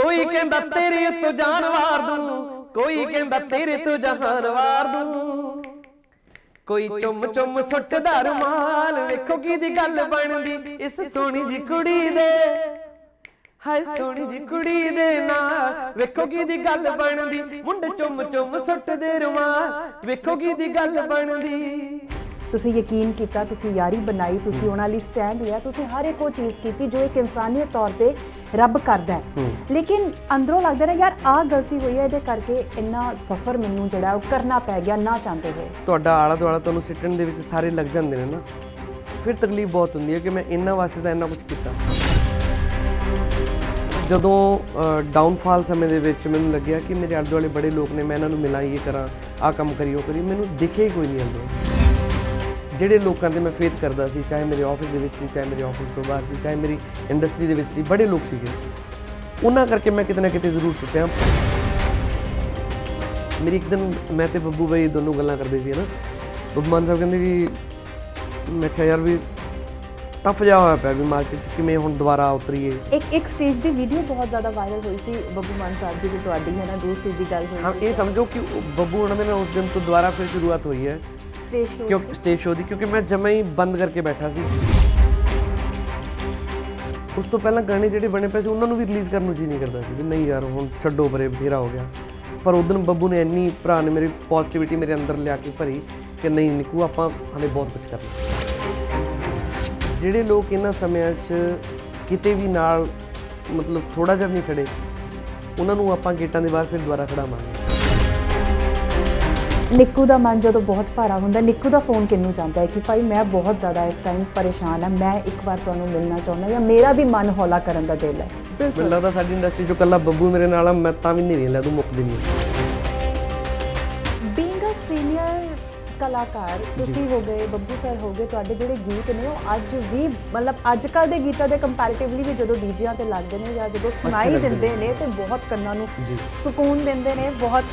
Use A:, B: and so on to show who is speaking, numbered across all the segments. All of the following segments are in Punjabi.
A: ਕੋਈ ਕਹਿੰਦਾ ਤੇਰੇ ਤੂੰ ਜਾਨਵਾਰ ਦੂੰ ਕੋਈ ਕਹਿੰਦਾ ਤੇਰੇ ਤੋਂ ਜਹਾਨਵਾਰ ਦੂੰ ਕੋਈ ਚੁੰਮ ਚੁੰਮ ਸੁੱਟਦਾ ਰਮਾਲ ਵੇਖੋ ਕੀ ਦੀ ਗੱਲ ਬਣਦੀ ਇਸ ਸੋਹਣੀ ਜੀ ਕੁੜੀ ਦੇ ਹਾਏ ਸੋਹਣੀ ਜੀ ਕੁੜੀ ਦੇ ਨਾਲ ਵੇਖੋ ਕੀ ਦੀ ਗੱਲ ਬਣਦੀ ਮੁੰਡ ਚੁੰਮ ਚੁੰਮ ਸੁੱਟਦੇ ਰਮਾਲ ਵੇਖੋ ਕੀ ਦੀ ਗੱਲ ਬਣਦੀ
B: ਤੁਸੀਂ ਯਕੀਨ ਕੀਤਾ ਤੁਸੀਂ ਯਾਰੀ ਬਣਾਈ ਤੁਸੀਂ ਉਹਨਾਂ ਲਈ ਸਟੈਂਡ ਲਿਆ ਤੁਸੀਂ ਹਰ ਇੱਕ ਉਹ ਚੀਜ਼ ਕੀਤੀ ਜੋ ਇੱਕ ਇਨਸਾਨੀਅਤ ਤੌਰ ਤੇ ਰੱਬ ਕਰਦਾ ਹੈ ਲੇਕਿਨ ਅੰਦਰੋਂ ਲੱਗਦਾ ਨਾ ਯਾਰ ਆ ਗਲਤੀ ਹੋਈ ਹੈ ਇਹਦੇ ਕਰਕੇ ਇੰਨਾ ਸਫਰ ਮੈਨੂੰ ਜਿਹੜਾ ਉਹ ਕਰਨਾ ਪੈ ਗਿਆ ਨਾ ਚਾਹੁੰਦੇ ਹੋਏ
A: ਤੁਹਾਡਾ ਆਲਾ ਦੁਆਲਾ ਤੁਹਾਨੂੰ ਸਿੱਟਣ ਦੇ ਵਿੱਚ ਸਾਰੇ ਲੱਗ ਜਾਂਦੇ ਨੇ ਨਾ ਫਿਰ ਤਕਲੀਫ ਬਹੁਤ ਹੁੰਦੀ ਹੈ ਕਿ ਮੈਂ ਇੰਨਾ ਵਾਸਤੇ ਤਾਂ ਇੰਨਾ ਕੁਝ ਕੀਤਾ ਜਦੋਂ ਡਾਊਨਫਾਲ ਸਮੇਂ ਦੇ ਵਿੱਚ ਮੈਨੂੰ ਲੱਗਿਆ ਕਿ ਮੇਰੇ ਆਲੇ ਵਾਲੇ ਬੜੇ ਲੋਕ ਨੇ ਮੈਂ ਇਹਨਾਂ ਨੂੰ ਮਿਲਾਂ ਇਹ ਕਰਾਂ ਆ ਕੰਮ ਕਰੀਓ ਕਰੀ ਮੈਨੂੰ ਦਿਖੇ ਹੀ ਕੋਈ ਨਹੀਂ ਅੰਦਰੋਂ ਜਿਹੜੇ ਲੋਕਾਂ ਤੇ ਮੈਂ ਫੇਥ ਕਰਦਾ ਸੀ ਚਾਹੇ ਮੇਰੇ ਆਫਿਸ ਦੇ ਵਿੱਚ ਸੀ ਚਾਹੇ ਮੇਰੇ ਆਫਿਸ ਤੋਂ ਬਾਹਰ ਸੀ ਚਾਹੇ ਮੇਰੀ ਇੰਡਸਟਰੀ ਦੇ ਵਿੱਚ ਸੀ ਬੜੇ ਲੋਕ ਸੀਗੇ ਉਹਨਾਂ ਕਰਕੇ ਮੈਂ ਕਿਤੇ ਨਾ ਕਿਤੇ ਜ਼ਰੂਰ ਟੁੱਟਿਆ ਮੇਰੀ ਇੱਕ ਦਿਨ ਮੈਂ ਤੇ ਬੱਬੂ ਬਾਈ ਦੋਨੋਂ ਗੱਲਾਂ ਕਰਦੇ ਸੀ ਨਾ ਬੱਬੂ ਮਾਨ ਸਾਹਿਬ ਕਹਿੰਦੇ ਵੀ ਮੈਂ ਕਿਹਾ ਯਾਰ ਵੀ ਟਫ ਜਾ ਹੋਇਆ ਪਿਆ ਵੀ ਮਾਰਕੀਟ 'ਚ ਕਿਵੇਂ ਹੁਣ ਦੁਬਾਰਾ ਉਤਰੀਏ
B: ਇੱਕ ਇੱਕ ਸਟੇਜ ਦੀ ਵੀਡੀਓ ਬਹੁਤ ਜ਼ਿਆਦਾ ਵਾਇਰਲ ਹੋਈ ਸੀ ਬੱਬੂ ਮਾਨ ਸਾਹਿਬ ਦੀ ਤੇ ਤੁਹਾਡੀ ਹੈ ਨਾ ਦੋਸਤੀ ਦੀ ਗੱਲ ਹੋਈ ਹਾਂ ਇਹ
A: ਸਮਝੋ ਕਿ ਬੱਬੂ ਉਹਨਾਂ ਦੇ ਨਾਲ ਉਸ ਦਿਨ ਤੋਂ ਦੁਬਾਰਾ ਫਿਰ ਸ਼ੁਰੂਆਤ ਹੋਈ ਹੈ ਕਿਉਂ ਸਟੇਜ ਸ਼ੋਅ ਦੀ ਕਿਉਂਕਿ ਮੈਂ ਜਮਾ ਹੀ ਬੰਦ ਕਰਕੇ ਬੈਠਾ ਸੀ ਉਸ ਤੋਂ ਪਹਿਲਾਂ ਗਾਣੇ ਜਿਹੜੇ ਬਣੇ ਪਏ ਸੀ ਉਹਨਾਂ ਨੂੰ ਵੀ ਰਿਲੀਜ਼ ਕਰਨ ਨੂੰ ਜੀ ਨਹੀਂ ਕਰਦਾ ਸੀ ਵੀ ਨਹੀਂ ਯਾਰ ਹੁਣ ਛੱਡੋ ਪਰੇ ਬਥੇਰਾ ਹੋ ਗਿਆ ਪਰ ਉਦੋਂ ਬੱਬੂ ਨੇ ਇੰਨੀ ਭਰਾ ਨੇ ਮੇਰੀ ਪੋਜ਼ਿਟਿਵਿਟੀ ਮੇਰੇ ਅੰਦਰ ਲਿਆ ਕੇ ਭਰੀ ਕਿ ਨਹੀਂ ਨਿਕੂ ਆਪਾਂ ਹਲੇ ਬਹੁਤ ਕੁਝ ਕਰਨਾ ਜਿਹੜੇ ਲੋਕ ਇਹਨਾਂ ਸਮਿਆਂ 'ਚ ਕਿਤੇ ਵੀ ਨਾਲ ਮਤਲਬ ਥੋੜਾ ਜਿਹਾ ਨਹੀਂ ਖੜੇ ਉਹਨਾਂ ਨੂੰ ਆਪਾਂ ਗੇਟਾਂ ਦੇ ਬਾਹਰ ਫਿਰ ਦੁਬਾਰਾ ਖੜਾਵਾਂਗੇ
B: ਨਿੱਕੂ ਦਾ ਮਨ ਜਦੋਂ ਬਹੁਤ ਭਾਰਾ ਹੁੰਦਾ ਨਿੱਕੂ ਦਾ ਫੋਨ ਕਿੰਨੂੰ ਜਾਂਦਾ ਹੈ ਕਿ ਭਾਈ ਮੈਂ ਬਹੁਤ ਜ਼ਿਆਦਾ ਇਸ ਟਾਈਮ ਪਰੇਸ਼ਾਨ ਹਾਂ ਮੈਂ ਇੱਕ ਵਾਰ ਤੁਹਾਨੂੰ ਮਿਲਣਾ ਚਾਹੁੰਦਾ ਜਾਂ ਮੇਰਾ ਵੀ ਮਨ ਹੌਲਾ ਕਰਨ ਦਾ ਦਿਲ ਹੈ
A: ਬਿਲਕੁਲ ਲੱਗਦਾ ਸਾਡੀ ਇੰਡਸਟਰੀ 'ਚ ਕੱਲਾ ਬੱਬੂ ਮੇਰੇ ਨਾਲ ਆ ਮੈਂ ਤਾਂ ਵੀ ਨਹੀਂ ਰਹਿ ਲਿਆ ਤੂੰ ਮੁੱਕਦੀ ਨਹੀਂ
B: ਬੀਂਗ ਅ ਸੀਨੀਅਰ ਕਲਾਕਾਰ ਤੁਸੀਂ ਹੋ ਗਏ ਬੱਬੂ ਸਰ ਹੋ ਗਏ ਤੁਹਾਡੇ ਜਿਹੜੇ ਗੀਤ ਨੇ ਉਹ ਅੱਜ ਵੀ ਮਤਲਬ ਅੱਜ ਕੱਲ ਦੇ ਗੀਤਾਂ ਦੇ ਕੰਪੈਰੀਟਿਵਲੀ ਵੀ ਜਦੋਂ ਡੀਜਿਆਂ ਤੇ ਲੱਗਦੇ ਨੇ ਜਾਂ ਜਦੋਂ ਸੁਣਾਈ ਦਿੰਦੇ ਨੇ ਤੇ ਬਹੁਤ ਕੰਨਾਂ ਨੂੰ ਸਕੂਨ ਦਿੰਦੇ ਨੇ ਬਹੁਤ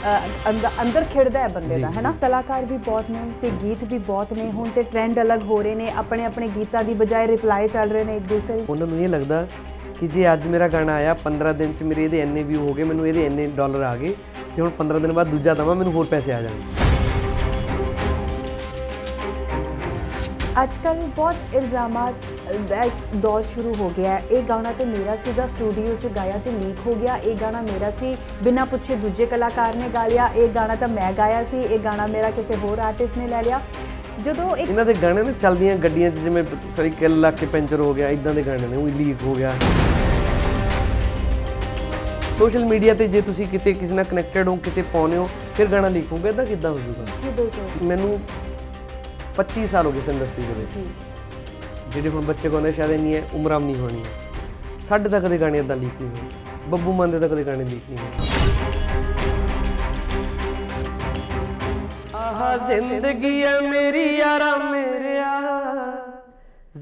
B: ਅੰਦਰ ਖਿੜਦਾ ਹੈ ਬੰਦੇ ਦਾ ਹੈਨਾ ਕਲਾਕਾਰ ਵੀ ਬਹੁਤ ਨੇ ਤੇ ਗੀਤ ਵੀ ਬਹੁਤ ਨੇ ਹੁਣ ਤੇ ਟ੍ਰੈਂਡ ਅਲੱਗ ਹੋ ਰਹੇ ਨੇ ਆਪਣੇ ਆਪਣੇ ਗੀਤਾਂ ਦੀ ਬਜਾਏ ਰਿਪਲਾਈ ਚੱਲ ਰਹੇ ਨੇ ਇੱਕ ਦੂਸਰੇ
A: ਉਹਨਾਂ ਨੂੰ ਇਹ ਲੱਗਦਾ ਕਿ ਜੇ ਅੱਜ ਮੇਰਾ ਗਾਣਾ ਆਇਆ 15 ਦਿਨ ਚ ਮੇਰੇ ਇਹਦੇ ਐਨੇ ਵਿਊ ਹੋ ਗਏ ਮੈਨੂੰ ਇਹਦੇ ਐਨੇ ਡਾਲਰ ਆ ਗਏ ਤੇ ਹੁਣ 15 ਦਿਨ ਬਾਅਦ ਦੂਜਾ ਦਵਾਂ ਮੈਨੂੰ ਹੋਰ ਪੈਸੇ ਆ ਜਾਣਗੇ
B: ਅੱਜ ਕੱਲ ਬਹੁਤ ਇਲਜ਼ਾਮਾਂ ਦਾ ਦੌਰ ਸ਼ੁਰੂ ਹੋ ਗਿਆ ਇਹ ਗਾਣਾ ਤੇ ਮੇਰਾ ਸੀਗਾ ਸਟੂਡੀਓ 'ਚ ਗਾਇਆ ਤੇ ਲੀਕ ਹੋ ਗਿਆ ਇਹ ਗਾਣਾ ਮੇਰਾ ਸੀ ਬਿਨਾਂ ਪੁੱਛੇ ਦੂਜੇ ਕਲਾਕਾਰ ਨੇ ਗਾ ਲਿਆ ਇਹ ਗਾਣਾ ਤਾਂ ਮੈਂ ਗਾਇਆ ਸੀ ਇਹ ਗਾਣਾ ਮੇਰਾ ਕਿਸੇ ਹੋਰ ਆਰਟਿਸਟ ਨੇ ਲੈ ਲਿਆ
A: ਜਦੋਂ ਇੱਕ ਇਹਨਾਂ ਦੇ ਗਾਣੇ ਨੇ ਚੱਲਦੀਆਂ ਗੱਡੀਆਂ 'ਚ ਜਿਵੇਂ ਸਾਈਕਲ ਲੱਗ ਕੇ ਪੈਂਚਰ ਹੋ ਗਿਆ ਇਦਾਂ ਦੇ ਗਾਣੇ ਨੇ ਉਹ ਲੀਕ ਹੋ ਗਿਆ ਸੋਸ਼ਲ ਮੀਡੀਆ ਤੇ ਜੇ ਤੁਸੀਂ ਕਿਤੇ ਕਿਸੇ ਨਾਲ ਕਨੈਕਟਡ ਹੋ ਕਿਤੇ ਪਾਉਨੇ ਹੋ ਫਿਰ ਗਾਣਾ ਲੀਕ ਹੋ ਗਿਆ ਤਾਂ ਕਿੱਦਾਂ ਹੋ ਜੂਗਾ ਮੈਨੂੰ 25 ਸਾਲ ਹੋ ਗਏ इस ਦੇ ਵਿੱਚ ਜਿਹੜੇ ਹੁਣ ਬੱਚੇ ਗਾਉਂਦੇ ਸ਼ਾਇਦ ਹੈ ਉਮਰਾਂ ਨਹੀਂ ਹੋਣੀ ਸਾਡੇ ਤੱਕ ਦੇ ਗਾਣੇ ਇਦਾਂ ਲੀਕ ਨਹੀਂ ਹੋਏ ਬੱਬੂ ਮੰਦੇ ਤੱਕ ਦੇ ਗਾਣੇ ਲੀਕ ਨਹੀਂ ਹੋਏ ਆਹਾ ਜ਼ਿੰਦਗੀ ਐ ਮੇਰੀ ਯਾਰਾ ਮੇਰਿਆ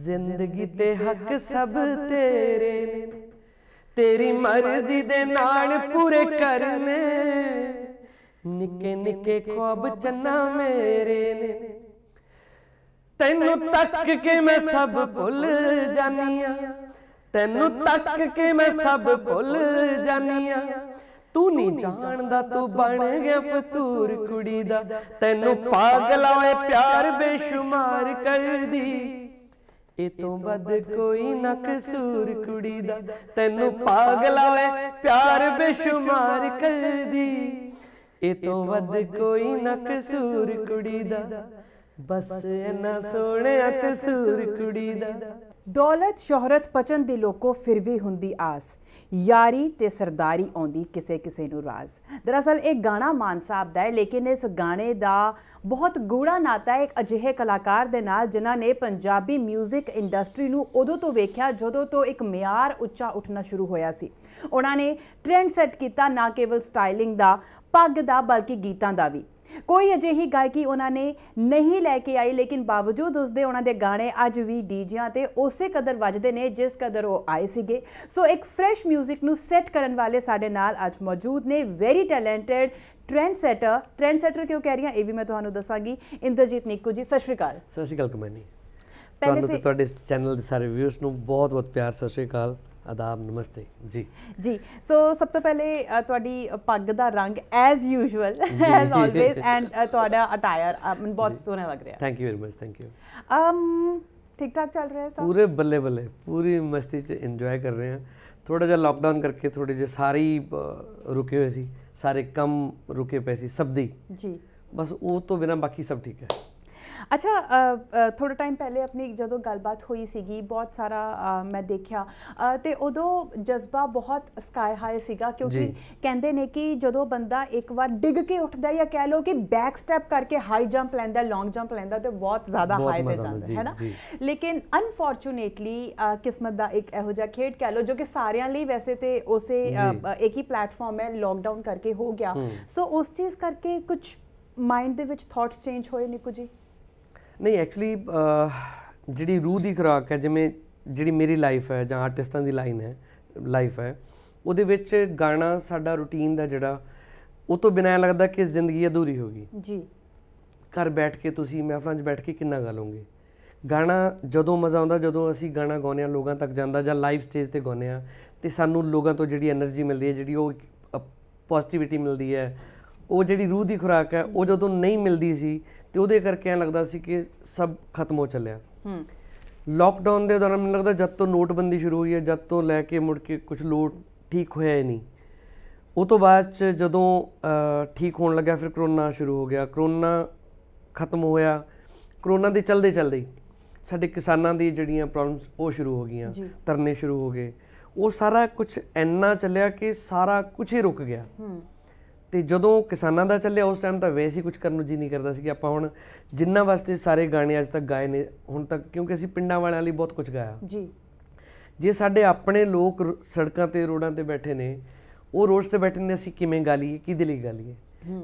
A: ਜ਼ਿੰਦਗੀ ਤੇ ਹੱਕ ਸਭ ਤੇਰੇ ਨੇ ਤੇਰੀ ਮਰਜ਼ੀ ਦੇ ਨਾਲ ਪੂਰੇ ਕਰਨੇ ਨਿੱਕੇ ਨਿੱਕੇ ਖੁਆਬ ਚੰਨਾ ਮੇਰੇ ਨੇ ਤੈਨੂੰ ਤੱਕ ਕੇ ਮੈਂ ਸਭ ਭੁੱਲ ਜਾਨੀਆ ਤੈਨੂੰ ਤੱਕ ਕੇ ਮੈਂ ਸਭ ਭੁੱਲ ਜਾਨੀਆ ਤੂੰ ਨਹੀਂ ਜਾਣਦਾ ਤੂੰ ਬਣ ਗਿਆ ਫਤੂਰ ਕੁੜੀ ਦਾ ਤੈਨੂੰ ਪਾਗਲ ਆਏ ਪਿਆਰ ਬੇਸ਼ੁਮਾਰ ਕਰਦੀ ਇਹ ਤੋਂ ਵੱਧ ਕੋਈ ਨਾ ਕਸੂਰ ਕੁੜੀ ਦਾ ਤੈਨੂੰ ਪਾਗਲ ਆਏ ਪਿਆਰ ਬੇਸ਼ੁਮਾਰ ਕਰਦੀ ਇਹ ਤੋਂ ਵੱਧ ਕੋਈ ਨਾ ਕਸੂਰ ਕੁੜੀ ਦਾ ਬਸ ਇੰਨਾ ਸੋਹਣਿਆ ਕਸੂਰ ਕੁੜੀ ਦਾ
B: ਦੌਲਤ ਸ਼ੋਹਰਤ ਪਚਨ ਦੇ ਲੋਕੋ ਫਿਰ ਵੀ ਹੁੰਦੀ ਆਸ ਯਾਰੀ ਤੇ ਸਰਦਾਰੀ ਆਉਂਦੀ ਕਿਸੇ ਕਿਸੇ ਨੂੰ ਰਾਜ਼ ਦਰਅਸਲ ਇਹ ਗਾਣਾ ਮਾਨ ਸਾਹਿਬ ਦਾ ਹੈ ਲੇਕਿਨ ਇਸ ਗਾਣੇ ਦਾ ਬਹੁਤ ਗੂੜਾ ਨਾਤਾ ਹੈ ਇੱਕ ਅਜਿਹੇ ਕਲਾਕਾਰ ਦੇ ਨਾਲ ਜਿਨ੍ਹਾਂ ਨੇ ਪੰਜਾਬੀ 뮤직 ਇੰਡਸਟਰੀ ਨੂੰ ਉਦੋਂ ਤੋਂ ਵੇਖਿਆ ਜਦੋਂ ਤੋਂ ਇੱਕ ਮਿਆਰ ਉੱਚਾ ਉੱਠਣਾ ਸ਼ੁਰੂ ਹੋਇਆ ਸੀ ਉਹਨਾਂ ਨੇ ਟ੍ਰੈਂਡ ਸੈੱਟ ਕੀਤਾ ਨਾ ਕੇਵਲ ਸਟਾਈਲਿੰਗ ਦਾ ਪੱਗ ਦਾ ਬਲਕਿ ਗੀਤਾਂ ਦਾ ਵੀ ਕੋਈ ਅਜਿਹੀ ਗਾਇਕੀ ਉਹਨਾਂ ਨੇ ਨਹੀਂ ਲੈ ਕੇ ਆਈ ਲੇਕਿਨ ਬਾਵਜੂਦ ਉਸ ਦੇ ਉਹਨਾਂ ਦੇ ਗਾਣੇ ਅੱਜ ਵੀ ਡੀਜਿਆਂ ਤੇ ਉਸੇ ਕਦਰ ਵੱਜਦੇ ਨੇ ਜਿਸ ਕਦਰ ਉਹ ਆਏ ਸੀਗੇ ਸੋ ਇੱਕ ਫਰੈਸ਼ 뮤직 ਨੂੰ ਸੈੱਟ ਕਰਨ ਵਾਲੇ ਸਾਡੇ ਨਾਲ ਅੱਜ ਮੌਜੂਦ ਨੇ very talented trendsetter trendsetter ਕਿਉਂ ਕਹਿ ਰਹੀਆਂ ਇਹ ਵੀ ਮੈਂ ਤੁਹਾਨੂੰ ਦੱਸਾਂਗੀ ਇੰਦਰਜੀਤ ਨਿੱਕੂ ਜੀ ਸਤਿ ਸ਼੍ਰੀ ਅਕਾਲ
A: ਸਤਿ ਸ਼੍ਰੀ ਅਕਾਲ ਕਮੈਨੀ
B: ਤੁਹਾਨੂੰ ਤੇ ਤੁਹਾਡੇ
A: ਚੈਨਲ ਦੇ ਸਾਰੇ ਵਿਊਅਰਸ ਨੂੰ ਬਹੁਤ ਬਹੁਤ ਪਿਆਰ ਸਤਿ ਸ਼੍ਰੀ ਅਕਾਲ ਆਦਾਬ ਨਮਸਤੇ ਜੀ
B: ਜੀ ਸੋ ਸਭ ਤੋਂ ਪਹਿਲੇ ਤੁਹਾਡੀ ਪੱਗ ਦਾ ਰੰਗ as usual as always and ਤੁਹਾਡਾ ਅਟਾਇਰ ਮਨ ਬਹੁਤ ਸੋਹਣਾ ਲੱਗ
A: ਰਿਹਾ thank you very much thank you
B: um ਠੀਕ ਠਾਕ ਚੱਲ ਰਿਹਾ
A: ਸਭ ਪੂਰੇ ਬੱਲੇ ਬੱਲੇ ਪੂਰੀ ਮਸਤੀ ਚ ਇੰਜੋਏ ਕਰ ਰਹੇ ਹਾਂ ਥੋੜਾ ਜਿਹਾ ਲਾਕਡਾਊਨ ਕਰਕੇ ਥੋੜੇ ਜਿਹਾ ਸਾਰੀ ਰੁਕੇ ਹੋਏ ਸੀ ਸਾਰੇ ਕੰਮ ਰੁਕੇ ਪਏ ਸੀ ਸਭ ਦੀ ਜੀ ਬਸ ਉਹ ਤੋਂ ਬਿਨਾ ਬਾਕੀ ਸਭ ਠੀਕ ਹੈ
B: ਅੱਛਾ ਥੋੜਾ ਟਾਈਮ ਪਹਿਲੇ ਆਪਣੀ ਜਦੋਂ ਗੱਲਬਾਤ ਹੋਈ ਸੀਗੀ ਬਹੁਤ ਸਾਰਾ ਮੈਂ ਦੇਖਿਆ ਤੇ ਉਦੋਂ ਜਜ਼ਬਾ ਬਹੁਤ ਸਕਾਈ ਹਾਈ ਸੀਗਾ ਕਿਉਂਕਿ ਕਹਿੰਦੇ ਨੇ ਕਿ ਜਦੋਂ ਬੰਦਾ ਇੱਕ ਵਾਰ ਡਿੱਗ ਕੇ ਉੱਠਦਾ ਜਾਂ ਕਹਿ ਲੋ ਕਿ ਬੈਕ ਸਟੈਪ ਕਰਕੇ ਹਾਈ ਜੰਪ ਲੈਂਦਾ ਲੌਂਗ ਜੰਪ ਲੈਂਦਾ ਤੇ ਬਹੁਤ ਜ਼ਿਆਦਾ ਹਾਈ ਤੇ ਜਾਂਦਾ ਹੈ ਨਾ ਲੇਕਿਨ ਅਨਫੋਰਚੂਨੇਟਲੀ ਕਿਸਮਤ ਦਾ ਇੱਕ ਇਹੋ ਜਿਹਾ ਖੇਡ ਕਹਿ ਲੋ ਜੋ ਕਿ ਸਾਰਿਆਂ ਲਈ ਵੈਸੇ ਤੇ ਉਸੇ ਇੱਕ ਹੀ ਪਲੇਟਫਾਰਮ ਹੈ ਲੌਕਡਾਊਨ ਕਰਕੇ ਹੋ ਗਿਆ ਸੋ ਉਸ ਚੀਜ਼ ਕਰਕੇ ਕੁਝ ਮਾਈਂਡ ਦੇ ਵਿੱਚ ਥਾਟਸ ਚੇਂਜ ਹੋਏ ਨਿਕੂ ਜੀ
A: ਨਹੀਂ ਐਕਚੁਅਲੀ ਜਿਹੜੀ ਰੂਹ ਦੀ ਖਰਾਕ ਹੈ ਜਿਵੇਂ ਜਿਹੜੀ ਮੇਰੀ ਲਾਈਫ ਹੈ ਜਾਂ ਆਰਟਿਸਟਾਂ ਦੀ ਲਾਈਨ ਹੈ ਲਾਈਫ ਹੈ ਉਹਦੇ ਵਿੱਚ ਗਾਣਾ ਸਾਡਾ ਰੁਟੀਨ ਦਾ ਜਿਹੜਾ ਉਹ ਤੋਂ ਬਿਨਾਂ ਲੱਗਦਾ ਕਿ ਜ਼ਿੰਦਗੀ ਅਧੂਰੀ ਹੋ ਗਈ ਜੀ ਘਰ ਬੈਠ ਕੇ ਤੁਸੀਂ ਮਹਿਫਲਾਂ 'ਚ ਬੈਠ ਕੇ ਕਿੰਨਾ ਗਾ ਲੋਗੇ ਗਾਣਾ ਜਦੋਂ ਮਜ਼ਾ ਆਉਂਦਾ ਜਦੋਂ ਅਸੀਂ ਗਾਣਾ ਗਾਉਂਦੇ ਆ ਲੋਕਾਂ ਤੱਕ ਜਾਂਦਾ ਜਾਂ ਲਾਈਵ ਸਟੇਜ ਤੇ ਗਾਉਂਦੇ ਆ ਤੇ ਸਾਨੂੰ ਲੋਕਾਂ ਤੋਂ ਜਿਹੜੀ એનર્ਜੀ ਮਿਲਦੀ ਹੈ ਜਿਹੜੀ ਉਹ ਪੋਜ਼ਿਟਿਵਿਟੀ ਮਿਲਦੀ ਹੈ ਉਹ ਜਿਹੜੀ ਰੂਹ ਦੀ ਖੁਰਾਕ ਹੈ ਉਹ ਜਦੋਂ ਨਹੀਂ ਮਿਲਦੀ ਸੀ ਤੇ ਉਹਦੇ ਕਰਕੇ ਐ ਲੱਗਦਾ ਸੀ ਕਿ ਸਭ ਖਤਮ ਹੋ ਚੱਲਿਆ ਹੂੰ ਲਾਕਡਾਊਨ ਦੇ ਦੌਰਾਨ ਮੈਨੂੰ ਲੱਗਦਾ ਜਦ ਤੋਂ ਨੋਟਬੰਦੀ ਸ਼ੁਰੂ ਹੋਈ ਹੈ ਜਦ ਤੋਂ ਲੈ ਕੇ ਮੁੜ ਕੇ ਕੁਝ ਲੋਟ ਠੀਕ ਹੋਇਆ ਹੀ ਨਹੀਂ ਉਹ ਤੋਂ ਬਾਅਦ ਚ ਜਦੋਂ ਠੀਕ ਹੋਣ ਲੱਗਾ ਫਿਰ ਕਰੋਨਾ ਸ਼ੁਰੂ ਹੋ ਗਿਆ ਕਰੋਨਾ ਖਤਮ ਹੋਇਆ ਕਰੋਨਾ ਦੇ ਚਲਦੇ ਚਲਦੇ ਸਾਡੇ ਕਿਸਾਨਾਂ ਦੀ ਜਿਹੜੀਆਂ ਪ੍ਰੋਬਲਮਸ ਉਹ ਸ਼ੁਰੂ ਹੋ ਗਈਆਂ ਤਰਨੇ ਸ਼ੁਰੂ ਹੋ ਗਏ ਉਹ ਸਾਰਾ ਕੁਝ ਐਨਾ ਚੱਲਿਆ ਕਿ ਸਾਰਾ ਕੁਝ ਹੀ ਰੁਕ ਗਿਆ ਹੂੰ ਤੇ ਜਦੋਂ ਕਿਸਾਨਾਂ ਦਾ ਚੱਲਿਆ ਉਸ ਟਾਈਮ ਤਾਂ ਵੈਸੇ ਹੀ ਕੁਝ ਕਰਨ ਨੂੰ ਜੀ ਨਹੀਂ ਕਰਦਾ ਸੀ ਕਿ ਆਪਾਂ ਹੁਣ ਜਿੰਨਾ ਵਾਸਤੇ ਸਾਰੇ ਗਾਣੇ ਅੱਜ ਤੱਕ ਗਾਏ ਨੇ ਹੁਣ ਤੱਕ ਕਿਉਂਕਿ ਅਸੀਂ ਪਿੰਡਾਂ ਵਾਲਿਆਂ ਲਈ ਬਹੁਤ ਕੁਝ ਗਾਇਆ ਜੀ ਜੇ ਸਾਡੇ ਆਪਣੇ ਲੋਕ ਸੜਕਾਂ ਤੇ ਰੋਡਾਂ ਤੇ ਬੈਠੇ ਨੇ ਉਹ ਰੋਡਸ ਤੇ ਬੈਠੇ ਨੇ ਅਸੀਂ ਕਿਵੇਂ ਗਾ ਲਈਏ ਕਿਹਦੇ ਲਈ ਗਾ ਲਈਏ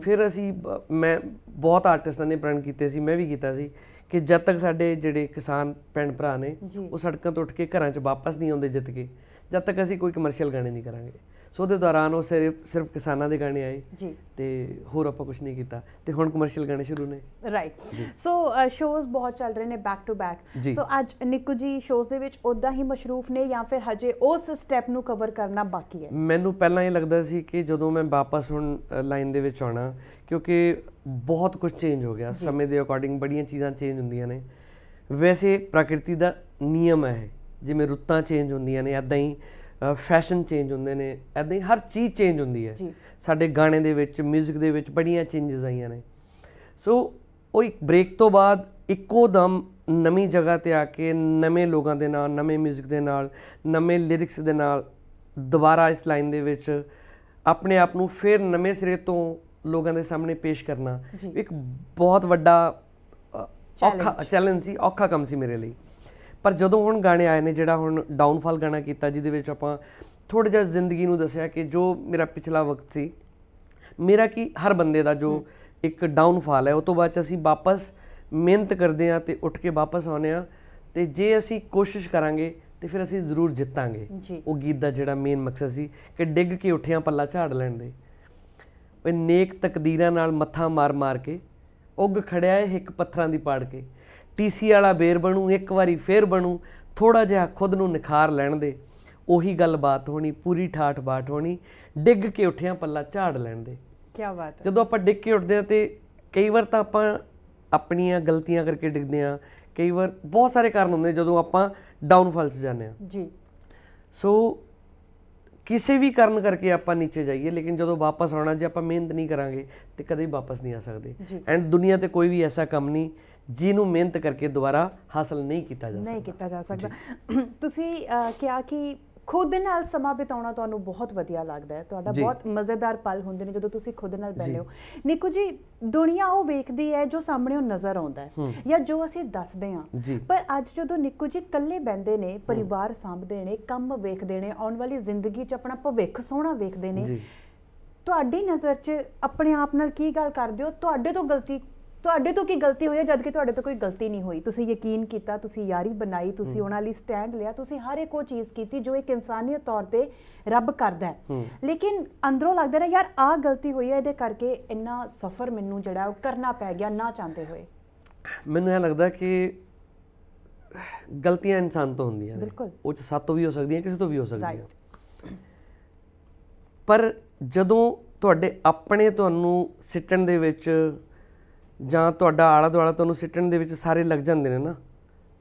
A: ਫਿਰ ਅਸੀਂ ਮੈਂ ਬਹੁਤ ਆਰਟਿਸਟਾਂ ਨੇ ਪ੍ਰਣ ਕੀਤੇ ਸੀ ਮੈਂ ਵੀ ਕੀਤਾ ਸੀ ਕਿ ਜਦ ਤੱਕ ਸਾਡੇ ਜਿਹੜੇ ਕਿਸਾਨ ਪਿੰਡ ਭਰਾ ਨੇ ਉਹ ਸੜਕਾਂ ਤੋਂ ਉੱਠ ਕੇ ਘਰਾਂ 'ਚ ਵਾਪਸ ਨਹੀਂ ਆਉਂਦੇ ਜਿੱਤ ਕੇ ਜਦ ਤੱਕ ਅਸੀਂ ਕੋਈ ਕਮਰਸ਼ੀਅਲ ਗਾਣੇ ਨਹੀਂ ਕਰਾਂਗੇ ਸੋ ਦੇ ਦੌਰਾਨ ਉਹ ਸਿਰਫ ਸਿਰਫ ਕਿਸਾਨਾਂ ਦੇ ਗਾਣੇ ਆਏ ਜੀ ਤੇ ਹੋਰ ਆਪਾਂ ਕੁਝ ਨਹੀਂ ਕੀਤਾ ਤੇ ਹੁਣ ਕਮਰਸ਼ੀਅਲ ਗਾਣੇ ਸ਼ੁਰੂ ਨੇ
B: ਰਾਈਟ ਸੋ ਸ਼ੋਜ਼ ਬਹੁਤ ਚੱਲ ਰਹੇ ਨੇ ਬੈਕ ਟੂ ਬੈਕ ਸੋ ਅੱਜ ਨਿੱਕੂ ਜੀ ਸ਼ੋਜ਼ ਦੇ ਵਿੱਚ ਉਦਾਂ ਹੀ ਮਸ਼ਰੂਫ ਨੇ ਜਾਂ ਫਿਰ ਹਜੇ ਉਸ ਸਟੈਪ ਨੂੰ ਕਵਰ ਕਰਨਾ ਬਾਕੀ ਹੈ
A: ਮੈਨੂੰ ਪਹਿਲਾਂ ਇਹ ਲੱਗਦਾ ਸੀ ਕਿ ਜਦੋਂ ਮੈਂ ਵਾਪਸ ਹੁਣ ਲਾਈਨ ਦੇ ਵਿੱਚ ਆਉਣਾ ਕਿਉਂਕਿ ਬਹੁਤ ਕੁਝ ਚੇਂਜ ਹੋ ਗਿਆ ਸਮੇਂ ਦੇ ਅਕੋਰਡਿੰਗ ਬੜੀਆਂ ਚੀਜ਼ਾਂ ਚੇਂਜ ਹੁੰਦੀਆਂ ਨੇ ਵੈਸੇ ਪ੍ਰਕਿਰਤੀ ਦਾ ਨਿਯਮ ਹੈ ਜਿਵੇਂ ਰੁੱਤਾਂ ਚੇਂਜ ਹੁੰਦੀਆਂ ਨੇ ਐਦਾਂ ਹੀ ਫੈਸ਼ਨ ਚੇਂਜ ਹੁੰਦੇ ਨੇ ਐਦਾਂ ਹੀ ਹਰ ਚੀਜ਼ ਚੇਂਜ ਹੁੰਦੀ ਹੈ ਸਾਡੇ ਗਾਣੇ ਦੇ ਵਿੱਚ 뮤직 ਦੇ ਵਿੱਚ ਬੜੀਆਂ ਚੇਂਜਸ ਆਈਆਂ ਨੇ ਸੋ ਉਹ ਇੱਕ ਬ੍ਰੇਕ ਤੋਂ ਬਾਅਦ ਇੱਕੋ ਦਮ ਨਵੀਂ ਜਗ੍ਹਾ ਤੇ ਆ ਕੇ ਨਵੇਂ ਲੋਕਾਂ ਦੇ ਨਾਲ ਨਵੇਂ 뮤직 ਦੇ ਨਾਲ ਨਵੇਂ ਲਿਰਿਕਸ ਦੇ ਨਾਲ ਦੁਬਾਰਾ ਇਸ ਲਾਈਨ ਦੇ ਵਿੱਚ ਆਪਣੇ ਆਪ ਨੂੰ ਫਿਰ ਨਵੇਂ ਸਿਰੇ ਤੋਂ ਲੋਕਾਂ ਦੇ ਸਾਹਮਣੇ ਪੇਸ਼ ਕਰਨਾ ਇੱਕ ਬਹੁਤ ਵੱਡਾ ਔਖਾ ਚੈਲੰਜ ਸੀ ਔਖਾ ਕੰਮ ਸੀ ਮੇਰੇ ਲਈ ਪਰ ਜਦੋਂ ਹੁਣ ਗਾਣੇ ਆਏ ਨੇ ਜਿਹੜਾ ਹੁਣ ਡਾਊਨਫਾਲ ਗਾਣਾ ਕੀਤਾ ਜਿਹਦੇ ਵਿੱਚ ਆਪਾਂ ਥੋੜਾ ਜਿਹਾ ਜ਼ਿੰਦਗੀ ਨੂੰ ਦੱਸਿਆ ਕਿ ਜੋ ਮੇਰਾ ਪਿਛਲਾ ਵਕਤ ਸੀ ਮੇਰਾ ਕੀ ਹਰ ਬੰਦੇ ਦਾ ਜੋ ਇੱਕ ਡਾਊਨਫਾਲ ਹੈ ਉਹ ਤੋਂ ਬਾਅਦ ਅਸੀਂ ਵਾਪਸ ਮਿਹਨਤ ਕਰਦੇ ਆ ਤੇ ਉੱਠ ਕੇ ਵਾਪਸ ਆਉਨੇ ਆ ਤੇ ਜੇ ਅਸੀਂ ਕੋਸ਼ਿਸ਼ ਕਰਾਂਗੇ ਤੇ ਫਿਰ ਅਸੀਂ ਜ਼ਰੂਰ ਜਿੱਤਾਂਗੇ ਉਹ ਗੀਤ ਦਾ ਜਿਹੜਾ ਮੇਨ ਮਕਸਦ ਸੀ ਕਿ ਡਿੱਗ ਕੇ ਉੱਠਿਆ ਪੱਲਾ ਝਾੜ ਲੈਣ ਦੇ ਓਏ ਨੇਕ ਤਕਦੀਰਾਂ ਨਾਲ ਮੱਥਾ ਮਾਰ ਮਾਰ ਕੇ ਉੱਗ ਖੜਿਆ ਇੱਕ ਪੱਥਰਾਂ ਦੀ ਪਾੜ ਕੇ ਟੀਸੀ ਵਾਲਾ ਬੇਰ ਬਣੂ ਇੱਕ ਵਾਰੀ ਫੇਰ ਬਣੂ ਥੋੜਾ ਜਿਹਾ ਖੁਦ ਨੂੰ ਨਿਖਾਰ ਲੈਣ ਦੇ ਉਹੀ ਗੱਲ ਬਾਤ ਹੋਣੀ ਪੂਰੀ ਠਾਠ ਬਾਠ ਹੋਣੀ ਡਿੱਗ ਕੇ ਉੱਠਿਆ ਪੱਲਾ ਝਾੜ ਲੈਣ ਦੇ ਕੀ ਬਾਤ ਜਦੋਂ ਆਪਾਂ ਡਿੱਗ ਕੇ ਉੱਠਦੇ ਆ ਤੇ ਕਈ ਵਾਰ ਤਾਂ ਆਪਾਂ ਆਪਣੀਆਂ ਗਲਤੀਆਂ ਕਰਕੇ ਡਿੱਗਦੇ ਆ ਕਈ ਵਾਰ ਬਹੁਤ ਸਾਰੇ ਕਾਰਨ ਹੁੰਦੇ ਜਦੋਂ ਆਪਾਂ ਡਾਊਨਫਾਲ 'ਚ ਜਾਂਦੇ ਆ ਜੀ ਸੋ ਕਿਸੇ ਵੀ ਕਾਰਨ ਕਰਕੇ ਆਪਾਂ ਨੀਚੇ ਜਾਈਏ ਲੇਕਿਨ ਜਦੋਂ ਵਾਪਸ ਆਉਣਾ ਜੇ ਆਪਾਂ ਮਿਹਨਤ ਨਹੀਂ ਕਰਾਂਗੇ ਤੇ ਕਦੇ ਵਾਪਸ ਨਹੀਂ ਆ ਸਕਦੇ ਐਂਡ ਦੁਨੀਆ ਤੇ ਕੋਈ ਵੀ ਐਸਾ ਕੰਮ ਨਹੀਂ ਜਿਹਨੂੰ ਮਿਹਨਤ ਕਰਕੇ ਦੁਬਾਰਾ ਹਾਸਲ ਨਹੀਂ ਕੀਤਾ ਜਾ ਸਕਦਾ
B: ਨਹੀਂ ਕੀਤਾ ਜਾ ਸਕਦਾ ਤੁਸੀਂ ਕਿਹਾ ਕਿ ਖੁਦ ਨਾਲ ਸਮਾਂ ਬਿਤਾਉਣਾ ਤੁਹਾਨੂੰ ਬਹੁਤ ਵਧੀਆ ਲੱਗਦਾ ਹੈ ਤੁਹਾਡਾ ਬਹੁਤ ਮਜ਼ੇਦਾਰ ਪਲ ਹੁੰਦੇ ਨੇ ਜਦੋਂ ਤੁਸੀਂ ਖੁਦ ਨਾਲ ਬੈਠੇ ਹੋ ਨਿੱਕੂ ਜੀ ਦੁਨੀਆ ਉਹ ਵੇਖਦੀ ਹੈ ਜੋ ਸਾਹਮਣੇ ਉਹ ਨਜ਼ਰ ਆਉਂਦਾ ਹੈ ਜਾਂ ਜੋ ਅਸੀਂ ਦੱਸਦੇ ਹਾਂ ਪਰ ਅੱਜ ਜਦੋਂ ਨਿੱਕੂ ਜੀ ਇਕੱਲੇ ਬੈੰਦੇ ਨੇ ਪਰਿਵਾਰ ਸੰਭਦੇ ਨੇ ਕੰਮ ਵੇਖਦੇ ਨੇ ਆਉਣ ਵਾਲੀ ਜ਼ਿੰਦਗੀ 'ਚ ਆਪਣਾ ਭਵਿੱਖ ਸੋਹਣਾ ਵੇਖਦੇ ਨੇ ਤੁਹਾਡੀ ਨਜ਼ਰ 'ਚ ਆਪਣੇ ਆਪ ਨਾਲ ਕੀ ਗੱਲ ਕਰਦੇ ਹੋ ਤੁਹਾਡੇ ਤੋਂ ਗਲਤੀ ਤੁਹਾਡੇ ਤੋਂ ਕੀ ਗਲਤੀ ਹੋਈ ਹੈ ਜਦ ਕਿ ਤੁਹਾਡੇ ਤੋਂ ਕੋਈ ਗਲਤੀ ਨਹੀਂ ਹੋਈ ਤੁਸੀਂ ਯਕੀਨ ਕੀਤਾ ਤੁਸੀਂ ਯਾਰੀ ਬਣਾਈ ਤੁਸੀਂ ਉਹਨਾਂ ਲਈ ਸਟੈਂਡ ਲਿਆ ਤੁਸੀਂ ਹਰ ਇੱਕ ਉਹ ਚੀਜ਼ ਕੀਤੀ ਜੋ ਇੱਕ ਇਨਸਾਨੀਅਤ ਤੌਰ ਤੇ ਰੱਬ ਕਰਦਾ ਹੈ ਲੇਕਿਨ ਅੰਦਰੋਂ ਲੱਗਦਾ ਨਾ ਯਾਰ ਆ ਗਲਤੀ ਹੋਈ ਹੈ ਇਹਦੇ ਕਰਕੇ ਇੰਨਾ ਸਫਰ ਮੈਨੂੰ ਜਿਹੜਾ ਉਹ ਕਰਨਾ ਪੈ ਗਿਆ ਨਾ ਚਾਹਤੇ ਹੋਏ
A: ਮੈਨੂੰ ਇਹ ਲੱਗਦਾ ਕਿ ਗਲਤੀਆਂ ਇਨਸਾਨ ਤੋਂ ਹੁੰਦੀਆਂ ਨੇ ਉਹ ਚ ਸੱਤ ਵੀ ਹੋ ਸਕਦੀਆਂ ਕਿਸੇ ਤੋਂ ਵੀ ਹੋ
B: ਸਕਦੀਆਂ
A: ਪਰ ਜਦੋਂ ਤੁਹਾਡੇ ਆਪਣੇ ਤੁਹਾਨੂੰ ਸਿੱਟਣ ਦੇ ਵਿੱਚ ਜਾਂ ਤੁਹਾਡਾ ਆਲਾ ਦੁਆਲਾ ਤੁਹਾਨੂੰ ਸਿੱਟਣ ਦੇ ਵਿੱਚ ਸਾਰੇ ਲੱਗ ਜਾਂਦੇ ਨੇ ਨਾ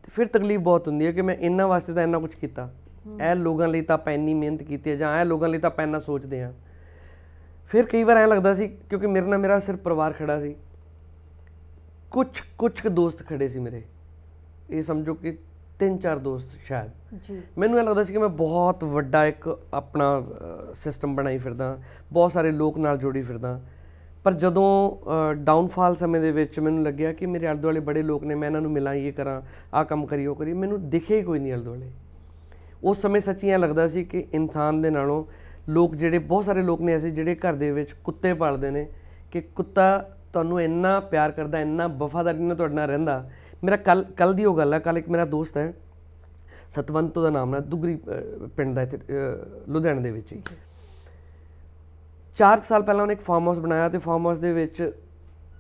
A: ਤੇ ਫਿਰ ਤਕਲੀਫ ਬਹੁਤ ਹੁੰਦੀ ਹੈ ਕਿ ਮੈਂ ਇਹਨਾਂ ਵਾਸਤੇ ਤਾਂ ਇੰਨਾ ਕੁਝ ਕੀਤਾ ਇਹ ਲੋਕਾਂ ਲਈ ਤਾਂ ਆਪਾਂ ਇੰਨੀ ਮਿਹਨਤ ਕੀਤੀ ਹੈ ਜਾਂ ਇਹ ਲੋਕਾਂ ਲਈ ਤਾਂ ਆਪਾਂ ਇੰਨਾ ਸੋਚਦੇ ਆ ਫਿਰ ਕਈ ਵਾਰ ਐ ਲੱਗਦਾ ਸੀ ਕਿਉਂਕਿ ਮੇਰੇ ਨਾਲ ਮੇਰਾ ਸਿਰਫ ਪਰਿਵਾਰ ਖੜਾ ਸੀ ਕੁਝ ਕੁਝ ਦੋਸਤ ਖੜੇ ਸੀ ਮੇਰੇ ਇਹ ਸਮਝੋ ਕਿ ਤਿੰਨ ਚਾਰ ਦੋਸਤ ਸ਼ਾਇਦ ਜੀ ਮੈਨੂੰ ਇਹ ਲੱਗਦਾ ਸੀ ਕਿ ਮੈਂ ਬਹੁਤ ਵੱਡਾ ਇੱਕ ਆਪਣਾ ਸਿਸਟਮ ਬਣਾਈ ਫਿਰਦਾ ਬਹੁਤ ਸਾਰੇ ਲੋਕ ਨਾਲ ਜੁੜੀ ਫਿਰਦਾ ਪਰ ਜਦੋਂ ਡਾਊਨਫਾਲ ਸਮੇਂ ਦੇ ਵਿੱਚ ਮੈਨੂੰ ਲੱਗਿਆ ਕਿ ਮੇਰੇ ਆਲੇ ਵਾਲੇ ਬੜੇ ਲੋਕ ਨੇ ਮੈਂ ਇਹਨਾਂ ਨੂੰ ਮਿਲਾਂ ਇਹ ਕਰਾਂ ਆ ਕੰਮ ਕਰੀ ਉਹ ਕਰੀ ਮੈਨੂੰ ਦਿਖੇ ਕੋਈ ਨਹੀਂ ਆਲੇ ਵਾਲੇ ਉਸ ਸਮੇਂ ਸੱਚੀਆਂ ਲੱਗਦਾ ਸੀ ਕਿ ਇਨਸਾਨ ਦੇ ਨਾਲੋਂ ਲੋਕ ਜਿਹੜੇ ਬਹੁਤ ਸਾਰੇ ਲੋਕ ਨੇ ਐਸੇ ਜਿਹੜੇ ਘਰ ਦੇ ਵਿੱਚ ਕੁੱਤੇ ਪਾਲਦੇ ਨੇ ਕਿ ਕੁੱਤਾ ਤੁਹਾਨੂੰ ਇੰਨਾ ਪਿਆਰ ਕਰਦਾ ਇੰਨਾ ਵਫਾਦਾਰੀ ਨਾਲ ਤੁਹਾਡੇ ਨਾਲ ਰਹਿੰਦਾ ਮੇਰਾ ਕੱਲ ਕੱਲ ਦੀ ਉਹ ਗੱਲ ਹੈ ਕੱਲ ਇੱਕ ਮੇਰਾ ਦੋਸਤ ਹੈ ਸਤਵੰਤ ਉਹਦਾ ਨਾਮ ਹੈ ਦੁਗਰੀ ਪਿੰਡ ਦਾ ਇੱਥੇ ਲੁਧਿਆਣੇ ਦੇ ਵਿੱਚ ਹੀ 4 ਸਾਲ ਪਹਿਲਾਂ ਉਹਨੇ ਇੱਕ ਫਾਰਮ ਹਾਊਸ ਬਣਾਇਆ ਤੇ ਫਾਰਮ ਹਾਊਸ ਦੇ ਵਿੱਚ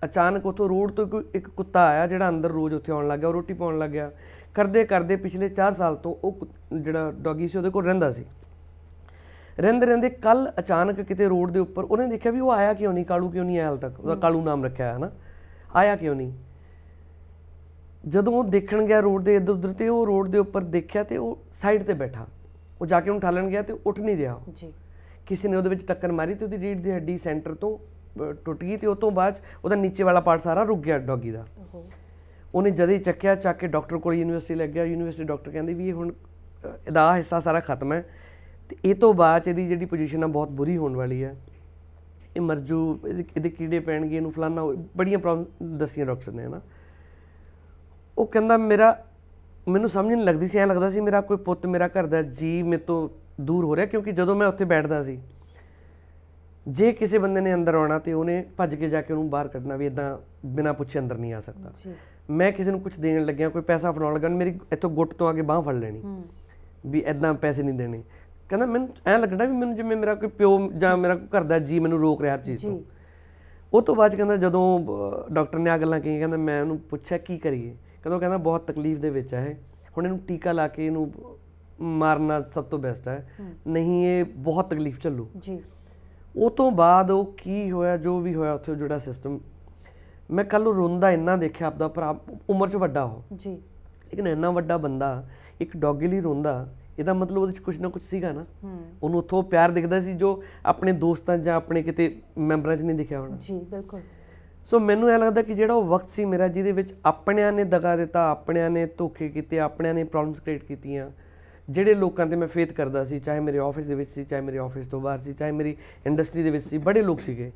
A: ਅਚਾਨਕ ਉਥੋਂ ਰੋਡ ਤੋਂ ਇੱਕ ਕੁੱਤਾ ਆਇਆ ਜਿਹੜਾ ਅੰਦਰ ਰੋਜ਼ ਉੱਥੇ ਆਉਣ ਲੱਗਿਆ ਰੋਟੀ ਪਾਉਣ ਲੱਗਿਆ ਕਰਦੇ ਕਰਦੇ ਪਿਛਲੇ 4 ਸਾਲ ਤੋਂ ਉਹ ਜਿਹੜਾ ਡੌਗੀ ਸੀ ਉਹਦੇ ਕੋਲ ਰਹਿੰਦਾ ਸੀ ਰਹਿੰਦੇ ਰਹਿੰਦੇ ਕੱਲ ਅਚਾਨਕ ਕਿਤੇ ਰੋਡ ਦੇ ਉੱਪਰ ਉਹਨੇ ਦੇਖਿਆ ਵੀ ਉਹ ਆਇਆ ਕਿਉਂ ਨਹੀਂ ਕਾਲੂ ਕਿਉਂ ਨਹੀਂ ਆਇਆ ਹਾਲ ਤੱਕ ਉਹਦਾ ਕਾਲੂ ਨਾਮ ਰੱਖਿਆ ਹੈ ਨਾ ਆਇਆ ਕਿਉਂ ਨਹੀਂ ਜਦੋਂ ਉਹ ਦੇਖਣ ਗਿਆ ਰੋਡ ਦੇ ਇੱਧਰ ਉੱਧਰ ਤੇ ਉਹ ਰੋਡ ਦੇ ਉੱਪਰ ਦੇਖਿਆ ਤੇ ਉਹ ਸਾਈਡ ਤੇ ਬੈਠਾ ਉਹ ਜਾ ਕੇ ਉਹਨੂੰ ਠਾਲਣ ਗਿਆ ਤੇ ਉੱਠ ਨਹੀਂ ਰਿਹਾ ਜੀ ਕਿਸੇ ਨੇ ਉਹਦੇ ਵਿੱਚ ਟੱਕਰ ਮਾਰੀ ਤੇ ਉਹਦੀ ਰੀੜ ਦੀ ਹੱਡੀ ਸੈਂਟਰ ਤੋਂ ਟੁੱਟ ਗਈ ਤੇ ਉਸ ਤੋਂ ਬਾਅਦ ਉਹਦਾ ਨੀਚੇ ਵਾਲਾ ਪਾਰਟ ਸਾਰਾ ਰੁਕ ਗਿਆ ਡੌਗੀ ਦਾ ਉਹਨੇ ਜਦ ਹੀ ਚੱਕਿਆ ਚੱਕ ਕੇ ਡਾਕਟਰ ਕੋਲ ਯੂਨੀਵਰਸਿਟੀ ਲੱਗ ਗਿਆ ਯੂਨੀਵਰਸਿਟੀ ਡਾਕਟਰ ਕਹਿੰਦੇ ਵੀ ਇਹ ਹੁਣ ਇਹਦਾ ਹਿੱਸਾ ਸਾਰਾ ਖਤਮ ਹੈ ਤੇ ਇਹ ਤੋਂ ਬਾਅਦ ਇਹਦੀ ਜਿਹੜੀ ਪੋਜੀਸ਼ਨ ਆ ਬਹੁਤ ਬੁਰੀ ਹੋਣ ਵਾਲੀ ਹੈ ਇਹ ਮਰਜੂ ਇਹਦੇ ਕੀੜੇ ਪੈਣਗੇ ਇਹਨੂੰ ਫਲਾਣਾ ਬੜੀਆਂ ਪ੍ਰੋਬਲਮ ਦਸੀਆਂ ਡਾਕਟਰ ਨੇ ਹਨਾ ਉਹ ਕਹਿੰਦਾ ਮੇਰਾ ਮੈਨੂੰ ਸਮਝ ਨਹੀਂ ਲੱਗਦੀ ਸੀ ਐ ਲੱਗਦਾ ਸੀ ਮੇਰਾ ਕੋਈ ਪੁੱਤ ਮੇਰਾ ਘਰ ਦਾ ਜੀ ਮੇਰੇ ਤੋਂ ਦੂਰ ਹੋ ਰਿਹਾ ਕਿਉਂਕਿ ਜਦੋਂ ਮੈਂ ਉੱਥੇ ਬੈਠਦਾ ਸੀ ਜੇ ਕਿਸੇ ਬੰਦੇ ਨੇ ਅੰਦਰ ਆਉਣਾ ਤੇ ਉਹਨੇ ਭੱਜ ਕੇ ਜਾ ਕੇ ਉਹਨੂੰ ਬਾਹਰ ਕੱਢਣਾ ਵੀ ਇਦਾਂ ਬਿਨਾ ਪੁੱਛੇ ਅੰਦਰ ਨਹੀਂ ਆ ਸਕਦਾ ਮੈਂ ਕਿਸੇ ਨੂੰ ਕੁਝ ਦੇਣ ਲੱਗਿਆ ਕੋਈ ਪੈਸਾ ਫੜਾਉਣ ਲੱਗਾ ਮੇਰੀ ਇੱਥੋਂ ਗੁੱਟ ਤੋਂ ਆ ਕੇ ਬਾਹ ਫੜ ਲੈਣੀ ਵੀ ਇਦਾਂ ਪੈਸੇ ਨਹੀਂ ਦੇਣੇ ਕਹਿੰਦਾ ਮੈਨੂੰ ਐ ਲੱਗਦਾ ਵੀ ਮੈਨੂੰ ਜਿਵੇਂ ਮੇਰਾ ਕੋਈ ਪਿਓ ਜਾਂ ਮੇਰਾ ਕੋਈ ਘਰ ਦਾ ਜੀ ਮੈਨੂੰ ਰੋਕ ਰਿਹਾ ਹਰ ਚੀਜ਼ ਤੋਂ ਉਹ ਤੋਂ ਬਾਅਦ ਕਹਿੰਦਾ ਜਦੋਂ ਡਾਕਟਰ ਨੇ ਆ ਗੱਲਾਂ ਕਹੀਆਂ ਕਹਿੰਦਾ ਮੈਂ ਉਹਨੂੰ ਪੁੱਛਿਆ ਕੀ ਕਰੀਏ ਕਹਿੰਦਾ ਕਹਿੰਦਾ ਬਹੁਤ ਤਕਲੀਫ ਦੇ ਵਿੱਚ ਆ ਇਹ ਹੁਣ ਇਹਨੂੰ ਟੀਕਾ ਲਾ ਕੇ ਇਹਨੂੰ ਮਾਰਨਾ ਸਭ ਤੋਂ ਬੈਸਟ ਹੈ ਨਹੀਂ ਇਹ ਬਹੁਤ ਤਕਲੀਫ ਚੱਲੂ ਜੀ ਉਹ ਤੋਂ ਬਾਅਦ ਉਹ ਕੀ ਹੋਇਆ ਜੋ ਵੀ ਹੋਇਆ ਉੱਥੇ ਜਿਹੜਾ ਸਿਸਟਮ ਮੈਂ ਕੱਲ ਰੋਂਦਾ ਇੰਨਾ ਦੇਖਿਆ ਆਪਦਾ ਪਰ ਉਮਰ 'ਚ ਵੱਡਾ ਹੋ ਜੀ ਲੇਕਿਨ ਇੰਨਾ ਵੱਡਾ ਬੰਦਾ ਇੱਕ ਡੌਗੀ ਲਈ ਰੋਂਦਾ ਇਹਦਾ ਮਤਲਬ ਉਹਦੇ 'ਚ ਕੁਝ ਨਾ ਕੁਝ ਸੀਗਾ ਨਾ ਉਹਨੂੰ ਉੱਥੋਂ ਪਿਆਰ ਦਿਖਦਾ ਸੀ ਜੋ ਆਪਣੇ ਦੋਸਤਾਂ ਜਾਂ ਆਪਣੇ ਕਿਤੇ ਮੈਂਬਰਾਂ 'ਚ ਨਹੀਂ ਦਿਖਿਆ ਹੋਣਾ ਜੀ ਬਿਲਕੁਲ ਸੋ ਮੈਨੂੰ ਇਹ ਲੱਗਦਾ ਕਿ ਜਿਹੜਾ ਉਹ ਵਕਤ ਸੀ ਮੇਰਾ ਜਿਹਦੇ ਵਿੱਚ ਆਪਣਿਆਂ ਨੇ ਦਗਾ ਦਿੱਤਾ ਆਪਣਿਆਂ ਨੇ ਧੋਖੇ ਕੀਤੇ ਆਪਣਿਆਂ ਨੇ ਪ੍ਰੋਬਲਮਸ ਕ੍ਰੀਏਟ ਕੀਤੀਆਂ ਜਿਹੜੇ ਲੋਕਾਂ ਤੇ ਮੈਂ ਫੇਥ ਕਰਦਾ ਸੀ ਚਾਹੇ ਮੇਰੇ ਆਫਿਸ ਦੇ ਵਿੱਚ ਸੀ ਚਾਹੇ ਮੇਰੇ ਆਫਿਸ ਤੋਂ ਬਾਹਰ ਸੀ ਚਾਹੇ ਮੇਰੀ ਇੰਡਸਟਰੀ ਦੇ ਵਿੱਚ ਸੀ ਬੜੇ ਲੋਕ ਸੀਗੇ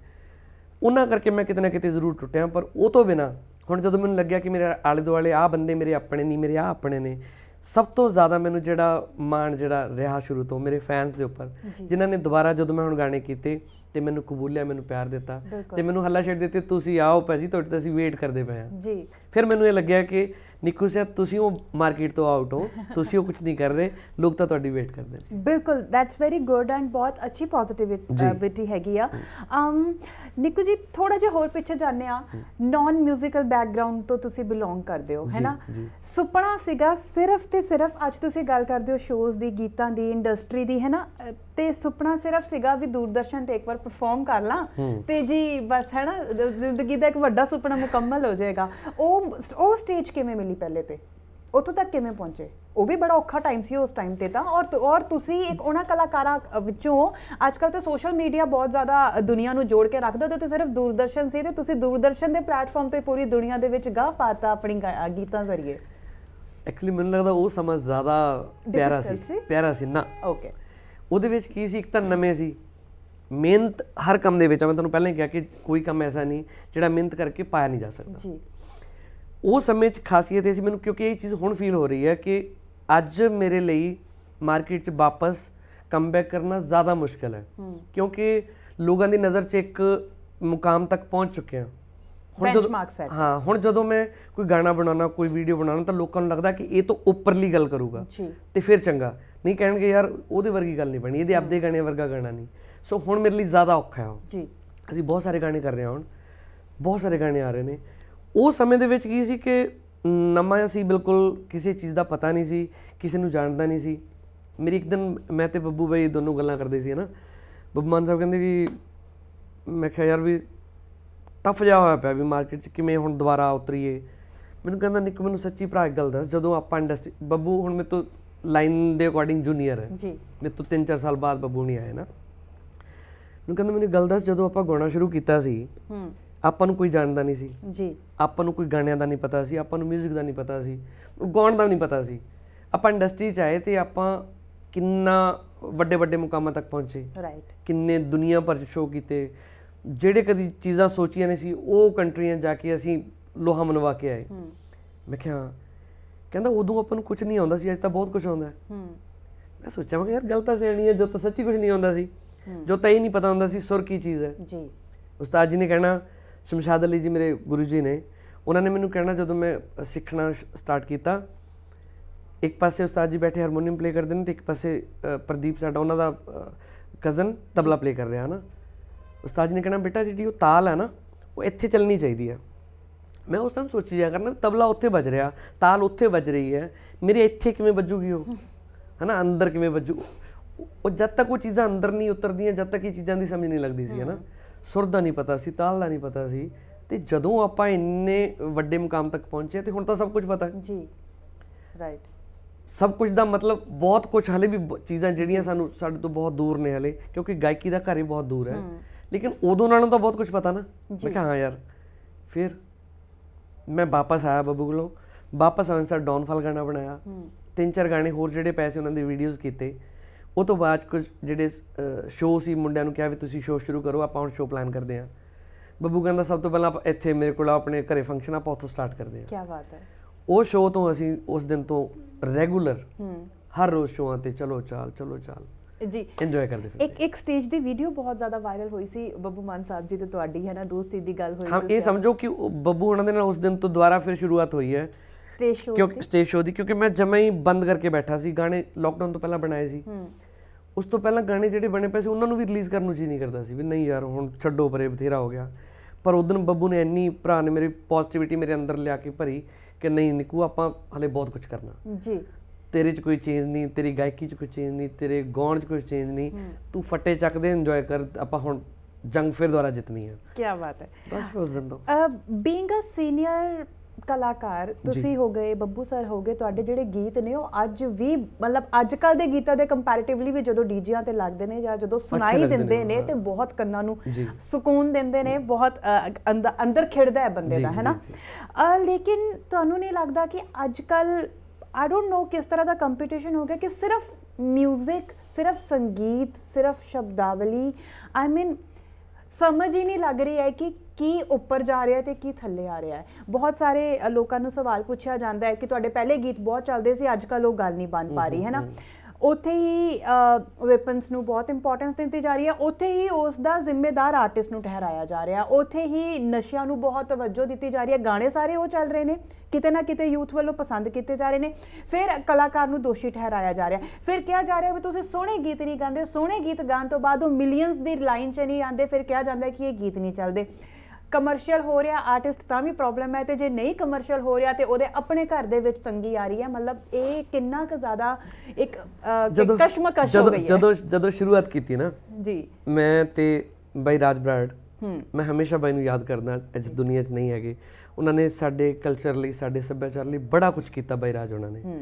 A: ਉਹਨਾਂ ਕਰਕੇ ਮੈਂ ਕਿਤੇ ਨਾ ਕਿਤੇ ਜ਼ਰੂਰ ਟੁੱਟਿਆ ਪਰ ਉਹ ਤੋਂ ਬਿਨਾ ਹੁਣ ਜਦੋਂ ਮੈਨੂੰ ਲੱਗਿਆ ਕਿ ਮੇਰੇ ਆਲੇ ਦੁਆਲੇ ਆ ਬੰਦੇ ਮੇਰੇ ਆਪਣੇ ਨਹੀਂ ਮੇਰੇ ਆ ਆਪਣੇ ਨੇ ਸਭ ਤੋਂ ਜ਼ਿਆਦਾ ਮੈਨੂੰ ਜਿਹੜਾ ਮਾਣ ਜਿਹੜਾ ਰਿਹਾ ਸ਼ੁਰੂ ਤੋਂ ਮੇਰੇ ਫੈਨਸ ਦੇ ਉੱਪਰ ਜਿਨ੍ਹਾਂ ਨੇ ਦੁਬਾਰਾ ਜਦੋਂ ਮੈਂ ਹੁਣ ਗਾਣੇ ਕੀਤੇ ਤੇ ਮੈਨੂੰ ਕਬੂਲਿਆ ਮੈਨੂੰ ਪਿਆਰ ਦਿੱਤਾ ਤੇ ਮੈਨੂੰ ਹੱਲਾ ਛੱਡ ਦਿੱਤੇ ਤੁਸੀਂ ਆਓ ਭਾਜੀ ਤੁਹਾਡੇ ਤੇ ਅਸੀਂ ਵੇਟ ਕਰਦੇ ਪਏ ਆ ਜੀ ਫਿਰ ਮੈਨੂੰ ਇਹ ਲੱਗਿਆ ਕਿ ਨਿੱਕੂ ਸਾਹਿਬ ਤੁਸੀਂ ਉਹ ਮਾਰਕੀਟ ਤੋਂ ਆਊਟ ਹੋ ਤੁਸੀਂ ਉਹ ਕੁਝ ਨਹੀਂ ਕਰ ਰਹੇ ਲੋਕ ਤਾਂ ਤੁਹਾਡੀ ਵੇਟ ਕਰਦੇ
B: ਨੇ ਬਿਲਕੁਲ ਦੈਟਸ ਵੈਰੀ ਗੁੱਡ ਐਂਡ ਬਹੁਤ ਅੱਛੀ ਪੋਜ਼ਿਟਿਵਿਟੀ ਹੈਗੀ ਆ ਅਮ ਨਿੱਕੂ ਜੀ ਥੋੜਾ ਜਿਹਾ ਹੋਰ ਪਿੱਛੇ ਜਾਂਦੇ ਆ ਨਾਨ 뮤지컬 ਬੈਕਗ੍ਰਾਉਂਡ ਤੋਂ ਤੁਸੀਂ ਬਿਲੋਂਗ ਕਰਦੇ ਹੋ ਹੈਨਾ ਸੁਪਨਾ ਸੀਗਾ ਸਿਰਫ ਤੇ ਸਿਰਫ ਅੱਜ ਤੁਸੀਂ ਗੱਲ ਕਰਦੇ ਹੋ ਸ਼ੋਜ਼ ਦੀ ਗੀਤਾਂ ਦੀ ਇੰਡਸਟਰੀ ਦੀ ਹੈਨਾ ਤੇ ਸੁਪਨਾ ਸਿਰਫ ਸੀਗਾ ਵੀ ਦੂਰਦਰਸ਼ਨ ਤੇ ਇੱਕ ਵਾਰ ਪਰਫਾਰਮ ਕਰ ਲਾਂ ਤੇ ਜੀ ਬਸ ਹੈਨਾ ਜ਼ਿੰਦਗੀ ਦਾ ਇੱਕ ਵੱਡਾ ਸੁਪਨਾ ਮੁਕੰਮਲ ਹੋ ਜਾਏਗਾ ਉਹ ਉਹ ਸਟੇਜ ਕਿਵੇਂ ਮਿਲੀ ਪਹਿਲੇ ਤੇ ਉੱਥੋਂ ਤੱਕ ਕਿਵੇਂ ਪਹੁੰਚੇ ਉਹ ਵੀ ਬੜਾ ਔਖਾ ਟਾਈਮ ਸੀ ਉਸ ਟਾਈਮ ਤੇ ਤਾਂ ਔਰ ਔਰ ਤੁਸੀਂ ਇੱਕ ਉਹਨਾਂ ਕਲਾਕਾਰਾਂ ਵਿੱਚੋਂ ਅੱਜ ਕੱਲ ਤਾਂ ਸੋਸ਼ਲ ਮੀਡੀਆ ਬਹੁਤ ਜ਼ਿਆਦਾ ਦੁਨੀਆ ਨੂੰ ਜੋੜ ਕੇ ਰੱਖਦਾ ਤੇ ਸਿਰਫ ਦੂਰਦਰਸ਼ਨ ਸੀ ਤੇ ਤੁਸੀਂ ਦੂਰਦਰਸ਼ਨ ਦੇ ਪਲੇਟਫਾਰਮ ਤੇ ਪੂਰੀ ਦੁਨੀਆ ਦੇ ਵਿੱਚ ਗਾ ਪਾਤਾ ਆਪਣੀ ਗੀਤਾਂ ਜ਼ਰੀਏ
A: ਐਕਚੁਅਲੀ ਮੈਨੂੰ ਲੱਗਦਾ ਉਹ ਸਮਾਂ ਜ਼ਿਆਦਾ ਪਿਆਰਾ ਸੀ ਪਿਆਰਾ ਸੀ ਨਾ ਓਕੇ ਉਹਦੇ ਵਿੱਚ ਕੀ ਸੀ ਇੱਕ ਤਾਂ ਨਵੇਂ ਸੀ ਮਿਹਨਤ ਹਰ ਕੰਮ ਦੇ ਵਿੱਚ ਮੈਂ ਤੁਹਾਨੂੰ ਪਹਿਲਾਂ ਹੀ ਕਿਹਾ ਕਿ ਕੋਈ ਕੰਮ ਐਸਾ ਨਹੀਂ ਜਿਹੜਾ ਮਿਹਨਤ ਕਰਕੇ ਪਾਇਆ ਨਹੀਂ ਜਾ ਸਕਦਾ ਜੀ ਉਹ ਸਮੇਂ 'ਚ ਖਾਸੀਅਤ ਇਹ ਸੀ ਮੈਨੂੰ ਕਿਉਂਕਿ ਇਹ ਚੀਜ਼ ਹੁਣ ਫੀਲ ਹੋ ਰਹੀ ਹੈ ਕਿ ਅੱਜ ਮੇਰੇ ਲਈ ਮਾਰਕੀਟ 'ਚ ਵਾਪਸ ਕਮਬੈਕ ਕਰਨਾ ਜ਼ਿਆਦਾ ਮੁਸ਼ਕਲ ਹੈ ਕਿਉਂਕਿ ਲੋਕਾਂ ਦੀ ਨਜ਼ਰ 'ਚ ਇੱਕ ਮੁਕਾਮ ਤੱਕ ਪਹੁੰਚ ਚੁੱਕੇ ਹਾਂ ਹੁਣ ਜਦੋਂ ਹਾਂ ਹੁਣ ਜਦੋਂ ਮੈਂ ਕੋਈ ਗਾਣਾ ਬਣਾਉਣਾ ਕੋਈ ਵੀਡੀਓ ਬਣਾਉਣਾ ਤਾਂ ਲੋਕਾਂ ਨੂੰ ਲੱਗਦਾ ਕਿ ਇਹ ਤਾਂ ਉੱਪਰਲੀ ਗੱਲ ਕਰੂਗਾ ਤੇ ਫਿਰ ਚੰਗਾ ਨਹੀਂ ਕਹਿਣਗੇ ਯਾਰ ਉਹਦੇ ਵਰਗੀ ਗੱਲ ਨਹੀਂ ਬਣੀ ਇਹਦੇ ਆਪਦੇ ਗਾਣੇ ਵਰਗਾ ਗਾਣਾ ਨਹੀਂ ਸੋ ਹੁਣ ਮੇਰੇ ਲਈ ਜ਼ਿਆਦਾ ਔਖਾ ਹੈ ਜੀ ਅਸੀਂ ਬਹੁਤ ਸਾਰੇ ਗਾਣੇ ਕਰ ਰਹੇ ਹਾਂ ਹੁਣ ਬਹੁਤ ਸਾਰੇ ਗਾਣੇ ਆ ਰਹੇ ਨੇ ਉਹ ਸਮੇਂ ਦੇ ਵਿੱਚ ਕੀ ਸੀ ਕਿ ਨਮਾ ਸੀ ਬਿਲਕੁਲ ਕਿਸੇ ਚੀਜ਼ ਦਾ ਪਤਾ ਨਹੀਂ ਸੀ ਕਿਸੇ ਨੂੰ ਜਾਣਦਾ ਨਹੀਂ ਸੀ ਮੇਰੀ ਇੱਕ ਦਿਨ ਮੈਂ ਤੇ ਬੱਬੂ ਬਾਈ ਦੋਨੋਂ ਗੱਲਾਂ ਕਰਦੇ ਸੀ ਹਨਾ ਬੱਬੂ ਮਾਨ ਸਾਹਿਬ ਕਹਿੰਦੇ ਵੀ ਮੈਂ ਕਿਹਾ ਯਾਰ ਵੀ ਟਫ ਜਾ ਹੋਇਆ ਪਿਆ ਵੀ ਮਾਰਕੀਟ 'ਚ ਕਿਵੇਂ ਹੁਣ ਦੁਬਾਰਾ ਉਤਰੀਏ ਮੈਨੂੰ ਕਹਿੰਦਾ ਨਿੱਕ ਮੈਨੂੰ ਸੱਚੀ ਭਰਾ ਇੱਕ ਗੱਲ ਦੱਸ ਜਦੋਂ ਆਪਾਂ ਇੰਡਸਟਰੀ ਬੱਬੂ ਹੁਣ ਮੇਰੇ ਤੋਂ ਲਾਈਨ ਦੇ ਅਕੋਰਡਿੰਗ ਜੂਨੀਅਰ ਹੈ ਜੀ ਮੇਰੇ ਤੋਂ 3-4 ਸਾਲ ਬਾਅਦ ਬੱਬੂ ਨਹੀਂ ਆਏ ਨਾ ਮੈਨੂੰ ਕਹਿੰਦਾ ਮੈਨੂੰ ਗੱਲ ਦੱਸ ਜਦੋਂ ਆਪਾਂ ਗਾਉਣਾ ਸ਼ੁਰੂ ਕੀਤਾ ਸੀ ਹੂੰ ਆਪਾਂ ਨੂੰ ਕੋਈ ਜਾਣਦਾ ਨਹੀਂ ਸੀ ਜੀ ਆਪਾਂ ਨੂੰ ਕੋਈ ਗਾਣਿਆਂ ਦਾ ਨਹੀਂ ਪਤਾ ਸੀ ਆਪਾਂ ਨੂੰ 뮤직 ਦਾ ਨਹੀਂ ਪਤਾ ਸੀ ਗਾਉਣ ਦਾ ਨਹੀਂ ਪਤਾ ਸੀ ਆਪਾਂ ਇੰਡਸਟਰੀ 'ਚ ਆਏ ਤੇ ਆਪਾਂ ਕਿੰਨਾ ਵੱਡੇ ਵੱਡੇ ਮੁਕਾਮਾਂ ਤੱਕ ਪਹੁੰਚੇ ਰਾਈਟ ਕਿੰਨੇ ਦੁਨੀਆ ਪਰ ਸ਼ੋਅ ਕੀਤੇ ਜਿਹੜੇ ਕਦੀ ਚੀਜ਼ਾਂ ਸੋਚੀਆਂ ਨਹੀਂ ਸੀ ਉਹ ਕੰਟਰੀਆਂ ਜਾ ਕੇ ਅਸੀਂ ਲੋਹਾ ਮਨਵਾ ਕੇ ਆਏ ਮੈਂ ਕਿਹਾ ਕਹਿੰਦਾ ਉਦੋਂ ਆਪਾਂ ਨੂੰ ਕੁਝ ਨਹੀਂ ਆਉਂਦਾ ਸੀ ਅੱਜ ਤਾਂ ਬਹੁਤ ਕੁਝ ਆਉਂਦਾ ਹੂੰ ਮੈਂ ਸੋਚਿਆ ਮੈਂ ਯਾਰ ਗਲਤ ਸੈਣੀ ਹੈ ਜੋ ਤਾਂ ਸੱਚੀ ਕੁਝ ਨਹੀਂ ਆਉਂਦਾ ਸੀ ਜੋ ਤਾਂ ਇਹ ਨਹੀਂ ਪਤਾ ਹੁੰਦਾ ਸੀ ਸੁਰ ਕੀ ਚੀਜ਼ ਹੈ ਜੀ ਉਸਤਾਦ ਜੀ ਨੇ ਕਹਿਣਾ ਸ਼ਮਸ਼ਾਦ ਅਲੀ ਜੀ ਮੇਰੇ ਗੁਰੂ ਜੀ ਨੇ ਉਹਨਾਂ ਨੇ ਮੈਨੂੰ ਕਹਿਣਾ ਜਦੋਂ ਮੈਂ ਸਿੱਖਣਾ ਸਟਾਰਟ ਕੀਤਾ ਇੱਕ ਪਾਸੇ ਉਸਤਾਦ ਜੀ ਬੈਠੇ ਹਾਰਮੋਨੀਅਮ ਪਲੇ ਕਰਦੇ ਨੇ ਤੇ ਇੱਕ ਪਾਸੇ ਪ੍ਰਦੀਪ ਸਾਡਾ ਉਹਨਾਂ ਦਾ ਕਜ਼ਨ ਤਬਲਾ ਪਲੇ ਕਰ ਰਿਹਾ ਹਨਾ ਉਸਤਾਦ ਜੀ ਨੇ ਕਹਿਣਾ ਬੇਟਾ ਜਿਹੜੀ ਉਹ ਤਾਲ ਹੈ ਨਾ ਉਹ ਇੱਥੇ ਚੱਲਣੀ ਚਾਹੀਦੀ ਹੈ ਮੈਂ ਉਸ ਟਾਈਮ ਸੋਚੀ ਜਾ ਕਰਨਾ ਤਬਲਾ ਉੱਥੇ ਵੱਜ ਰਿਹਾ ਤਾਲ ਉੱਥੇ ਵੱਜ ਰਹੀ ਹੈ ਮੇਰੇ ਇੱਥੇ ਕਿਵੇਂ ਵੱਜੂਗੀ ਉਹ ਹਨਾ ਅੰਦਰ ਕਿਵੇਂ ਵੱਜੂ ਉਹ ਜਦ ਤੱਕ ਉਹ ਚੀਜ਼ਾਂ ਅੰਦਰ ਨਹੀਂ ਉਤਰਦੀਆਂ ਜਦ ਤੱਕ ਇਹ ਚੀਜ਼ਾਂ ਦੀ ਸਮਝ ਨਹੀਂ ਲੱਗਦੀ ਸੀ ਹਨਾ ਸੁਰ ਦਾ ਨਹੀਂ ਪਤਾ ਸੀ ਤਾਲ ਦਾ ਨਹੀਂ ਪਤਾ ਸੀ ਤੇ ਜਦੋਂ ਆਪਾਂ ਇੰਨੇ ਵੱਡੇ ਮੁਕਾਮ ਤੱਕ ਪਹੁੰਚੇ ਤੇ ਹੁਣ ਤਾਂ ਸਭ ਕੁਝ ਪਤਾ ਹੈ ਜੀ ਰਾਈਟ ਸਭ ਕੁਝ ਦਾ ਮਤਲਬ ਬਹੁਤ ਕੁਝ ਹਲੇ ਵੀ ਚੀਜ਼ਾਂ ਜਿਹੜੀਆਂ ਸਾਨੂੰ ਸਾਡੇ ਤੋਂ ਬਹੁਤ ਦੂਰ ਨੇ ਹਲੇ ਕਿਉਂਕਿ ਗਾਇਕੀ ਦਾ ਘਰ ਹੀ ਬਹੁਤ ਦੂਰ ਹੈ ਲੇਕਿਨ ਉਦੋਂ ਨਾਲੋਂ ਤਾਂ ਬਹੁਤ ਕੁਝ ਪਤਾ ਨਾ ਮੈਂ ਕਿਹਾ ਹਾਂ ਯਾਰ ਫਿਰ ਮੈਂ ਵਾਪਸ ਆਇਆ ਬੱਬੂ ਕੋਲ ਵਾਪਸ ਆਉਣ ਸਰ ਡੌਨਫਾਲ ਗਾਣਾ ਬਣਾਇਆ ਤਿੰਨ ਚਾਰ ਗਾਣੇ ਹੋਰ ਜਿਹੜੇ ਪੈਸੇ ਉਹਨਾਂ ਦੇ ਵੀਡੀਓਜ਼ ਕੀਤੇ ਉਹ ਤੋਂ ਬਾਅਦ ਕੁਝ ਜਿਹੜੇ ਸ਼ੋਅ ਸੀ ਮੁੰਡਿਆਂ ਨੂੰ ਕਿਹਾ ਵੀ ਤੁਸੀਂ ਸ਼ੋਅ ਸ਼ੁਰੂ ਕਰੋ ਆਪਾਂ ਹੁਣ ਸ਼ੋਅ ਪਲਾਨ ਕਰਦੇ ਆਂ ਬੱਬੂ ਕਹਿੰਦਾ ਸਭ ਤੋਂ ਪਹਿਲਾਂ ਇੱਥੇ ਮੇਰੇ ਕੋਲ ਆਪਣੇ ਘਰੇ ਫੰਕਸ਼ਨ ਆਪਾਂ ਉੱਥੋਂ ਸਟਾਰਟ ਕਰਦੇ ਆਂ ਕੀ ਬਾਤ ਹੈ ਉਹ ਸ਼ੋਅ ਤੋਂ ਅਸੀਂ ਉਸ ਦਿਨ ਤੋਂ ਰੈਗੂਲਰ ਹਰ ਰੋਜ਼ ਸ਼ੋਆਂ ਤੇ ਚਲੋ ਚਾਲ ਚਲੋ ਚਾਲ ਜੀ ਇੰਜੋਏ ਕਰਦੇ ਫਿਰ ਇੱਕ
B: ਇੱਕ ਸਟੇਜ ਦੀ ਵੀਡੀਓ ਬਹੁਤ ਜ਼ਿਆਦਾ ਵਾਇਰਲ ਹੋਈ ਸੀ ਬੱਬੂ ਮਾਨ ਸਾਹਿਬ ਜੀ ਤੇ ਤੁਹਾਡੀ ਹੈ ਨਾ ਦੋਸਤੀ ਦੀ ਗੱਲ ਹੋਈ ਹਾਂ ਇਹ ਸਮਝੋ
A: ਕਿ ਬੱਬੂ ਉਹਨਾਂ ਦੇ ਨਾਲ ਉਸ ਦਿਨ ਤੋਂ ਦੁਬਾਰਾ ਫਿਰ ਸ਼ੁਰੂਆਤ ਹੋਈ ਹੈ ਸਟੇਜ ਸ਼ੋਅ ਕਿਉਂਕਿ ਸਟੇਜ ਸ਼ੋਅ ਦੀ ਕਿਉਂਕਿ ਮੈਂ ਜਮਾਈ ਬੰਦ ਕਰਕੇ ਬੈਠਾ ਸੀ ਗਾਣੇ ਲਾਕਡਾਊਨ ਤੋਂ ਪਹਿਲਾਂ ਬਣਾਏ ਸੀ ਉਸ ਤੋਂ ਪਹਿਲਾਂ ਗਾਣੇ ਜਿਹੜੇ ਬਣੇ ਪਏ ਸੀ ਉਹਨਾਂ ਨੂੰ ਵੀ ਰਿਲੀਜ਼ ਕਰਨ ਨੂੰ ਜੀ ਨਹੀਂ ਕਰਦਾ ਸੀ ਵੀ ਨਹੀਂ ਯਾਰ ਹੁਣ ਛੱਡੋ ਪਰੇ ਬਥੇਰਾ ਹੋ ਗਿਆ ਪਰ ਦਿਨ ਬੱਬੂ ਨੇ ਇੰਨੀ ਭਰਾ ਨੇ ਮੇਰੇ ਪੋਜ਼ਿਟਿਵਿਟੀ ਮੇਰੇ ਅੰਦਰ ਲਿਆ ਕੇ ਭਰੀ ਕਿ ਨਹੀਂ ਨਿਕੂ ਆਪਾਂ ਹਲੇ ਬਹੁਤ ਕੁਝ ਕਰਨਾ ਜੀ ਤੇਰੇ 'ਚ ਕੋਈ ਚੇਂਜ ਨਹੀਂ ਤੇਰੀ ਗਾਇਕੀ 'ਚ ਕੋਈ ਚੇਂਜ ਨਹੀਂ ਤੇਰੇ ਗਾਉਣ 'ਚ ਕੋਈ ਚੇਂਜ ਨਹੀਂ ਤੂੰ ਫੱਟੇ ਚੱਕਦੇ ਇੰਜੋਏ ਕਰ ਆਪਾਂ ਹੁਣ ਜੰਗ ਫਿਰ ਦੁਆਰਾ ਜਿੱਤਨੀ ਹੈ
B: ਕੀ ਬਾਤ ਹੈ ਬਸ ਉਸ ਦਿਨ ਤੋਂ ਬੀਇੰਗ ਅ ਸੀਨੀਅਰ ਕਲਾਕਾਰ ਤੁਸੀਂ ਹੋ ਗਏ ਬੱਬੂ ਸਰ ਹੋ ਗਏ ਤੁਹਾਡੇ ਜਿਹੜੇ ਗੀਤ ਨੇ ਉਹ ਅੱਜ ਵੀ ਮਤਲਬ ਅੱਜ ਕੱਲ ਦੇ ਗੀਤਾਂ ਦੇ ਕੰਪੈਰੀਟਿਵਲੀ ਵੀ ਜਦੋਂ ਡੀਜੀਆਂ ਤੇ ਲੱਗਦੇ ਨੇ ਜਾਂ ਜਦੋਂ ਸੁਣਾਈ ਦਿੰਦੇ ਨੇ ਤੇ ਬਹੁਤ ਕੰਨਾਂ ਨੂੰ ਸਕੂਨ ਦਿੰਦੇ ਨੇ ਬਹੁਤ ਅੰਦਰ ਖਿੜਦਾ ਹੈ ਬੰਦੇ ਦਾ ਹੈਨਾ ਲੇਕਿਨ ਤੁਹਾਨੂੰ ਨਹੀਂ ਲੱਗਦਾ ਕਿ ਅੱਜ ਕੱਲ ਆਈ ਡੋਨਟ ਨੋ ਕਿਸ ਤਰ੍ਹਾਂ ਦਾ ਕੰਪੀਟੀਸ਼ਨ ਹੋ ਗਿਆ ਕਿ ਸਿਰਫ 뮤직 ਸਿਰਫ ਸੰਗੀਤ ਸਿਰਫ ਸ਼ਬਦਾਵਲੀ ਆਈ ਮੀਨ ਸਮਝ ਹੀ ਨਹੀਂ ਲੱਗ ਰਹੀ ਹੈ ਕਿ ਕੀ ਉੱਪਰ ਜਾ ਰਿਹਾ ਤੇ ਕੀ ਥੱਲੇ ਆ ਰਿਹਾ ਹੈ ਬਹੁਤ ਸਾਰੇ ਲੋਕਾਂ ਨੂੰ ਸਵਾਲ ਪੁੱਛਿਆ ਜਾਂਦਾ ਹੈ ਕਿ ਤੁਹਾਡੇ ਪਹਿਲੇ ਗੀਤ ਬਹੁਤ ਚੱਲਦੇ ਸੀ ਅੱਜ ਕੱਲ ਉਹ ਗੱਲ ਨਹੀਂ ਬਣ ਪਾ ਰਹੀ ਹੈ ਨਾ ਉੱਥੇ ਹੀ ਵੈਪਨਸ ਨੂੰ ਬਹੁਤ ਇੰਪੋਰਟੈਂਸ ਦਿੱਤੀ ਜਾ ਰਹੀ ਹੈ ਉੱਥੇ ਹੀ ਉਸ ਦਾ ਜ਼ਿੰਮੇਦਾਰ ਆਰਟਿਸਟ ਨੂੰ ਠਹਿਰਾਇਆ ਜਾ ਰਿਹਾ ਉੱਥੇ ਹੀ ਨਸ਼ਿਆਂ ਨੂੰ ਬਹੁਤ ਤਵੱਜੋ ਦਿੱਤੀ ਜਾ ਰਹੀ ਹੈ ਗਾਣੇ ਸਾਰੇ ਉਹ ਚੱਲ ਰਹੇ ਨੇ ਕਿਤੇ ਨਾ ਕਿਤੇ ਯੂਥ ਵੱਲੋਂ ਪਸੰਦ ਕੀਤੇ ਜਾ ਰਹੇ ਨੇ ਫਿਰ ਕਲਾਕਾਰ ਨੂੰ ਦੋਸ਼ੀ ਠਹਿਰਾਇਆ ਜਾ ਰਿਹਾ ਫਿਰ ਕਿਹਾ ਜਾ ਰਿਹਾ ਵੀ ਤੁਸੀਂ ਸੋਹਣੇ ਗੀਤ ਨਹੀਂ ਗਾਉਂਦੇ ਸੋਹਣੇ ਗੀਤ ਗਾਣ ਤੋਂ ਬਾਅਦ ਉਹ ਮਿਲੀਅਨਸ ਦੀ ਲਾਈਨ 'ਚ ਨਹੀਂ ਆਉਂਦੇ ਫਿਰ ਕਿਹਾ ਜਾਂਦਾ ਕਿ ਇਹ ਗੀਤ ਨਹੀਂ ਚੱਲਦੇ ਕਮਰਸ਼ੀਅਲ ਹੋ ਰਿਹਾ ਆਰਟਿਸਟ ਤਾਂ ਵੀ ਪ੍ਰੋਬਲਮ ਹੈ ਤੇ ਜੇ ਨਹੀਂ ਕਮਰਸ਼ੀਅਲ ਹੋ ਰਿਹਾ ਤੇ ਉਹਦੇ ਆਪਣੇ ਘਰ ਦੇ ਵਿੱਚ ਤੰਗੀ ਆ ਰਹੀ ਹੈ ਮਤਲਬ ਇਹ ਕਿੰਨਾ ਕੁ ਜ਼ਿਆਦਾ ਇੱਕ ਕਸ਼ਮਕਸ਼ ਹੋ ਗਈ ਹੈ ਜਦੋਂ
A: ਜਦੋਂ ਸ਼ੁਰੂਆਤ ਕੀਤੀ ਨਾ ਜੀ ਮੈਂ ਤੇ ਬਾਈ ਰਾਜ ਬਰਾੜ ਮੈਂ ਹਮੇਸ਼ਾ ਬਾਈ ਨੂੰ ਯਾਦ ਕਰਦਾ ਅੱਜ ਦੁਨੀਆ 'ਚ ਨਹੀਂ ਹੈਗੇ ਉਹਨਾਂ ਨੇ ਸਾਡੇ ਕਲਚਰ ਲਈ ਸਾਡੇ ਸੱਭਿਆਚਾਰ ਲਈ ਬੜਾ ਕੁਝ ਕੀਤਾ ਬਾਈ ਰਾਜ ਉਹਨਾਂ ਨੇ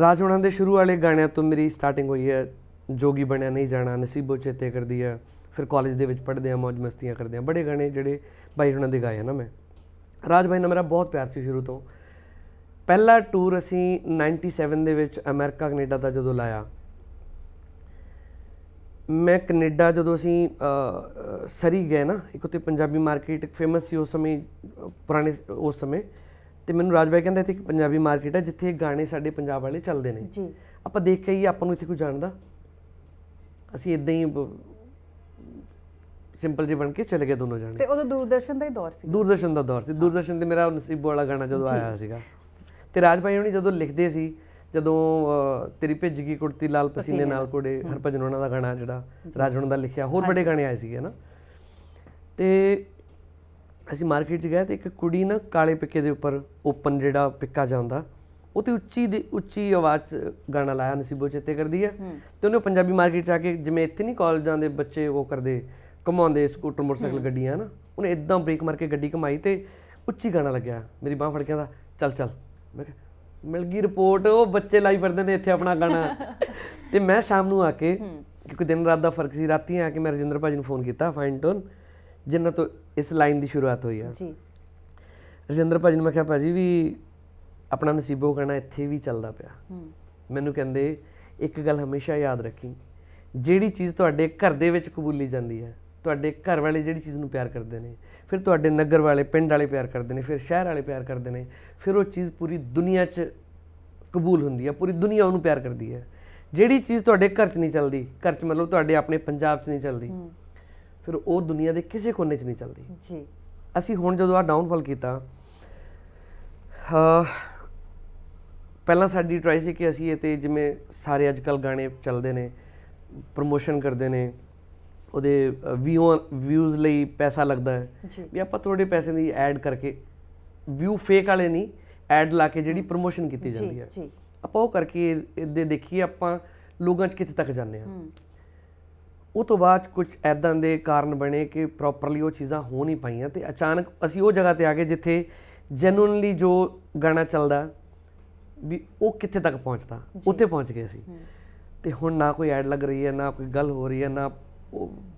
A: ਰਾਜ ਉਹਨਾਂ ਦੇ ਸ਼ੁਰੂ ਵਾਲੇ ਗਾਣਿਆਂ ਤੋਂ ਮੇਰੀ ਸਟਾਰਟਿੰਗ ਹੋਈ ਹੈ ਜੋਗੀ ਬਣਿਆ ਨਹੀਂ ਜਾਣਾ ਨਸੀਬੋ ਚੇਤੇ ਕਰਦੀ ਹੈ ਫਿਰ ਕਾਲਜ ਦੇ ਵਿੱਚ ਪੜ੍ਹਦੇ ਆ ਮौज ਮਸਤੀਆਂ ਕਰਦੇ ਆ ਬੜੇ ਗਾਣੇ ਜਿਹੜੇ ਬਾਈ ਉਹਨਾਂ ਦੇ ਗਾਏ ਆ ਨਾ ਮੈਂ ਰਾਜ ਭਾਈ ਨਾਲ ਮੇਰਾ ਬਹੁਤ ਪਿਆਰ ਸੀ ਸ਼ੁਰੂ ਤੋਂ ਪਹਿਲਾ ਟੂਰ ਅਸੀਂ 97 ਦੇ ਵਿੱਚ ਅਮਰੀਕਾ ਕੈਨੇਡਾ ਦਾ ਜਦੋਂ ਲਾਇਆ ਮੈਂ ਕੈਨੇਡਾ ਜਦੋਂ ਅਸੀਂ ਸਰੀ ਗਏ ਨਾ ਇੱਕ ਉੱਤੇ ਪੰਜਾਬੀ ਮਾਰਕੀਟ ਇੱਕ ਫੇਮਸ ਸੀ ਉਸ ਸਮੇਂ ਪੁਰਾਣੇ ਉਸ ਸਮੇਂ ਤੇ ਮੈਨੂੰ ਰਾਜ ਭਾਈ ਕਹਿੰਦਾ ਇੱਥੇ ਇੱਕ ਪੰਜਾਬੀ ਮਾਰਕੀਟ ਹੈ ਜਿੱਥੇ ਗਾਣੇ ਸਾਡੇ ਪੰਜਾਬ ਵਾਲੇ ਚੱਲਦੇ ਨੇ ਜੀ ਆਪਾਂ ਦੇਖ ਕੇ ਹੀ ਆਪਾਂ ਨੂੰ ਇੱਥੇ ਕੋਈ ਜਾਣਦਾ ਅਸੀਂ ਇਦਾਂ ਹੀ ਸਿੰਪਲ ਜੀ ਬਣ ਕੇ ਚਲੇ ਗਏ ਦੋਨੋਂ ਜਾਣੇ ਤੇ
B: ਉਦੋਂ ਦੂਰਦਰਸ਼ਨ ਦਾ ਹੀ ਦੌਰ
A: ਸੀ ਦੂਰਦਰਸ਼ਨ ਦਾ ਦੌਰ ਸੀ ਦੂਰਦਰਸ਼ਨ ਤੇ ਮੇਰਾ ਨਸੀਬ ਵਾਲਾ ਗਾਣਾ ਜਦੋਂ ਆਇਆ ਸੀਗਾ ਤੇ ਰਾਜ ਭਾਈ ਹੁਣੀ ਜਦੋਂ ਲਿਖਦੇ ਸੀ ਜਦੋਂ ਤੇਰੀ ਗਈ ਕੁੜਤੀ ਲਾਲ ਪਸੀਨੇ ਨਾਲ ਕੋੜੇ ਹਰਪਜਨ ਉਹਨਾਂ ਦਾ ਗਾਣਾ ਜਿਹੜਾ ਰਾਜ ਉਹਨਾਂ ਦਾ ਲਿਖਿਆ ਹੋਰ ਬੜੇ ਗਾਣੇ ਆਏ ਸੀਗੇ ਨਾ ਤੇ ਅਸੀਂ ਮਾਰਕੀਟ 'ਚ ਗਏ ਤੇ ਇੱਕ ਕੁੜੀ ਨਾ ਕਾਲੇ ਪਿੱਕੇ ਦੇ ਉੱਪਰ ਓਪਨ ਜਿਹੜਾ ਪਿੱਕਾ ਜਾਂਦਾ ਉਹ ਤੇ ਉੱਚੀ ਦੀ ਉੱਚੀ ਆਵਾਜ਼ 'ਚ ਗਾਣਾ ਲਾਇਆ ਨਸੀਬੋ ਚੇਤੇ ਕਰਦੀ ਹੈ ਤੇ ਉਹਨੇ ਪੰਜਾਬੀ ਮਾਰਕੀਟ 'ਚ ਆ ਕੇ ਜਿਵੇਂ ਇੱਥੇ ਨਹੀਂ ਕਾਲਜਾਂ ਦੇ ਬੱਚੇ ਉਹ ਕਰਦੇ ਕਮਾਉਂਦੇ ਸਕੂਟਰ ਮੋਟਰਸਾਈਕਲ ਗੱਡੀਆਂ ਨਾ ਉਹਨੇ ਇਦਾਂ ਬ੍ਰੇਕ ਮਾਰ ਕੇ ਗੱਡੀ ਕਮਾਈ ਤੇ ਉੱਚੀ ਗਾਣਾ ਲੱਗਿਆ ਮੇਰੀ ਬਾਹ ਫੜ ਕੇ ਆਂਦਾ ਚੱਲ ਚੱਲ ਮੈਂ ਕਿਹਾ ਮਿਲ ਗਈ ਰਿਪੋਰਟ ਉਹ ਬੱਚੇ ਲਾਈ ਫਿਰਦੇ ਨੇ ਇੱਥੇ ਆਪਣਾ ਗਾਣਾ ਤੇ ਮੈਂ ਸ਼ਾਮ ਨੂੰ ਆ ਕੇ ਕਿਉਂਕਿ ਦਿਨ ਰਾਤ ਦਾ ਫਰਕ ਸੀ ਰਾਤੀ ਆ ਕੇ ਮੈਂ ਰਜਿੰਦਰ ਭਾਜੀ ਨੂੰ ਫੋਨ ਕੀਤਾ ਫਾਈਨ ਟੋਨ ਜਿੰਨਾਂ ਤੋਂ ਇਸ ਲਾਈਨ ਦੀ ਸ਼ੁਰੂਆਤ ਹੋਈ ਆ ਜੀ ਰਜਿੰਦਰ ਭਾਜੀ ਨੂੰ ਮੈਂ ਕਿਹਾ ਭਾਜੀ ਵੀ ਆਪਣਾ ਨਸੀਬੋ ਗਾਣਾ ਇੱਥੇ ਵੀ ਚੱਲਦਾ ਪਿਆ ਮੈਨੂੰ ਕਹਿੰਦੇ ਇੱਕ ਗੱਲ ਹਮੇਸ਼ਾ ਯਾਦ ਰੱਖੀ ਜਿਹੜੀ ਚੀਜ਼ ਤੁਹਾਡੇ ਘਰ ਦੇ ਵਿੱਚ ਕਬੂਲੀ ਜਾਂਦੀ ਹੈ ਤੁਹਾਡੇ ਘਰ ਵਾਲੇ ਜਿਹੜੀ ਚੀਜ਼ ਨੂੰ ਪਿਆਰ ਕਰਦੇ ਨੇ ਫਿਰ ਤੁਹਾਡੇ ਨਗਰ ਵਾਲੇ ਪਿੰਡ ਵਾਲੇ ਪਿਆਰ ਕਰਦੇ ਨੇ ਫਿਰ ਸ਼ਹਿਰ ਵਾਲੇ ਪਿਆਰ ਕਰਦੇ ਨੇ ਫਿਰ ਉਹ ਚੀਜ਼ ਪੂਰੀ ਦੁਨੀਆ 'ਚ ਕਬੂਲ ਹੁੰਦੀ ਹੈ ਪੂਰੀ ਦੁਨੀਆ ਉਹਨੂੰ ਪਿਆਰ ਕਰਦੀ ਹੈ ਜਿਹੜੀ ਚੀਜ਼ ਤੁਹਾਡੇ ਘਰ 'ਚ ਨਹੀਂ ਚੱਲਦੀ ਘਰ 'ਚ ਮਤਲਬ ਤੁਹਾਡੇ ਆਪਣੇ ਪੰਜਾਬ 'ਚ ਨਹੀਂ ਚੱਲਦੀ ਫਿਰ ਉਹ ਦੁਨੀਆ ਦੇ ਕਿਸੇ ਕੋਨੇ 'ਚ ਨਹੀਂ ਚੱਲਦੀ ਜੀ ਅਸੀਂ ਹੁਣ ਜਦੋਂ ਆ ਡਾਊਨਫਾਲ ਕੀਤਾ ਪਹਿਲਾਂ ਸਾਡੀ ਟ੍ਰਾਈ ਸੀ ਕਿ ਅਸੀਂ ਇਹ ਤੇ ਜਿਵੇਂ ਸਾਰੇ ਅੱਜਕੱਲ ਗਾਣੇ ਚੱਲਦੇ ਨੇ ਪ੍ਰੋਮੋਸ਼ਨ ਕਰਦੇ ਨੇ ਉਹਦੇ ਵਿਊਆਂ ਵਿਊਜ਼ ਲਈ ਪੈਸਾ ਲੱਗਦਾ ਹੈ ਵੀ ਆਪਾਂ ਥੋੜੇ ਪੈਸੇ ਦੀ ਐਡ ਕਰਕੇ ਵਿਊ ਫੇਕ ਵਾਲੇ ਨਹੀਂ ਐਡ ਲਾ ਕੇ ਜਿਹੜੀ ਪ੍ਰੋਮੋਸ਼ਨ ਕੀਤੀ ਜਾਂਦੀ ਹੈ ਆਪਾਂ ਉਹ ਕਰਕੇ ਇਹਦੇ ਦੇਖੀਏ ਆਪਾਂ ਲੋਕਾਂ 'ਚ ਕਿੱਥੇ ਤੱਕ ਜਾਂਦੇ ਆ ਉਹ ਤੋਂ ਬਾਅਦ ਕੁਝ ਐਦਾਂ ਦੇ ਕਾਰਨ ਬਣੇ ਕਿ ਪ੍ਰੋਪਰਲੀ ਉਹ ਚੀਜ਼ਾਂ ਹੋ ਨਹੀਂ ਪਾਈਆਂ ਤੇ ਅਚਾਨਕ ਅਸੀਂ ਉਹ ਜਗ੍ਹਾ ਤੇ ਆ ਗਏ ਜਿੱਥੇ ਜੈਨੂਇਨਲੀ ਜੋ ਗਾਣਾ ਚੱਲਦਾ ਵੀ ਉਹ ਕਿੱਥੇ ਤੱਕ ਪਹੁੰਚਦਾ ਉੱਥੇ ਪਹੁੰਚ ਗਏ ਸੀ ਤੇ ਹੁਣ ਨਾ ਕੋਈ ਐਡ ਲੱਗ ਰਹੀ ਹੈ ਨਾ ਕੋਈ ਗੱਲ ਹੋ ਰਹੀ ਹੈ ਨਾ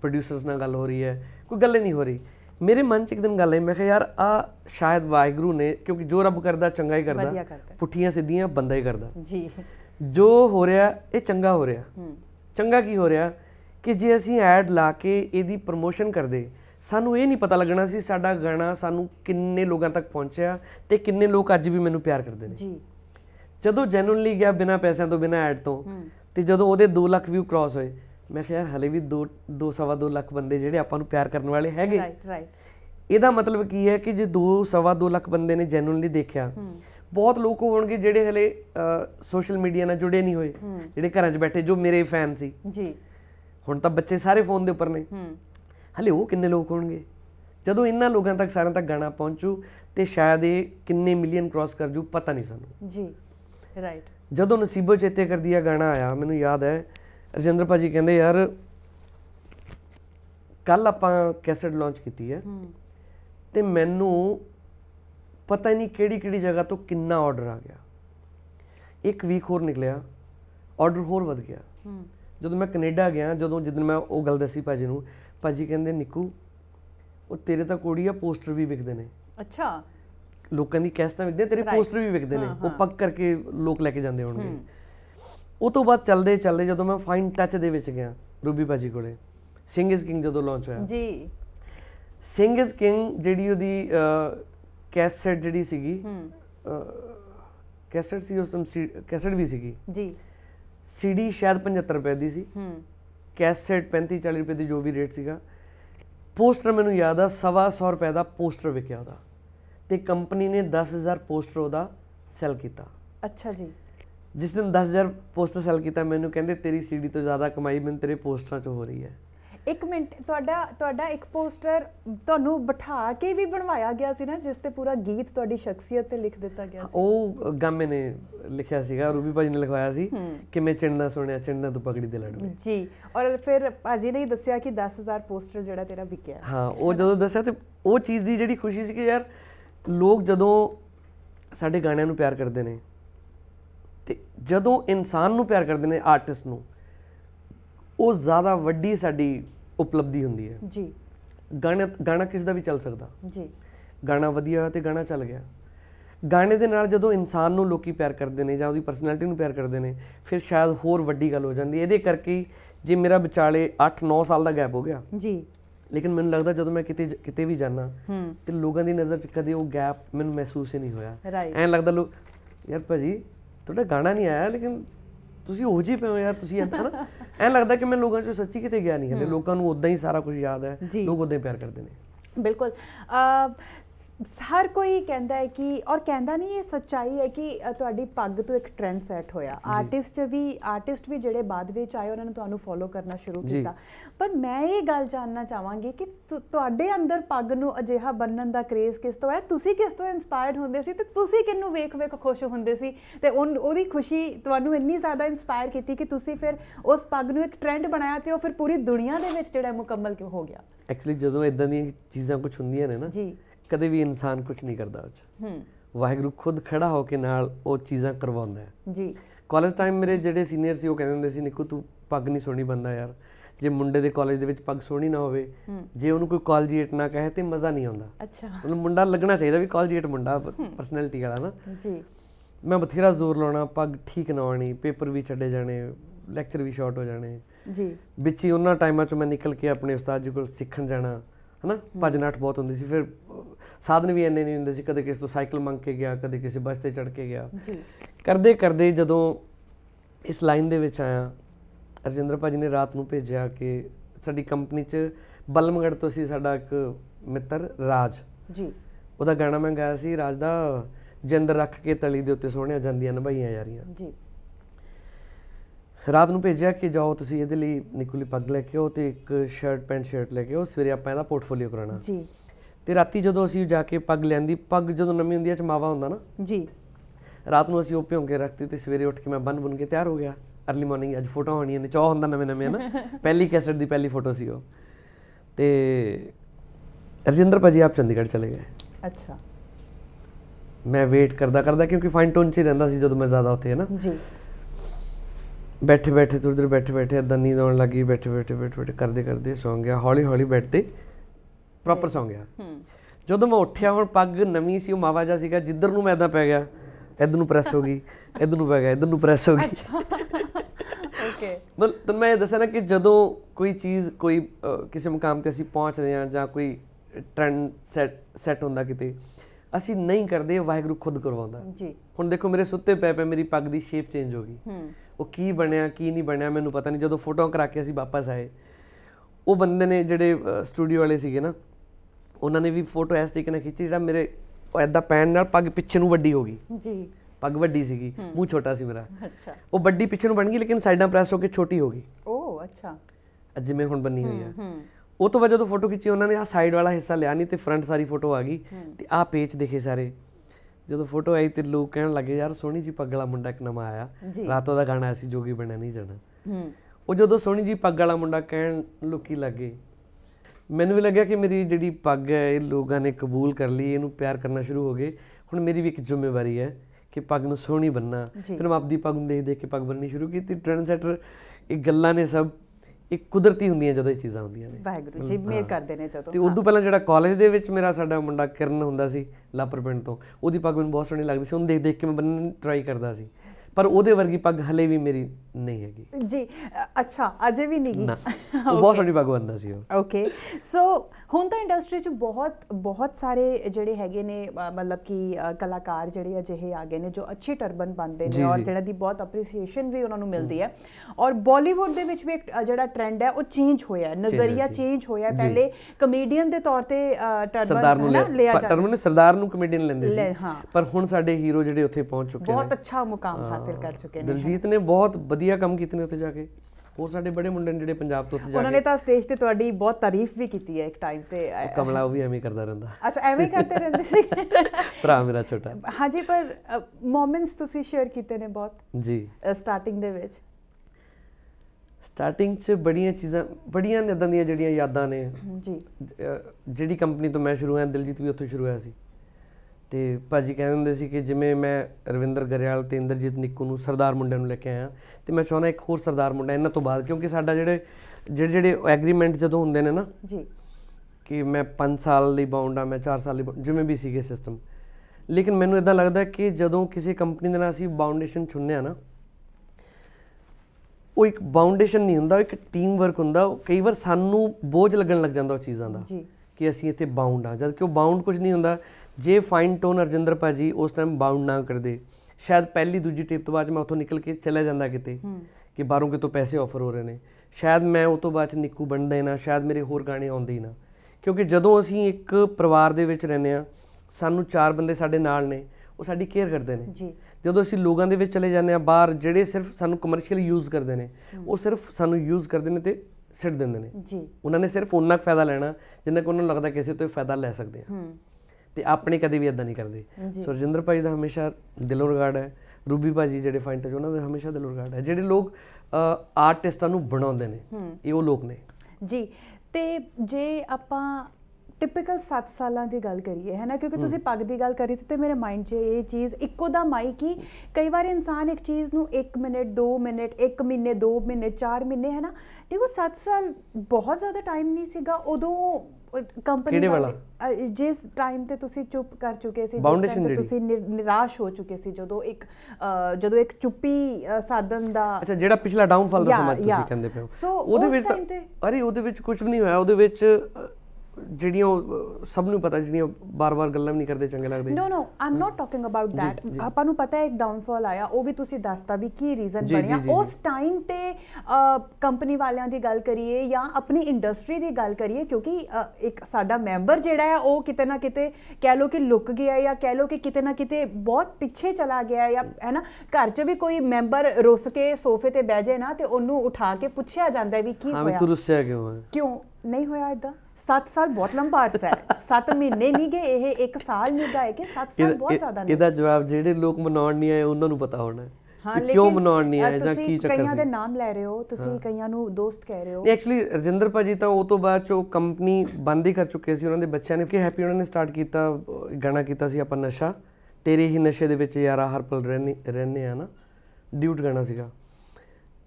A: ਪ੍ਰੋਡਿਊਸਰਸ ਨਾਲ ਗੱਲ ਹੋ ਰਹੀ ਹੈ ਕੋਈ ਗੱਲ ਨਹੀਂ ਹੋ ਰਹੀ ਮੇਰੇ ਮਨ 'ਚ ਇੱਕ ਦਿਨ ਗੱਲ ਆਈ ਮੈਂ ਕਿਹਾ ਯਾਰ ਆ ਸ਼ਾਇਦ ਵਾਹਿਗੁਰੂ ਨੇ ਕਿਉਂਕਿ ਜੋ ਰੱਬ ਕਰਦਾ ਚੰਗਾ ਹੀ ਕਰਦਾ ਪੁੱਠੀਆਂ ਸਿੱਧੀਆਂ ਬੰਦਾ ਹੀ ਕਰਦਾ ਜੀ ਜੋ ਹੋ ਰਿਹਾ ਇਹ ਚੰਗਾ ਹੋ ਰਿਹਾ ਚੰਗਾ ਕੀ ਹੋ ਰਿਹਾ ਕਿ ਜੇ ਅਸੀਂ ਐਡ ਲਾ ਕੇ ਇਹਦੀ ਪ੍ਰੋਮੋਸ਼ਨ ਕਰਦੇ ਸਾਨੂੰ ਇਹ ਨਹੀਂ ਪਤਾ ਲੱਗਣਾ ਸੀ ਸਾਡਾ ਗਾਣਾ ਸਾਨੂੰ ਕਿੰਨੇ ਲੋਕਾਂ ਤੱਕ ਪਹੁੰਚਿਆ ਤੇ ਕਿੰਨੇ ਲੋਕ ਅੱਜ ਵੀ ਮੈਨੂੰ ਪਿਆਰ ਕਰਦੇ ਨੇ ਜੀ ਜਦੋਂ ਜੈਨੂਨਲੀ ਗਿਆ ਬਿਨਾ ਪੈਸਿਆਂ ਤੋਂ ਬਿਨਾ ਐਡ ਤੋਂ ਤੇ ਜਦੋਂ ਉਹਦੇ 2 ਲੱਖ ਵਿਊ ਕ੍ਰਾਸ ਹੋਏ ਮੈਂ ਕਿਹਾ ਯਾਰ ਹਲੇ ਵੀ 2 2 ਸਵਾ 2 ਲੱਖ ਬੰਦੇ ਜਿਹੜੇ ਆਪਾਂ ਨੂੰ ਪਿਆਰ ਕਰਨ ਵਾਲੇ ਹੈਗੇ ਰਾਈਟ ਰਾਈਟ ਇਹਦਾ ਮਤਲਬ ਕੀ ਹੈ ਕਿ ਜੇ 2 ਸਵਾ 2 ਲੱਖ ਬੰਦੇ ਨੇ ਜੈਨੂਇਨਲੀ ਦੇਖਿਆ ਬਹੁਤ ਲੋਕ ਹੋਣਗੇ ਜਿਹੜੇ ਹਲੇ ਸੋਸ਼ਲ ਮੀਡੀਆ ਨਾਲ ਜੁੜੇ ਨਹੀਂ ਹੋਏ ਜਿਹੜੇ ਘਰਾਂ 'ਚ ਬੈਠੇ ਜੋ ਮੇਰੇ ਫੈਨ ਸੀ ਜੀ ਹੁਣ ਤਾਂ ਬੱਚੇ ਸਾਰੇ ਫੋਨ ਦੇ ਉੱਪਰ ਨੇ ਹਲੇ ਉਹ ਕਿੰਨੇ ਲੋਕ ਹੋਣਗੇ ਜਦੋਂ ਇਹਨਾਂ ਲੋਕਾਂ ਤੱਕ ਸਾਰਿਆਂ ਤੱਕ ਗਾਣਾ ਪਹੁੰਚੂ ਤੇ ਸ਼ਾਇਦ ਇਹ ਕਿੰਨੇ ਮਿਲੀਅਨ ਕ੍ਰਾਸ ਕਰ ਜੂ ਪਤਾ ਨਹੀਂ ਸਾਨੂੰ
C: ਜੀ ਰਾਈਟ
A: ਜਦੋਂ ਨਸੀਬੋ ਚੇਤੇ ਕਰਦੀ ਆ ਗਾਣਾ ਆਇਆ ਮੈਨੂੰ ਯਾਦ ਹੈ ਅਜਿੰਦਰ ਭਾਜੀ ਕਹਿੰਦੇ ਯਾਰ ਕੱਲ ਆਪਾਂ ਕੈਸਟ ਲਾਂਚ ਕੀਤੀ ਹੈ ਤੇ ਮੈਨੂੰ ਪਤਾ ਨਹੀਂ ਕਿਹੜੀ ਕਿਹੜੀ ਜਗ੍ਹਾ ਤੋਂ ਕਿੰਨਾ ਆਰਡਰ ਆ ਗਿਆ ਇੱਕ ਵੀਕ ਹੋਰ ਨਿਕਲਿਆ ਆਰਡਰ ਹੋਰ ਵਧ ਗਿਆ ਜਦੋਂ ਮੈਂ ਕੈਨੇਡਾ ਗਿਆ ਜਦੋਂ ਜਿੱਦਨ ਮੈਂ ਉਹ ਗੱਲ ਦੱਸੀ ਭਾਜੀ ਨੂੰ ਭਾਜੀ ਕਹਿੰਦੇ ਨਿੱਕੂ ਉਹ ਤੇਰੇ ਤਾਂ ਕੋੜੀਆ ਪੋਸਟਰ ਵੀ ਵਿਕਦੇ ਨੇ ਅੱਛਾ ਲੋਕਾਂ ਦੀ ਕੈਸਟਾਂ ਵਿਕਦੇ ਤੇਰੇ ਪੋਸਟਰ ਵੀ ਵਿਕਦੇ ਨੇ ਉਹ ਪੱਕ ਕਰਕੇ ਲੋਕ ਲੈ ਕੇ ਜਾਂਦੇ ਹੋਣਗੇ ਉਹ ਤੋਂ ਬਾਅਦ ਚੱਲਦੇ ਚੱਲਦੇ ਜਦੋਂ ਮੈਂ ਫਾਈਨ ਟੱਚ ਦੇ ਵਿੱਚ ਗਿਆ ਰੂਬੀ ਭਾਜੀ ਕੋਲੇ ਸਿੰਘ ਇਜ਼ ਕਿੰਗ ਜਦੋਂ ਲਾਂਚ ਹੋਇਆ ਜੀ ਸਿੰਘ ਇਜ਼ ਕਿੰਗ ਜਿਹੜੀ ਉਹਦੀ ਕੈਸਟ ਜਿਹੜੀ ਸੀਗੀ ਕੈਸਟ ਸੀ ਉਸ ਸਮ ਕੈਸਟ ਵੀ ਸੀਗੀ ਜੀ ਸੀਡੀ ਸ਼ਾਇਦ 75 ਰੁਪਏ ਦੀ ਸੀ ਹੂੰ ਕੈਸਟ 35 40 ਰੁਪਏ ਦੀ ਜੋ ਵੀ ਰੇਟ ਸੀਗਾ ਪੋਸਟਰ ਮੈਨੂੰ ਯਾਦ ਆ ਸਵਾ 100 ਰੁਪਏ ਦਾ ਪੋਸਟਰ ਵਿਕਿਆ ਉਹਦਾ ਤੇ ਕੰਪਨੀ ਨੇ 10000 ਪੋਸਟਰ ਉਹਦਾ ਸੈਲ ਕੀਤਾ ਅੱਛਾ ਜੀ ਜਿਸ ਦਿਨ 10000 ਪੋਸਟਰ ਸੈਲ ਕੀਤਾ ਮੈਨੂੰ ਕਹਿੰਦੇ ਤੇਰੀ ਸੀਡੀ ਤੋਂ ਜ਼ਿਆਦਾ ਕਮਾਈ ਮੈਂ ਤੇਰੇ ਪੋਸਟਰਾਂ 'ਚ ਹੋ ਰਹੀ ਹੈ
B: ਇੱਕ ਮਿੰਟ ਤੁਹਾਡਾ ਤੁਹਾਡਾ ਇੱਕ ਪੋਸਟਰ ਤੁਹਾਨੂੰ ਬਿਠਾ ਕੇ ਵੀ ਬਣਵਾਇਆ ਗਿਆ ਸੀ ਨਾ ਜਿਸ ਤੇ ਪੂਰਾ ਗੀਤ ਤੁਹਾਡੀ ਸ਼ਖਸੀਅਤ ਤੇ ਲਿਖ ਦਿੱਤਾ ਗਿਆ ਸੀ
A: ਉਹ ਗਾਮੇ ਨੇ ਲਿਖਿਆ ਸੀਗਾ ਰੂਬੀ ਭਾਜੀ ਨੇ ਲਿਖਵਾਇਆ ਸੀ ਕਿ ਮੈਂ ਚਿੰਦਾ ਸੁਣਿਆ ਚਿੰਦਾ ਤੋਂ ਪਗੜੀ ਦੇ ਲੜਵੇ
B: ਜੀ ਔਰ ਫਿਰ ਭਾਜੀ ਨੇ ਦੱਸਿਆ ਕਿ 10000 ਪੋਸਟਰ ਜਿਹੜਾ ਤੇਰਾ ਵਿਕਿਆ
A: ਹਾਂ ਉਹ ਜਦੋਂ ਦੱਸਿਆ ਤੇ ਉਹ ਚੀਜ਼ ਦੀ ਜਿਹੜੀ ਖੁਸ਼ੀ ਸੀ ਕਿ ਯਾਰ ਲੋਕ ਜਦੋਂ ਸਾਡੇ ਗਾਣਿਆਂ ਨੂੰ ਪਿਆਰ ਕਰਦੇ ਨੇ ਤੇ ਜਦੋਂ ਇਨਸਾਨ ਨੂੰ ਪਿਆਰ ਕਰਦੇ ਨੇ ਆਰਟਿਸਟ ਨੂੰ ਉਹ ਜ਼ਿਆਦਾ ਵੱਡੀ ਸਾਡੀ ਉਪਲਬਧੀ ਹੁੰਦੀ ਹੈ ਜੀ ਗਾਣਾ ਗਾਣਾ ਕਿਸ ਦਾ ਵੀ ਚੱਲ ਸਕਦਾ ਜੀ ਗਾਣਾ ਵਧੀਆ ਤੇ ਗਾਣਾ ਚੱਲ ਗਿਆ ਗਾਣੇ ਦੇ ਨਾਲ ਜਦੋਂ ਇਨਸਾਨ ਨੂੰ ਲੋਕੀ ਪਿਆਰ ਕਰਦੇ ਨੇ ਜਾਂ ਉਹਦੀ ਪਰਸਨੈਲਿਟੀ ਨੂੰ ਪਿਆਰ ਕਰਦੇ ਨੇ ਫਿਰ ਸ਼ਾਇਦ ਹੋਰ ਵੱਡੀ ਗੱਲ ਹੋ ਜਾਂਦੀ ਹੈ ਇਹਦੇ ਕਰਕੇ ਜੇ ਮੇਰਾ ਵਿਚਾਲੇ 8-9 ਸਾਲ ਦਾ ਗੈਪ ਹੋ ਗਿਆ ਜੀ ਲੇਕਿਨ ਮੈਨੂੰ ਲੱਗਦਾ ਜਦੋਂ ਮੈਂ ਕਿਤੇ ਕਿਤੇ ਵੀ ਜਾਣਾ ਤੇ ਲੋਕਾਂ ਦੀ ਨਜ਼ਰ 'ਚ ਕਦੇ ਉਹ ਗੈਪ ਮੈਨੂੰ ਮਹਿਸੂਸ ਹੀ ਨਹੀਂ ਹੋਇਆ ਐਂ ਲੱਗਦਾ ਲੋ ਯਾਰ ਭਾਜੀ ਤੁਹਾਡਾ ਗਾਣਾ ਨਹੀਂ ਆਇਆ ਲੇਕਿਨ ਤੁਸੀਂ ਉਹ ਜੀ ਪਏ ਹੋ ਯਾਰ ਤੁਸੀਂ ਐਂ ਨਾ ਐਂ ਲੱਗਦਾ ਕਿ ਮੈਂ ਲੋਕਾਂ ਚੋਂ ਸੱਚੀ ਕਿਤੇ ਗਿਆ ਨਹੀਂ ਹਲੇ ਲੋਕਾਂ ਨੂੰ ਉਦਾਂ ਹੀ ਸਾਰਾ ਕੁਝ ਯਾਦ ਹੈ ਲੋਕ ਉਦਾਂ ਹੀ ਪਿਆਰ ਕਰਦੇ ਨੇ
B: ਬਿਲਕੁਲ ਹਰ ਕੋਈ ਕਹਿੰਦਾ ਹੈ ਕਿ ਔਰ ਕਹਿੰਦਾ ਨਹੀਂ ਇਹ ਸੱਚਾਈ ਹੈ ਕਿ ਤੁਹਾਡੀ ਪੱਗ ਤੋਂ ਇੱਕ ਟ੍ਰੈਂਡ ਸੈੱਟ ਹੋਇਆ ਆਰਟਿਸਟ ਵੀ ਆਰਟਿਸਟ ਵੀ ਜਿਹੜੇ ਬਾਅਦ ਵਿੱਚ ਆਏ ਉਹਨਾਂ ਨੇ ਤੁਹਾਨੂੰ ਫੋਲੋ ਕਰਨਾ ਸ਼ੁਰੂ ਕੀਤਾ ਪਰ ਮੈਂ ਇਹ ਗੱਲ ਜਾਨਣਾ ਚਾਹਾਂਗੀ ਕਿ ਤੁਹਾਡੇ ਅੰਦਰ ਪੱਗ ਨੂੰ ਅਜਿਹਾ ਬੰਨਣ ਦਾ ਕ੍ਰੇਜ਼ ਕਿਸ ਤੋਂ ਹੈ ਤੁਸੀਂ ਕਿਸ ਤੋਂ ਇਨਸਪਾਇਰਡ ਹੁੰਦੇ ਸੀ ਤੇ ਤੁਸੀਂ ਕਿੰਨੂੰ ਵੇਖ ਵੇਖ ਖੁਸ਼ ਹੁੰਦੇ ਸੀ ਤੇ ਉਹਦੀ ਖੁਸ਼ੀ ਤੁਹਾਨੂੰ ਇੰਨੀ ਜ਼ਿਆਦਾ ਇਨਸਪਾਇਰ ਕੀਤੀ ਕਿ ਤੁਸੀਂ ਫਿਰ ਉਸ ਪੱਗ ਨੂੰ ਇੱਕ ਟ੍ਰੈਂਡ ਬਣਾਇਆ ਤੇ ਉਹ ਫਿਰ ਪੂਰੀ ਦੁਨੀਆ ਦੇ ਵਿੱਚ ਜਿਹੜਾ ਮੁਕੰਮਲ ਹੋ
A: ਗਿਆ ਐਕਚੁਅਲੀ ਜਦੋਂ ਇਦਾਂ ਦੀਆਂ ਚੀਜ਼ਾਂ ਕੁਝ ਹੁੰਦੀਆਂ ਨੇ ਨਾ ਜੀ ਕਦੇ ਵੀ ਇਨਸਾਨ ਕੁਝ ਨਹੀਂ ਕਰਦਾ ਉਹ ਵਾਹਿਗੁਰੂ ਖੁਦ ਖੜਾ ਹੋ ਕੇ ਨਾਲ ਉਹ ਚੀਜ਼ਾਂ ਕਰਵਾਉਂਦਾ ਹੈ ਜੀ ਕਾਲਜ ਟਾਈਮ ਮੇਰੇ ਜਿਹੜੇ ਸੀਨੀਅਰ ਸੀ ਉਹ ਕਹਿੰਦੇ ਹੁੰਦੇ ਸੀ ਨਿੱਕੂ ਤੂੰ ਪੱਗ ਨਹੀਂ ਸੋਣੀ ਬੰਦਾ ਯਾਰ ਜੇ ਮੁੰਡੇ ਦੇ ਕਾਲਜ ਦੇ ਵਿੱਚ ਪੱਗ ਸੋਣੀ ਨਾ ਹੋਵੇ ਜੇ ਉਹਨੂੰ ਕੋਈ ਕਾਲਜੀਏਟ ਨਾ ਕਹੇ ਤੇ ਮਜ਼ਾ ਨਹੀਂ ਆਉਂਦਾ ਅੱਛਾ ਉਹਨੂੰ ਮੁੰਡਾ ਲੱਗਣਾ ਚਾਹੀਦਾ ਵੀ ਕਾਲਜੀਏਟ ਮੁੰਡਾ ਪਰਸਨੈਲਿਟੀ ਵਾਲਾ ਨਾ ਜੀ ਮੈਂ ਬਥੇਰਾ ਜ਼ੋਰ ਲਾਉਣਾ ਪੱਗ ਠੀਕ ਨਾ ਆਣੀ ਪੇਪਰ ਵੀ ਛੱਡੇ ਜਾਣੇ ਲੈਕਚਰ ਵੀ ਸ਼ਾਰਟ ਹੋ ਜਾਣੇ ਜੀ ਵਿੱਚ ਹੀ ਉਹਨਾਂ ਟਾਈਮਾਂ 'ਚ ਮੈਂ ਨਿਕਲ ਕੇ ਆਪਣੇ ਉਸਤਾਦ ਜੀ ਕੋਲ ਸਿੱਖਣ ਜਾਣਾ ਹਨਾ ਭਜਨ ਅਠ ਬਹੁਤ ਹੁੰਦੀ ਸੀ ਫਿਰ ਸਾਧਨ ਵੀ ਇੰਨੇ ਨਹੀਂ ਹੁੰਦੇ ਸੀ ਕਦੇ ਕਿਸੇ ਤੋਂ ਸਾਈਕਲ ਮੰਗ ਕੇ ਗਿਆ ਕਦੇ ਕਿਸੇ ਬੱਸ ਤੇ ਚੜ ਕੇ ਗਿਆ ਕਰਦੇ ਕਰਦੇ ਜਦੋਂ ਇਸ ਲਾਈਨ ਦੇ ਵਿੱਚ ਆਇਆ ਅਰਜਿੰਦਰ ਭਾਜੀ ਨੇ ਰਾਤ ਨੂੰ ਭੇਜਿਆ ਕਿ ਸਾਡੀ ਕੰਪਨੀ 'ਚ ਬਲਮਗੜ ਤੋਂ ਸੀ ਸਾਡਾ ਇੱਕ ਮਿੱਤਰ ਰਾਜ ਜੀ ਉਹਦਾ ਗਾਣਾ ਮੈਂ ਗਾਇਆ ਸੀ ਰਾਜ ਦਾ ਜਿੰਦ ਰੱਖ ਕੇ ਤਲੀ ਦੇ ਉੱਤੇ ਸੋਹਣਿਆ ਜਾਂਦੀਆਂ ਨਭਾਈਆਂ ਯਾਰੀਆਂ ਜੀ ਰਾਤ ਨੂੰ ਭੇਜਿਆ ਕਿ ਜਾਓ ਤੁਸੀਂ ਇਹਦੇ ਲਈ ਨਿਕੂਲੀ ਪੱਗ ਲੈ ਕੇ ਆਓ ਤੇ ਇੱਕ ਸ਼ਰਟ ਪੈਂਟ ਸ਼ਰਟ ਲੈ ਕੇ ਆਓ ਸਵੇਰੇ ਆਪਾਂ ਇਹਦਾ ਪੋਰਟਫੋਲੀਓ ਕਰਾਣਾ ਜੀ ਤੇ ਰਾਤੀ ਜਦੋਂ ਅਸੀਂ ਜਾ ਕੇ ਪੱਗ ਲੈਂਦੀ ਪੱਗ ਜਦੋਂ ਨਵੀਂ ਹੁੰਦੀ ਹੈ ਚਮਾਵਾ ਹੁੰਦਾ ਨਾ ਜੀ ਰਾਤ ਨੂੰ ਅਸੀਂ ਉਹ ਭਿਉਂ ਕੇ ਰੱਖਤੀ ਤੇ ਸਵੇਰੇ ਉੱਠ ਕੇ ਮੈਂ ਬੰਨ ਬੁਨ ਕੇ ਤਿਆਰ ਹੋ ਗਿਆ अर्ਲੀ ਮਾਰਨਿੰਗ ਅੱਜ ਫੋਟੋ ਆਣੀ ਨੇ ਚਾਹ ਹੁੰਦਾ ਨਵੇਂ ਨਵੇਂ ਨਾ ਪਹਿਲੀ ਕੈਸਟ ਦੀ ਪਹਿਲੀ ਫੋਟੋ ਸੀ ਉਹ ਤੇ ਰਜਿੰਦਰ ਭਾਜੀ ਆਪ ਚੰਡੀਗੜ੍ਹ ਚਲੇ ਗਏ ਅੱਛਾ ਮੈਂ ਵੇਟ ਕਰਦਾ ਕਰਦਾ ਕਿਉਂਕਿ ਫਾਈਨ ਟੋਨ ਚ ਰਹਿੰਦਾ ਸੀ ਜਦੋਂ ਮੈਂ ਜ਼ਿਆਦਾ ਉੱਥੇ ਹੈ ਨਾ ਜੀ ਬੈਠੇ ਬੈਠੇ ਤੁਰ ਦੇਰ ਬੈਠੇ ਬੈਠੇ ਅੱਧਾ ਨੀਂਦ ਆਉਣ ਲੱਗੀ ਬੈਠੇ ਬੈਠੇ ਬੈਠੇ ਬੈਠੇ ਕਰਦੇ ਕਰਦੇ ਸੌਂ ਗਿਆ ਹੌਲੀ ਹੌਲੀ ਬੈੱਡ ਤੇ ਪ੍ਰੋਪਰ ਸੌਂ ਗਿਆ ਜਦੋਂ ਮੈਂ ਉੱਠਿਆ ਹੁਣ ਪੱਗ ਨਵੀਂ ਸੀ ਉਹ ਮਾਵਾ ਜਾ ਸੀਗਾ ਜਿੱਧਰ ਨੂੰ ਮੈਂ ਇਦਾਂ ਪੈ ਗਿਆ ਇਧਰ ਨੂੰ ਪ੍ਰੈਸ ਹੋ ਗਈ ਇਧਰ ਨੂੰ ਪੈ ਗਿਆ ਇਧਰ ਨੂੰ ਪ੍ਰੈਸ ਹੋ ਗਈ ਓਕੇ ਮਤਲਬ ਤਾਂ ਮੈਂ ਦੱਸਿਆ ਨਾ ਕਿ ਜਦੋਂ ਕੋਈ ਚੀਜ਼ ਕੋਈ ਕਿਸੇ ਮੁਕਾਮ ਤੇ ਅਸੀਂ ਪਹੁੰਚਦੇ ਆ ਜਾਂ ਕੋਈ ਟ੍ਰੈਂਡ ਸੈਟ ਸੈਟ ਹੁੰਦਾ ਕਿਤੇ ਅਸੀਂ ਨਹੀਂ ਕਰਦੇ ਵਾਹਿਗੁਰੂ ਖੁਦ ਕਰਵਾਉਂਦਾ ਜੀ ਹੁਣ ਦੇਖੋ ਮੇਰੇ ਸੁੱਤੇ ਪੈ ਪੈ ਮੇਰੀ ਪੱਗ ਦੀ ਸ਼ੇਪ ਚੇਂਜ ਹੋ ਗਈ ਹੂੰ ਉਹ ਕੀ ਬਣਿਆ ਕੀ ਨਹੀਂ ਬਣਿਆ ਮੈਨੂੰ ਪਤਾ ਨਹੀਂ ਜਦੋਂ ਫੋਟੋ ਕਰਾ ਕੇ ਅਸੀਂ ਵਾਪਸ ਆਏ ਉਹ ਬੰਦੇ ਨੇ ਜਿਹੜੇ ਸਟੂਡੀਓ ਵਾਲੇ ਸੀਗੇ ਨਾ ਉਹਨਾਂ ਨੇ ਵੀ ਫੋਟੋ ਐਸ ਤਰੀਕੇ ਨਾਲ ਖਿੱਚੀ ਜਿਹੜਾ ਮੇਰੇ ਉਹ ਐਦਾਂ ਪੈਣ ਨਾਲ ਪੱਗ ਪਿੱਛੇ ਨੂੰ ਵੱਡੀ ਹੋ ਗਈ ਜੀ ਪੱਗ ਵੱਡੀ ਸੀਗੀ ਮੂੰਹ ਛੋਟਾ ਸੀ ਮੇਰਾ ਅੱਛਾ ਉਹ ਵੱਡੀ ਪਿੱਛੇ ਨੂੰ ਬਣ ਗਈ ਲੇਕਿਨ ਸਾਈਡਾਂ ਪ੍ਰੈਸ ਹੋ ਕੇ ਛੋਟੀ ਹੋ ਗਈ
C: ਓ ਅੱਛਾ
A: ਅੱਜ ਜਿਵੇਂ ਹੁਣ ਬੰਨੀ ਹੋਈ ਆ ਉਹ ਤੋਂ ਬਾਅਦ ਜਦੋਂ ਫੋਟੋ ਖਿੱਚੀ ਉਹਨਾਂ ਨੇ ਆ ਸਾਈਡ ਵਾਲਾ ਹਿੱਸਾ ਲਿਆ ਨਹੀਂ ਤੇ ਫਰੰਟ ਸਾਰੀ ਫੋਟੋ ਆ ਗਈ ਤੇ ਆ ਪੇਚ ਦਿਖੇ ਸਾਰੇ ਜਦੋਂ ਫੋਟੋ ਆਈ ਤੇ ਲੋਕ ਕਹਿਣ ਲੱਗੇ ਯਾਰ ਸੋਹਣੀ ਜੀ ਪੱਗ ਵਾਲਾ ਮੁੰਡਾ ਇੱਕ ਨਵਾਂ ਆਇਆ ਰਾਤੋਂ ਦਾ ਗਾਣਾ ਸੀ ਜੋਗੀ ਬਣਿਆ ਨਹੀਂ ਜਾਣਾ ਹੂੰ ਉਹ ਜਦੋਂ ਸੋਹਣੀ ਜੀ ਪੱਗ ਵਾਲਾ ਮੁੰਡਾ ਕਹਿਣ ਲੋਕੀ ਲੱਗੇ ਮੈਨੂੰ ਵੀ ਲੱਗਿਆ ਕਿ ਮੇਰੀ ਜਿਹੜੀ ਪੱਗ ਹੈ ਇਹ ਲੋਕਾਂ ਨੇ ਕਬੂਲ ਕਰ ਲਈ ਇਹਨੂੰ ਪਿਆਰ ਕਰਨਾ ਸ਼ੁਰੂ ਹੋ ਗਏ ਹੁਣ ਮੇਰੀ ਵੀ ਇੱਕ ਜ਼ਿੰਮੇਵਾਰੀ ਹੈ ਕਿ ਪੱਗ ਨੂੰ ਸੋਹਣੀ ਬੰਨਣਾ ਫਿਰ ਮੈਂ ਆਪਦੀ ਪੱਗ ਨੂੰ ਦੇਖ ਦੇਖ ਕੇ ਪੱਗ ਬੰਨਣੀ ਸ਼ੁਰੂ ਕੀਤੀ ਟ੍ਰੈਂਡ ਸੈਟਰ ਇਹ ਗੱਲਾਂ ਨੇ ਸਭ ਇਹ ਕੁਦਰਤੀ ਹੁੰਦੀਆਂ ਜਦੋਂ ਇਹ ਚੀਜ਼ਾਂ ਹੁੰਦੀਆਂ ਨੇ ਵਾਹਿਗੁਰੂ ਜੀ ਮੇਰ
B: ਕਰਦੇ ਨੇ ਜਦੋਂ ਤੇ ਉਦੋਂ
A: ਪਹਿਲਾਂ ਜਿਹੜਾ ਕਾਲਜ ਦੇ ਵਿੱਚ ਮੇਰਾ ਸਾਡਾ ਮੁੰਡਾ ਕਿਰਨ ਹੁੰਦਾ ਸੀ ਲਾਪਰ ਪਿੰਡ ਤੋਂ ਉਹਦੀ ਪੱਗ ਮੈਨੂੰ ਬਹੁਤ ਸੋਹਣੀ ਲੱਗਦੀ ਸੀ ਉਹਨੂੰ ਦੇਖ ਦੇਖ ਕੇ ਮੈਂ ਬੰਨ ਟਰਾਈ ਕਰਦਾ ਸੀ ਪਰ ਉਹਦੇ ਵਰਗੀ ਪੱਗ ਹਲੇ ਵੀ ਮੇਰੀ ਨਹੀਂ ਹੈਗੀ
B: ਜੀ ਅੱਛਾ ਅਜੇ ਵੀ ਨਹੀਂ ਉਹ ਬਹੁਤ ਸੋਹਣੀ ਪੱਗ
A: ਬੰਦਾ ਸੀ ਉਹ
B: ਓਕੇ ਸੋ ਹੁਣ ਤਾਂ ਇੰਡਸਟਰੀ 'ਚ ਬਹੁਤ ਬਹੁਤ ਸਾਰੇ ਜਿਹੜੇ ਹੈਗੇ ਨੇ ਮਤਲਬ ਕਿ ਕਲਾਕਾਰ ਜਿਹੜੇ ਅਜਿਹੇ ਆ ਗਏ ਨੇ ਜੋ ਅੱਛੇ ਟਰਬਨ ਬਣਦੇ ਨੇ ਔਰ ਜਿਹੜਾ ਦੀ ਬਹੁਤ ਅਪਰੀਸੀਏਸ਼ਨ ਵੀ ਉਹਨਾਂ ਨੂੰ ਮਿਲਦੀ ਹੈ ਔਰ ਬਾਲੀਵੁੱਡ ਦੇ ਵਿੱਚ ਵੀ ਜਿਹੜਾ ਟ੍ਰੈਂਡ ਹੈ ਉਹ ਚੇਂਜ ਹੋਇਆ ਨਜ਼ਰੀਆ ਚੇਂਜ ਹੋਇਆ ਪਹਿਲੇ ਕਮੇਡੀਅਨ ਦੇ ਤੌਰ ਤੇ ਟਰਬਨ ਨੂੰ ਲਿਆ ਜਾਂਦਾ ਟਰਬਨ
A: ਨੂੰ ਸਰਦਾਰ ਨੂੰ ਕਮੇਡੀਅਨ ਲੈਂਦੇ ਸੀ ਪਰ ਹੁਣ ਸਾਡੇ ਹੀਰੋ ਜਿਹੜੇ ਉੱਥੇ ਪਹੁੰਚ ਚੁੱਕੇ ਨੇ ਬਹੁਤ
B: ਅੱਛਾ ਮੁਕਾਮ ਹਾਸਲ ਕਰ ਚੁੱਕੇ ਨੇ ਦਿਲਜੀਤ
A: ਨੇ ਬਹੁਤ ਵਧੀਆ ਕੰਮ ਕੀਤੇ ਨੇ ਉੱਥੇ ਜਾ ਕੇ ਹੋਰ ਸਾਡੇ ਬੜੇ ਮੁੰਡੇ ਨੇ ਜਿਹੜੇ ਪੰਜਾਬ ਤੋਂ ਉੱਥੇ ਜਾ ਕੇ ਉਹਨਾਂ ਨੇ
B: ਤਾਂ ਸਟੇਜ ਤੇ ਤੁਹਾਡੀ ਬਹੁਤ ਤਾਰੀਫ ਵੀ ਕੀਤੀ ਹੈ ਇੱਕ ਟਾਈਮ ਤੇ ਕਮਲਾ ਉਹ
A: ਵੀ ਐਵੇਂ ਕਰਦਾ ਰਹਿੰਦਾ
B: ਅੱਛਾ ਐਵੇਂ ਕਰਦੇ ਰਹਿੰਦੇ ਸੀ
A: ਭਰਾ ਮੇਰਾ ਛੋਟਾ
B: ਹਾਂਜੀ ਪਰ ਮੋਮੈਂਟਸ ਤੁਸੀਂ ਸ਼ੇਅਰ ਕੀਤੇ ਨੇ ਬਹੁਤ ਜੀ ਸਟਾਰਟਿੰਗ ਦੇ ਵਿੱਚ
A: ਸਟਾਰਟਿੰਗ 'ਚ ਬੜੀਆਂ ਚੀਜ਼ਾਂ ਬੜੀਆਂ ਇਦਾਂ ਦੀਆਂ ਜਿਹੜੀਆਂ ਯਾਦਾਂ ਨੇ ਜੀ ਜਿਹੜੀ ਕੰਪਨੀ ਤੋਂ ਮੈਂ ਸ਼ੁਰੂ ਹੋਇਆ ਦਿਲਜੀਤ ਵੀ ਉੱਥੋਂ ਸ਼ੁਰੂ ਹੋਇਆ ਸੀ ਤੇ ਭਾਜੀ ਕਹਿੰਦੇ ਹੁੰਦੇ ਸੀ ਕਿ ਜਿਵੇਂ ਮੈਂ ਰਵਿੰਦਰ ਗਰੇਵਾਲ ਤੇ ਇੰਦਰਜੀਤ ਨਿੱਕੂ ਨੂੰ ਸਰਦਾਰ ਮੁੰਡਿਆਂ ਨੂੰ ਲੈ ਕੇ ਆਇਆ ਤੇ ਮੈਂ ਚਾਹੁੰਦਾ ਇੱਕ ਹੋਰ ਸਰਦਾਰ ਮੁੰਡਾ ਇਹਨਾਂ ਤੋਂ ਬਾਅਦ ਕਿਉਂਕਿ ਸਾਡਾ ਜਿਹੜੇ ਜਿਹੜੇ ਜਿਹੜੇ ਐਗਰੀਮੈਂਟ ਜਦੋਂ ਹੁੰਦੇ ਨੇ ਨਾ ਜੀ ਕਿ ਮੈਂ 5 ਸਾਲ ਲਈ ਬਾਉਂਡ ਆ ਮੈਂ 4 ਸਾਲ ਲਈ ਜਿਵੇਂ ਵੀ ਸੀਗੇ ਸਿਸਟਮ ਲੇਕਿਨ ਮੈਨੂੰ ਇਦਾਂ ਲੱਗਦਾ ਕਿ ਜਦੋਂ ਕਿਸੇ ਕੰਪਨੀ ਦੇ ਨਾਲ ਅਸੀਂ ਬਾਉਂਡੇਸ਼ਨ ਚੁਣਨੇ ਆ ਨਾ ਉਹ ਇੱਕ ਬਾਉਂਡੇਸ਼ਨ ਨਹੀਂ ਹੁੰਦਾ ਇੱਕ ਟੀਮ ਵਰਕ ਹੁੰਦਾ ਕਈ ਵਾਰ ਸਾਨੂੰ ਬੋਝ ਲੱਗਣ ਲੱਗ ਜਾਂਦਾ ਉਹ ਚੀਜ਼ਾਂ ਦਾ ਜੀ ਕਿ ਅਸੀਂ ਇੱਥੇ ਬਾਉਂਡ ਆ ਜਦ ਕਿ ਉਹ ਬਾਉਂਡ ਕੁਝ ਨਹੀਂ ਹੁੰਦਾ ਜੇ ਫਾਈਨ ਟੋਨ ਅਰਜਿੰਦਰ ਭਾਜੀ ਉਸ ਟਾਈਮ ਬਾਉਂਡ ਨਾ ਕਰਦੇ ਸ਼ਾਇਦ ਪਹਿਲੀ ਦੂਜੀ ਟੇਪ ਤੋਂ ਬਾਅਦ ਮੈਂ ਉਥੋਂ ਨਿਕਲ ਕੇ ਚਲਾ ਜਾਂਦਾ ਕਿਤੇ ਕਿ ਬਾਹਰੋਂ ਕਿਤੋਂ ਪੈਸੇ ਆਫਰ ਹੋ ਰਹੇ ਨੇ ਸ਼ਾਇਦ ਮੈਂ ਉਹ ਤੋਂ ਬਾਅਦ ਨਿੱਕੂ ਬਣਦਾ ਨਾ ਸ਼ਾਇਦ ਮੇਰੇ ਹੋਰ ਗਾਣੇ ਆਉਂਦੇ ਨਾ ਕਿਉਂਕਿ ਜਦੋਂ ਅਸੀਂ ਇੱਕ ਪਰਿਵਾਰ ਦੇ ਵਿੱਚ ਰਹਿੰਦੇ ਆ ਸਾਨੂੰ ਚਾਰ ਬੰਦੇ ਸਾਡੇ ਨਾਲ ਨੇ ਉਹ ਸਾਡੀ ਕੇਅਰ ਕਰਦੇ ਨੇ ਜੀ ਜਦੋਂ ਅਸੀਂ ਲੋਕਾਂ ਦੇ ਵਿੱਚ ਚਲੇ ਜਾਂਦੇ ਆ ਬਾਹਰ ਜਿਹੜੇ ਸਿਰਫ ਸਾਨੂੰ ਕਮਰਸ਼ੀਅਲ ਯੂਜ਼ ਕਰਦੇ ਨੇ ਉਹ ਸਿਰਫ ਸਾਨੂੰ ਯੂਜ਼ ਕਰਦੇ ਨੇ ਤੇ ਸਿੱਟ ਦਿੰਦੇ ਨੇ ਜੀ ਉਹਨਾਂ ਨੇ ਸਿਰਫ ਉਹਨਾਂ ਦਾ ਫਾਇਦਾ ਲੈਣਾ ਜਿੰਨਾ ਕਿ ਉਹਨਾਂ ਨੂੰ ਲੱਗਦਾ ਕਿਸੇ ਤੋਂ ਫਾਇਦਾ ਲੈ ਸਕਦੇ ਆ ਤੇ ਆਪਣੇ ਕਦੇ ਵੀ ਇਦਾਂ ਨਹੀਂ ਕਰਦੇ ਸੁਰਜਿੰਦਰ ਭਾਈ ਦਾ ਹਮੇਸ਼ਾ ਦਿਲੋਂ ਰਿਗਾਰਡ ਹੈ ਰੂਬੀ ਭਾਜੀ ਜਿਹੜੇ ਫਾਈਂਟਰ ਉਹਨਾਂ ਦਾ ਹਮੇਸ਼ਾ ਦਿਲੋਂ ਰਿਗਾਰਡ ਹੈ ਜਿਹੜੇ ਲੋਕ ਆਰਟਿਸਟਾਂ ਨੂੰ ਬਣਾਉਂਦੇ ਨੇ ਇਹ ਉਹ ਲੋਕ ਨੇ
B: ਜੀ ਤੇ ਜੇ ਆਪਾਂ ਟਿਪੀਕਲ 7 ਸਾਲਾਂ ਦੀ ਗੱਲ ਕਰੀਏ ਹੈ ਨਾ ਕਿਉਂਕਿ ਤੁਸੀਂ ਪੱਗ ਦੀ ਗੱਲ ਕਰੀ ਸੀ ਤੇ ਮੇਰੇ ਮਾਈਂਡ 'ਚ ਇਹ ਚੀਜ਼ ਇੱਕੋ ਦਾ ਮਾਈ ਕੀ ਕਈ ਵਾਰ ਇਨਸਾਨ ਇੱਕ ਚੀਜ਼ ਨੂੰ 1 ਮਿੰਟ 2 ਮਿੰਟ 1 ਮਹੀਨੇ 2 ਮਹੀਨੇ 4 ਮਹੀਨੇ ਹੈ ਨਾ ਦੇਖੋ 7 ਸਾਲ ਬਹੁਤ ਜ਼ਿਆਦਾ ਟਾਈਮ ਨਹੀਂ ਸੀਗਾ ਉਦੋਂ ਕੰਪਨੀ ਕਿਹੜੇ ਵਾਲਾ ਜਿਸ ਟਾਈਮ ਤੇ ਤੁਸੀਂ ਚੁੱਪ ਕਰ ਚੁੱਕੇ ਸੀ ਤੇ ਤੁਸੀਂ ਨਿਰਾਸ਼ ਹੋ ਚੁੱਕੇ ਸੀ ਜਦੋਂ ਇੱਕ ਜਦੋਂ ਇੱਕ ਚੁੱਪੀ ਸਾਧਨ ਦਾ ਅੱਛਾ
A: ਜਿਹੜਾ ਪਿਛਲਾ ਡਾਊਨਫਾਲ ਦਾ ਸਮਾਂ ਤੁਸੀਂ ਕਹਿੰਦੇ ਪਏ
B: ਹੋ ਉਹਦੇ ਵਿੱਚ ਤਾਂ
A: ਅਰੇ ਉਹਦੇ ਵਿੱਚ ਕੁਝ ਵੀ ਨਹੀਂ ਹੋਇਆ ਉਹਦੇ ਵਿੱਚ ਜਿਹੜੀਆਂ ਸਭ ਨੂੰ ਪਤਾ ਜਿਹੜੀਆਂ ਬਾਰ-ਬਾਰ ਗੱਲਾਂ ਵੀ ਨਹੀਂ ਕਰਦੇ ਚੰਗੇ ਲੱਗਦੇ no
B: no um not talking about that ਆਪਾਂ ਨੂੰ ਪਤਾ ਹੈ ਇੱਕ ਡਾਊਨਫਾਲ ਆਇਆ ਉਹ ਵੀ ਤੁਸੀਂ ਦੱਸਤਾ ਵੀ ਕੀ ਰੀਜ਼ਨ ਬਣਿਆ ਉਸ ਟਾਈਮ ਤੇ ਕੰਪਨੀ ਵਾਲਿਆਂ ਦੀ ਗੱਲ ਕਰੀਏ ਜਾਂ ਆਪਣੀ ਇੰਡਸਟਰੀ ਦੀ ਗੱਲ ਕਰੀਏ ਕਿਉਂਕਿ ਇੱਕ ਸਾਡਾ ਮੈਂਬਰ ਜਿਹੜਾ ਹੈ ਉਹ ਕਿਤੇ ਨਾ ਕਿਤੇ ਕਹਿ ਲੋ ਕਿ ਲੁੱਕ ਗਿਆ ਜਾਂ ਕਹਿ ਲੋ ਕਿ ਕਿਤੇ ਨਾ ਕਿਤੇ ਬਹੁਤ ਪਿੱਛੇ ਚਲਾ ਗਿਆ ਜਾਂ ਹੈਨਾ ਘਰ 'ਚ ਵੀ ਕੋਈ ਮੈਂਬਰ ਰੁੱਸ ਕੇ ਸੋਫੇ ਤੇ ਬਹਿ ਜਾਏ ਨਾ ਤੇ ਉਹਨੂੰ ਉਠਾ ਕੇ ਪੁੱਛਿਆ ਜਾਂਦਾ ਵੀ ਕੀ ਹੋਇਆ ਹਾਂ ਤੂੰ
A: ਰੁੱਸਿਆ ਕਿਉਂ
B: ਕਿਉਂ ਨਹੀਂ ਹੋਇਆ ਇਦਾਂ 7 ਸਾਲ ਬਹੁਤ ਲੰਬਾ ਅਰਸਾ ਹੈ 7 ਮਹੀਨੇ ਨਹੀਂ ਗਏ ਇਹ 1 ਸਾਲ ਨਹੀਂ ਗਏ ਕਿ 7 ਸਾਲ ਬਹੁਤ ਜ਼ਿਆਦਾ ਨੇ ਇਹਦਾ
A: ਜਵਾਬ ਜਿਹੜੇ ਲੋਕ ਮਨਾਉਣ ਨਹੀਂ ਆਏ ਉਹਨਾਂ ਨੂੰ ਪਤਾ ਹੋਣਾ ਹਾਂ ਲੇਕਿਨ ਕਿਉਂ ਮਨਾਉਣ ਨਹੀਂ ਆਏ ਜਾਂ ਕੀ ਚੱਕਰ ਸੀ ਕਈਆਂ ਦੇ
B: ਨਾਮ ਲੈ ਰਹੇ ਹੋ ਤੁਸੀਂ ਕਈਆਂ ਨੂੰ ਦੋਸਤ ਕਹਿ ਰਹੇ ਹੋ ਐਕਚੁਅਲੀ
A: ਰਜਿੰਦਰ ਭਾਜੀ ਤਾਂ ਉਹ ਤੋਂ ਬਾਅਦ ਚੋ ਕੰਪਨੀ ਬੰਦ ਹੀ ਕਰ ਚੁੱਕੇ ਸੀ ਉਹਨਾਂ ਦੇ ਬੱਚਿਆਂ ਨੇ ਕਿ ਹੈਪੀ ਉਹਨਾਂ ਨੇ ਸਟਾਰਟ ਕੀਤਾ ਗਾਣਾ ਕੀਤਾ ਸੀ ਆਪਾਂ ਨਸ਼ਾ ਤੇਰੇ ਹੀ ਨਸ਼ੇ ਦੇ ਵਿੱਚ ਯਾਰਾ ਹਰ ਪਲ ਰਹਿਨੇ ਰਹਿਨੇ ਆ ਨਾ ਡਿਊਟ ਗਾਣਾ ਸੀਗਾ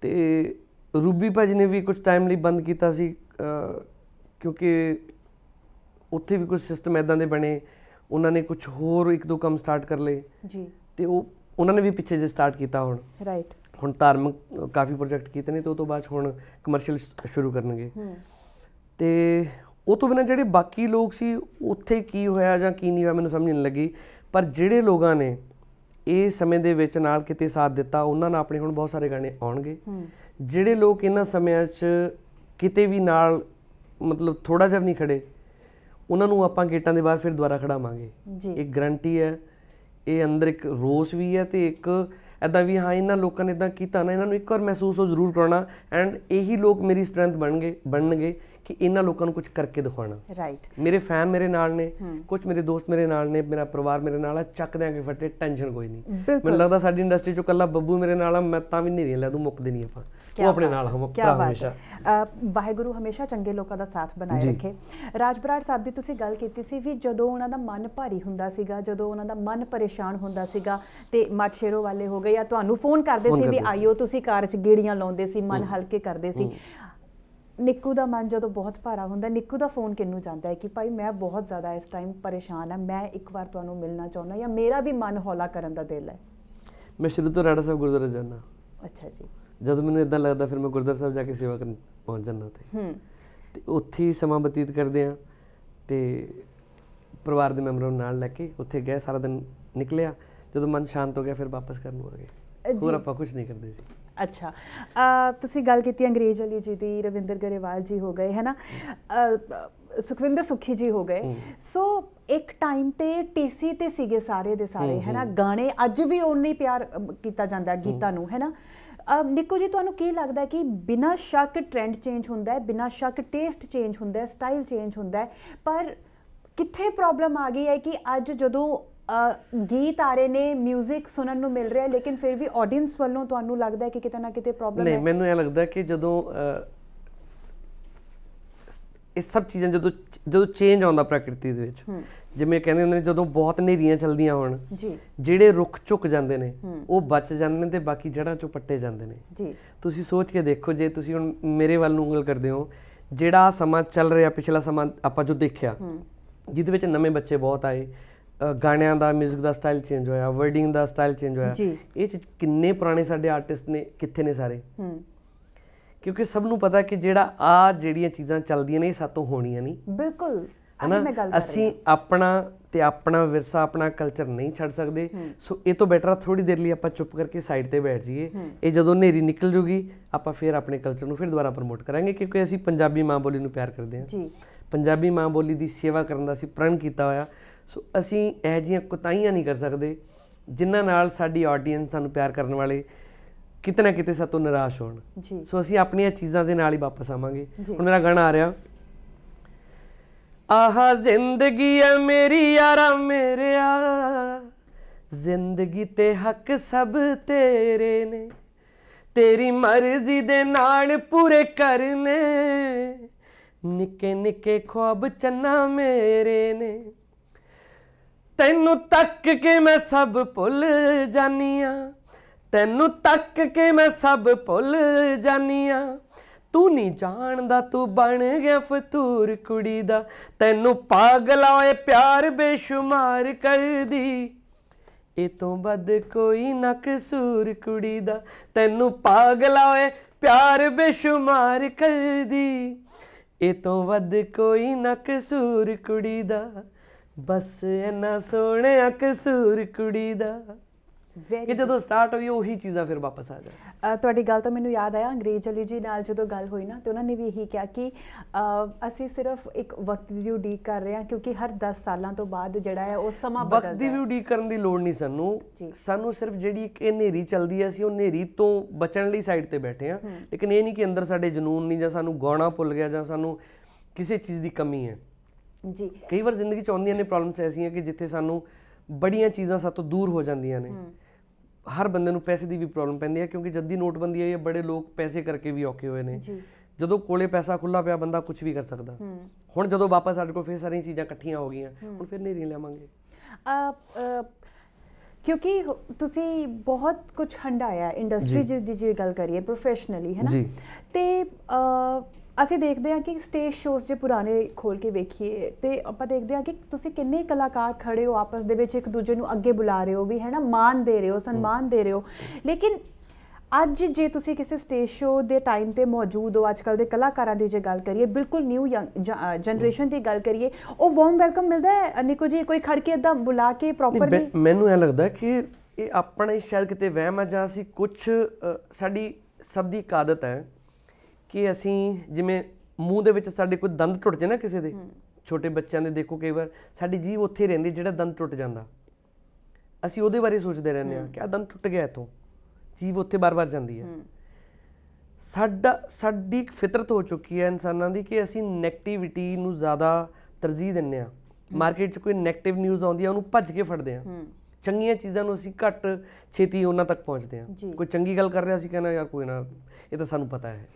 A: ਤੇ ਰੂਬੀ ਭਾਜੀ ਨੇ ਵੀ ਕੁਝ ਟਾਈਮ ਲਈ ਬੰਦ ਕੀਤਾ ਸੀ ਕਿਉਂਕਿ ਉੱਥੇ ਵੀ ਕੁਝ ਸਿਸਟਮ ਐਦਾਂ ਦੇ ਬਣੇ ਉਹਨਾਂ ਨੇ ਕੁਝ ਹੋਰ ਇੱਕ ਦੋ ਕੰਮ ਸਟਾਰਟ ਕਰ ਲਏ ਜੀ ਤੇ ਉਹ ਉਹਨਾਂ ਨੇ ਵੀ ਪਿੱਛੇ ਜੇ ਸਟਾਰਟ ਕੀਤਾ ਹੁਣ ਰਾਈਟ ਹੁਣ ਧਾਰਮਿਕ ਕਾਫੀ ਪ੍ਰੋਜੈਕਟ ਕੀਤੇ ਨੇ ਤੇ ਉਹ ਤੋਂ ਬਾਅਦ ਹੁਣ ਕਮਰਸ਼ੀਅਲ ਸ਼ੁਰੂ ਕਰਨਗੇ ਤੇ ਉਹ ਤੋਂ ਬਿਨਾਂ ਜਿਹੜੇ ਬਾਕੀ ਲੋਕ ਸੀ ਉੱਥੇ ਕੀ ਹੋਇਆ ਜਾਂ ਕੀ ਨਹੀਂ ਹੋਇਆ ਮੈਨੂੰ ਸਮਝ ਨਹੀਂ ਲੱਗੀ ਪਰ ਜਿਹੜੇ ਲੋਕਾਂ ਨੇ ਇਹ ਸਮੇਂ ਦੇ ਵਿੱਚ ਨਾਲ ਕਿਤੇ ਸਾਥ ਦਿੱਤਾ ਉਹਨਾਂ ਨਾਲ ਆਪਣੇ ਹੁਣ ਬਹੁਤ ਸਾਰੇ ਗਾਣੇ ਆਉਣਗੇ ਜਿਹੜੇ ਲੋਕ ਇਹਨਾਂ ਸਮਿਆਂ 'ਚ ਕਿਤੇ ਵੀ ਨਾਲ ਮਤਲਬ ਥੋੜਾ ਜਿਹਾ ਵੀ ਨਹੀਂ ਖੜੇ ਉਹਨਾਂ ਨੂੰ ਆਪਾਂ ਗੇਟਾਂ ਦੇ ਬਾਹਰ ਫਿਰ ਦੁਬਾਰਾ ਖੜਾਵਾਂਗੇ ਇਹ ਗਰੰਟੀ ਹੈ ਇਹ ਅੰਦਰ ਇੱਕ ਰੋਸ ਵੀ ਹੈ ਤੇ ਇੱਕ ਐਦਾਂ ਵੀ ਹਾਂ ਇਹਨਾਂ ਲੋਕਾਂ ਨੇ ਇਦਾਂ ਕੀਤਾ ਨਾ ਇਹਨਾਂ ਨੂੰ ਇੱਕ ਵਾਰ ਮਹਿਸੂਸ ਹੋ ਜ਼ਰੂਰ ਕਰਾਉਣਾ ਐਂਡ ਇਹੀ ਲੋਕ ਮੇਰੀ ਸਟਰੈਂਥ ਬਣਨਗੇ ਬਣਨਗੇ ਕਿ ਇਹਨਾਂ ਲੋਕਾਂ ਨੂੰ ਕੁਝ ਕਰਕੇ ਦਿਖਾਉਣਾ ਰਾਈਟ ਮੇਰੇ ਫੈਨ ਮੇਰੇ ਨਾਲ ਨੇ ਕੁਝ ਮੇਰੇ ਦੋਸਤ ਮੇਰੇ ਨਾਲ ਨੇ ਮੇਰਾ ਪਰਿਵਾਰ ਮੇਰੇ ਨਾਲ ਆ ਚੱਕ ਦਿਆਂਗੇ ਫੱਟੇ ਟੈਨਸ਼ਨ ਕੋਈ ਨਹੀਂ ਮੈਨੂੰ ਲੱਗਦਾ ਸਾਡੀ ਇੰਡਸਟਰੀ ਚੋਂ ਕੱਲਾ ਬੱਬੂ ਮੇਰੇ ਨਾਲ ਆ ਮੈਂ ਤਾਂ ਵੀ ਨਹੀਂ ਲੈ ਤੂੰ ਮੁੱਕਦੇ ਨਹੀਂ ਆਪਾਂ ਉਹ ਆਪਣੇ ਨਾਲ ਹਮ ਭਰਾ ਹਮੇਸ਼ਾ
B: ਵਾਹਿਗੁਰੂ ਹਮੇਸ਼ਾ ਚੰਗੇ ਲੋਕਾਂ ਦਾ ਸਾਥ ਬਣਾਏ ਰੱਖੇ ਰਾਜ ਬਰਾੜ ਸਾਹਿਬ ਦੀ ਤੁਸੀਂ ਗੱਲ ਕੀਤੀ ਸੀ ਵੀ ਜਦੋਂ ਉਹਨਾਂ ਦਾ ਮਨ ਭਾਰੀ ਹੁੰਦਾ ਸੀਗਾ ਜਦੋਂ ਉਹਨਾਂ ਦਾ ਮਨ ਪਰੇਸ਼ਾਨ ਹੁੰਦਾ ਸੀਗਾ ਤੇ ਮਾਛੇਰੋ ਵਾਲੇ ਹੋ ਗਏ ਜਾਂ ਤੁਹਾਨੂੰ ਫੋਨ ਕਰਦੇ ਸੀ ਵੀ ਆਇਓ ਤੁਸੀਂ ਕਾਰ 'ਚ ਗੇੜੀਆਂ ਲਾਉਂਦੇ ਸੀ ਮਨ ਹਲਕੇ ਕਰਦੇ ਸੀ ਨਿੱਕੂ ਦਾ ਮਨ ਜਦੋਂ ਬਹੁਤ ਭਾਰਾ ਹੁੰਦਾ ਨਿੱਕੂ ਦਾ ਫੋਨ ਕਿੰਨੂੰ ਜਾਂਦਾ ਹੈ ਕਿ ਭਾਈ ਮੈਂ ਬਹੁਤ ਜ਼ਿਆਦਾ ਇਸ ਟਾਈਮ ਪਰੇਸ਼ਾਨ ਆ ਮੈਂ ਇੱਕ ਵਾਰ ਤੁਹਾਨੂੰ ਮਿਲਣਾ ਚਾਹੁੰਦਾ ਜਾਂ ਮੇਰਾ ਵੀ ਮਨ ਹੌਲਾ ਕਰਨ ਦਾ ਦਿਲ ਹੈ
A: ਮੈਂ ਸ਼੍ਰੀ ਤੋਂ ਰਾੜਾ ਸਾਹਿਬ ਗੁਰਦੁਆਰਾ ਜਾਣਾ ਅੱਛਾ ਜੀ ਜਦ ਮੈਨੂੰ ਇਦਾਂ ਲੱਗਦਾ ਫਿਰ ਮੈਂ ਗੁਰਦੁਆਰਾ ਸਾਹਿਬ ਜਾ ਕੇ ਸੇਵਾ ਕਰਨ ਪਹੁੰਚ ਜਾਂਦਾ ਤੇ ਹੂੰ ਤੇ ਉੱਥੇ ਸਮਾਂ ਬਤੀਤ ਕਰਦੇ ਆ ਤੇ ਪਰਿਵਾਰ ਦੇ ਮੈਂਬਰਾਂ ਨਾਲ ਲੈ ਕੇ ਉੱਥੇ ਗਏ ਸਾਰਾ ਦਿਨ ਨਿਕਲਿਆ ਜਦੋਂ ਮਨ ਸ਼ਾਂਤ ਹੋ ਗਿਆ ਫਿਰ ਵਾਪਸ ਕਰਨ ਨੂੰ ਆ ਗਏ ਹੋਰ ਆਪਾਂ ਕੁਝ ਨਹੀਂ ਕਰਦੇ ਸੀ
B: ਅੱਛਾ ਤੁਸੀਂ ਗੱਲ ਕੀਤੀ ਅੰਗਰੇਜ਼ ਅਲੀ ਜੀ ਦੀ ਰਵਿੰਦਰ ਗਰੇਵਾਲ ਜੀ ਹੋ ਗਏ ਹੈਨਾ ਸੁਖਵਿੰਦਰ ਸੁਖੀ ਜੀ ਹੋ ਗਏ ਸੋ ਇੱਕ ਟਾਈਮ ਤੇ ਟੀਸੀ ਤੇ ਸੀਗੇ ਸਾਰੇ ਦੇ ਸਾਰੇ ਹੈਨਾ ਗਾਣੇ ਅੱਜ ਵੀ ਉਨੇ ਪਿਆਰ ਕੀਤਾ ਜਾਂਦਾ ਗੀਤਾਂ ਨੂੰ ਹੈਨਾ ਨਿੱਕੂ ਜੀ ਤੁਹਾਨੂੰ ਕੀ ਲੱਗਦਾ ਕਿ ਬਿਨਾਂ ਸ਼ੱਕ ਟ੍ਰੈਂਡ ਚੇਂਜ ਹੁੰਦਾ ਹੈ ਬਿਨਾਂ ਸ਼ੱਕ ਟੇਸਟ ਚੇਂਜ ਹੁੰਦਾ ਹੈ ਸਟਾਈਲ ਚੇਂਜ ਹੁੰਦਾ ਹੈ ਪਰ ਕਿੱਥੇ ਪ੍ਰੋਬਲਮ ਆ ਗਈ ਹੈ ਕਿ ਅੱਜ ਜਦੋਂ ਗੀਤ ਆ ਰਹੇ ਨੇ 뮤직 ਸੁਣਨ ਨੂੰ ਮਿਲ ਰਿਹਾ ਲੇਕਿਨ ਫਿਰ ਵੀ ਆਡੀਅנס ਵੱਲੋਂ ਤੁਹਾਨੂੰ ਲੱਗਦਾ ਹੈ ਕਿ ਕਿਤੇ ਨਾ ਕਿਤੇ ਪ੍ਰੋਬਲਮ ਹੈ ਨਹੀਂ
A: ਮੈਨੂੰ ਇਹ ਲੱਗਦਾ ਕਿ ਜਦੋਂ ਇਹ ਸਭ ਚੀਜ਼ਾਂ ਜਦੋਂ ਜਦੋਂ ਚੇਂਜ ਆਉਂਦਾ ਪ੍ਰਕਿਰਤੀ ਦੇ ਵਿੱਚ ਜਿਵੇਂ ਕਹਿੰਦੇ ਹੁੰਦੇ ਨੇ ਜਦੋਂ ਬਹੁਤ ਨੇਰੀਆਂ ਚਲਦੀਆਂ ਹੋਣ ਜੀ ਜਿਹੜੇ ਰੁੱਖ ਝੁੱਕ ਜਾਂਦੇ ਨੇ ਉਹ ਬਚ ਜਾਂਦੇ ਨੇ ਤੇ ਬਾਕੀ ਜੜਾਂ ਚੋਂ ਪੱਟੇ ਜਾਂਦੇ ਨੇ ਜੀ ਤੁਸੀਂ ਸੋਚ ਕੇ ਦੇਖੋ ਜੇ ਤੁਸੀਂ ਹੁਣ ਮੇਰੇ ਵੱਲ ਨੂੰ ਉਂਗਲ ਕਰਦੇ ਹੋ ਜਿਹੜਾ ਸਮਾਂ ਚੱਲ ਰਿਹਾ ਪਿਛਲਾ ਸਮਾਂ ਆਪਾਂ ਜੋ ਦੇਖਿਆ ਜਿਹਦੇ ਵਿੱਚ ਨਵੇਂ ਬੱਚੇ ਬਹੁਤ ਆਏ ਗਾਣਿਆਂ ਦਾ 뮤직 ਦਾ ਸਟਾਈਲ ਚੇਂਜ ਹੋਇਆ ਵਰਡਿੰਗ ਦਾ ਸਟਾਈਲ ਚੇਂਜ ਹੋਇਆ ਇਹ ਚ ਕਿੰਨੇ ਪੁਰਾਣੇ ਸਾਡੇ ਆਰਟਿਸਟ ਨੇ ਕਿੱਥੇ ਨੇ ਸਾਰੇ ਕਿਉਂਕਿ ਸਭ ਨੂੰ ਪਤਾ ਕਿ ਜਿਹੜਾ ਆ ਜਿਹੜੀਆਂ ਚੀਜ਼ਾਂ ਚੱਲਦੀਆਂ ਨੇ ਇਹ ਸਾਤੋਂ ਹੋਣੀਆਂ ਨਹੀਂ
D: ਬਿਲਕੁਲ ਹਨਾ ਅਸੀਂ
A: ਆਪਣਾ ਤੇ ਆਪਣਾ ਵਿਰਸਾ ਆਪਣਾ ਕਲਚਰ ਨਹੀਂ ਛੱਡ ਸਕਦੇ ਸੋ ਇਹ ਤੋਂ ਬੈਟਰ ਆ ਥੋੜੀ ਦੇਰ ਲਈ ਆਪਾਂ ਚੁੱਪ ਕਰਕੇ ਸਾਈਡ ਤੇ ਬੈਠ ਜਾਈਏ ਇਹ ਜਦੋਂ ਨੇਰੀ ਨਿਕਲ ਜੂਗੀ ਆਪਾਂ ਫਿਰ ਆਪਣੇ ਕਲਚਰ ਨੂੰ ਫਿਰ ਦੁਬਾਰਾ ਪ੍ਰਮੋਟ ਕਰਾਂਗੇ ਕਿਉਂਕਿ ਅਸੀਂ ਪੰਜਾਬੀ ਮਾਂ ਬੋਲੀ ਨੂੰ ਪਿਆਰ ਕਰਦੇ ਹਾਂ ਜੀ ਪੰਜਾਬੀ ਮਾਂ ਬੋਲੀ ਦੀ ਸੇਵਾ ਕਰਨ ਦਾ ਅਸੀਂ ਪ੍ਰਣ ਕੀਤਾ ਹੋਇਆ ਸੋ ਅਸੀਂ ਇਹ ਜੀਆਂ ਕੁਤਾਈਆਂ ਨਹੀਂ ਕਰ ਸਕਦੇ ਜਿਨ੍ਹਾਂ ਨਾਲ ਸਾਡੀ ਆਡੀਅנס ਸਾਨੂੰ ਪਿਆਰ ਕਰਨ ਵਾਲੇ ਕਿਤਨਾ ਕਿਤੇ ਸਾਤੋਂ ਨਿਰਾਸ਼ ਹੋਣ ਸੋ ਅਸੀਂ ਆਪਣੀਆਂ ਚੀਜ਼ਾਂ ਦੇ ਨਾਲ ਹੀ ਵਾਪਸ ਆਵਾਂਗੇ ਹੁਣ ਮੇਰਾ ਗਾਣਾ ਆ ਰਿਹਾ ਆਹ ਜ਼ਿੰਦਗੀ ਐ ਮੇਰੀ ਯਾਰਾ ਮੇਰਿਆ ਜ਼ਿੰਦਗੀ ਤੇ ਹੱਕ ਸਭ ਤੇਰੇ ਨੇ ਤੇਰੀ ਮਰਜ਼ੀ ਦੇ ਨਾਲ ਪੂਰੇ ਕਰਨੇ ਨਿੱਕੇ ਨਿੱਕੇ ਖੁਆਬ ਚੰਨਾ ਮੇਰੇ ਨੇ ਤੈਨੂੰ ਤੱਕ ਕੇ ਮੈਂ ਸਭ ਭੁੱਲ ਜਾਨੀਆਂ ਤੈਨੂੰ ਤੱਕ ਕੇ ਮੈਂ ਸਭ ਭੁੱਲ ਜਾਨੀਆਂ ਤੂੰ ਨਹੀਂ ਜਾਣਦਾ ਤੂੰ ਬਣ ਗਿਆ ਫਤੂਰ ਕੁੜੀ ਦਾ ਤੈਨੂੰ ਪਾਗਲਾ ਓਏ ਪਿਆਰ ਬੇਸ਼ੁਮਾਰ ਕਰਦੀ ਇਹ ਤੋਂ ਵੱਧ ਕੋਈ ਨਾ ਕਸੂਰ ਕੁੜੀ ਦਾ ਤੈਨੂੰ ਪਾਗਲਾ ਓਏ ਪਿਆਰ ਬੇਸ਼ੁਮਾਰ ਕਰਦੀ ਇਹ ਤੋਂ ਵੱਧ ਕੋਈ ਨਾ ਕਸੂਰ ਕੁੜੀ ਦਾ ਬਸ ਐਨਾ ਸੋਹਣਿਆ ਕਸੂਰ ਕੁੜੀ ਦਾ ਇਹ ਜਦੋਂ ਸਟਾਰਟ ਹੋਈ ਉਹੀ ਚੀਜ਼ਾਂ ਫਿਰ ਵਾਪਸ ਆ
B: ਜਾਣ ਤੁਹਾਡੀ ਗੱਲ ਤਾਂ ਮੈਨੂੰ ਯਾਦ ਆਇਆ ਅੰਗਰੇਜ਼ ਅਲੀ ਜੀ ਨਾਲ ਜਦੋਂ ਗੱਲ ਹੋਈ ਨਾ ਤੇ ਉਹਨਾਂ ਨੇ ਵੀ ਇਹੀ ਕਿਹਾ ਕਿ ਅਸੀਂ ਸਿਰਫ ਇੱਕ ਵਕਤ ਦੀ ਉਡੀਕ ਕਰ ਰਹੇ ਹਾਂ ਕਿਉਂਕਿ ਹਰ 10 ਸਾਲਾਂ ਤੋਂ ਬਾਅਦ ਜਿਹੜਾ ਹੈ ਉਹ ਸਮਾਂ ਬਦਲਦਾ ਵਕਤ ਦੀ
A: ਵੀ ਉਡੀਕ ਕਰਨ ਦੀ ਲੋੜ ਨਹੀਂ ਸਾਨੂੰ ਸਾਨੂੰ ਸਿਰਫ ਜਿਹੜੀ ਇੱਕ ਹਨੇਰੀ ਚੱਲਦੀ ਹੈ ਅਸੀਂ ਉਹ ਹਨੇਰੀ ਤੋਂ ਬਚਣ ਲਈ ਸਾਈਡ ਤੇ ਬੈਠੇ ਹਾਂ ਲੇਕਿਨ ਇਹ ਨਹੀਂ ਕਿ ਅੰਦਰ ਸਾਡੇ ਜਨੂਨ ਨਹੀਂ ਜਾਂ ਸਾਨੂੰ ਗਾਉਣਾ ਭੁੱਲ ਗਿਆ ਜਾਂ ਸਾਨੂੰ ਕਿਸੇ ਚੀਜ਼ ਦੀ ਕਮੀ ਹੈ ਜੀ ਕਈ ਵਾਰ ਜ਼ਿੰਦਗੀ ਚ ਆਉਂਦੀਆਂ ਨੇ ਪ੍ਰੋਬਲਮਸ ਐਸੀਆਂ ਕਿ ਜਿੱਥੇ ਸਾਨੂੰ ਬੜੀਆਂ ਚੀਜ਼ਾਂ ਸਾਤੋਂ ਦੂਰ ਹੋ ਜਾਂਦੀਆਂ ਨੇ ਹਰ ਬੰਦੇ ਨੂੰ ਪੈਸੇ ਦੀ ਵੀ ਪ੍ਰੋਬਲਮ ਪੈਂਦੀ ਹੈ ਕਿਉਂਕਿ ਜਦ ਦੀ ਨੋਟਬੰਦੀ ਆਈ ਹੈ ਬੜੇ ਲੋਕ ਪੈਸੇ ਕਰਕੇ ਵੀ ਔਕੇ ਹੋਏ ਨੇ ਜਦੋਂ ਕੋਲੇ ਪੈਸਾ ਖੁੱਲਾ ਪਿਆ ਬੰਦਾ ਕੁਝ ਵੀ ਕਰ ਸਕਦਾ ਹੁਣ ਜਦੋਂ ਵਾਪਸ ਸਾਡੇ ਕੋਲ ਫੇਰ ਸਾਰੀਆਂ ਚੀਜ਼ਾਂ ਇਕੱਠੀਆਂ ਹੋ ਗਈਆਂ ਹੁਣ ਫਿਰ ਨਹੀਂ ਲਿਆਵਾਂਗੇ
B: ਕਿਉਂਕਿ ਤੁਸੀਂ ਬਹੁਤ ਕੁਝ ਹੰਡਾਇਆ ਇੰਡਸਟਰੀ ਦੀ ਜੇ ਗੱਲ ਕਰੀਏ ਪ੍ਰੋਫੈਸ਼ਨਲੀ ਹੈ ਨਾ ਤੇ ਅਸੀਂ ਦੇਖਦੇ ਹਾਂ ਕਿ ਸਟੇਜ ਸ਼ੋਸ ਜੇ ਪੁਰਾਣੇ ਖੋਲ ਕੇ ਵੇਖੀਏ ਤੇ ਆਪਾਂ ਦੇਖਦੇ ਹਾਂ ਕਿ ਤੁਸੀਂ ਕਿੰਨੇ ਕਲਾਕਾਰ ਖੜੇ ਹੋ ਆਪਸ ਦੇ ਵਿੱਚ ਇੱਕ ਦੂਜੇ ਨੂੰ ਅੱਗੇ ਬੁਲਾ ਰਹੇ ਹੋ ਵੀ ਹੈ ਨਾ ਮਾਨ ਦੇ ਰਹੇ ਹੋ ਸਨਮਾਨ ਦੇ ਰਹੇ ਹੋ ਲੇਕਿਨ ਅੱਜ ਜੇ ਤੁਸੀਂ ਕਿਸੇ ਸਟੇਜ ਸ਼ੋ ਦੇ ਟਾਈਮ ਤੇ ਮੌਜੂਦ ਹੋ ਅੱਜਕੱਲ ਦੇ ਕਲਾਕਾਰਾਂ ਦੀ ਜੇ ਗੱਲ ਕਰੀਏ ਬਿਲਕੁਲ ਨਿਊ ਜਨਰੇਸ਼ਨ ਦੀ ਗੱਲ ਕਰੀਏ ਉਹ ਵਾਰਮ ਵੈਲਕਮ ਮਿਲਦਾ ਹੈ ਨਿਕੋ ਜੀ ਕੋਈ ਖੜ ਕੇ ਇਦਾਂ ਬੁਲਾ ਕੇ ਪ੍ਰੋਪਰਲੀ
A: ਮੈਨੂੰ ਇਹ ਲੱਗਦਾ ਕਿ ਇਹ ਆਪਣੇ ਸ਼ਾਇਦ ਕਿਤੇ ਵਹਿਮ ਆ ਜਾਂ ਅਸੀਂ ਕੁਝ ਸਾਡੀ ਸਭ ਦੀ ਇੱਕ ਆਦਤ ਹੈ ਕਿ ਅਸੀਂ ਜਿਵੇਂ ਮੂੰਹ ਦੇ ਵਿੱਚ ਸਾਡੇ ਕੋਈ ਦੰਦ ਟੁੱਟ ਜੇ ਨਾ ਕਿਸੇ ਦੇ ਛੋਟੇ ਬੱਚਿਆਂ ਦੇ ਦੇਖੋ ਕਈ ਵਾਰ ਸਾਡੀ ਜੀਭ ਉੱਥੇ ਰਹਿੰਦੀ ਜਿਹੜਾ ਦੰਦ ਟੁੱਟ ਜਾਂਦਾ ਅਸੀਂ ਉਹਦੇ ਬਾਰੇ ਸੋਚਦੇ ਰਹਿੰਦੇ ਆ ਕਿ ਆ ਦੰਦ ਟੁੱਟ ਗਿਆ ਇਥੋਂ ਜੀਭ ਉੱਥੇ ਬਾਰ-ਬਾਰ ਜਾਂਦੀ ਹੈ ਸਾਡਾ ਸਾਡੀ ਇੱਕ ਫਿਤਰਤ ਹੋ ਚੁੱਕੀ ਹੈ ਇਨਸਾਨਾਂ ਦੀ ਕਿ ਅਸੀਂ 네ਗੇਟਿਵਿਟੀ ਨੂੰ ਜ਼ਿਆਦਾ ਤਰਜੀਹ ਦਿੰਨੇ ਆ ਮਾਰਕੀਟ 'ਚ ਕੋਈ 네ਗੇਟਿਵ ਨਿਊਜ਼ ਆਉਂਦੀ ਆ ਉਹਨੂੰ ਭੱਜ ਕੇ ਫੜਦੇ ਆ ਚੰਗੀਆਂ ਚੀਜ਼ਾਂ ਨੂੰ ਅਸੀਂ ਘੱਟ ਛੇਤੀ ਉਹਨਾਂ ਤੱਕ ਪਹੁੰਚਦੇ ਆ ਕੋਈ ਚੰਗੀ ਗੱਲ ਕਰ ਰਿਹਾ ਸੀ ਕਹਿੰਦਾ ਯਾਰ ਕੋਈ ਨਾ ਇਹ ਤਾਂ ਸਾਨੂੰ ਪਤਾ ਹੈ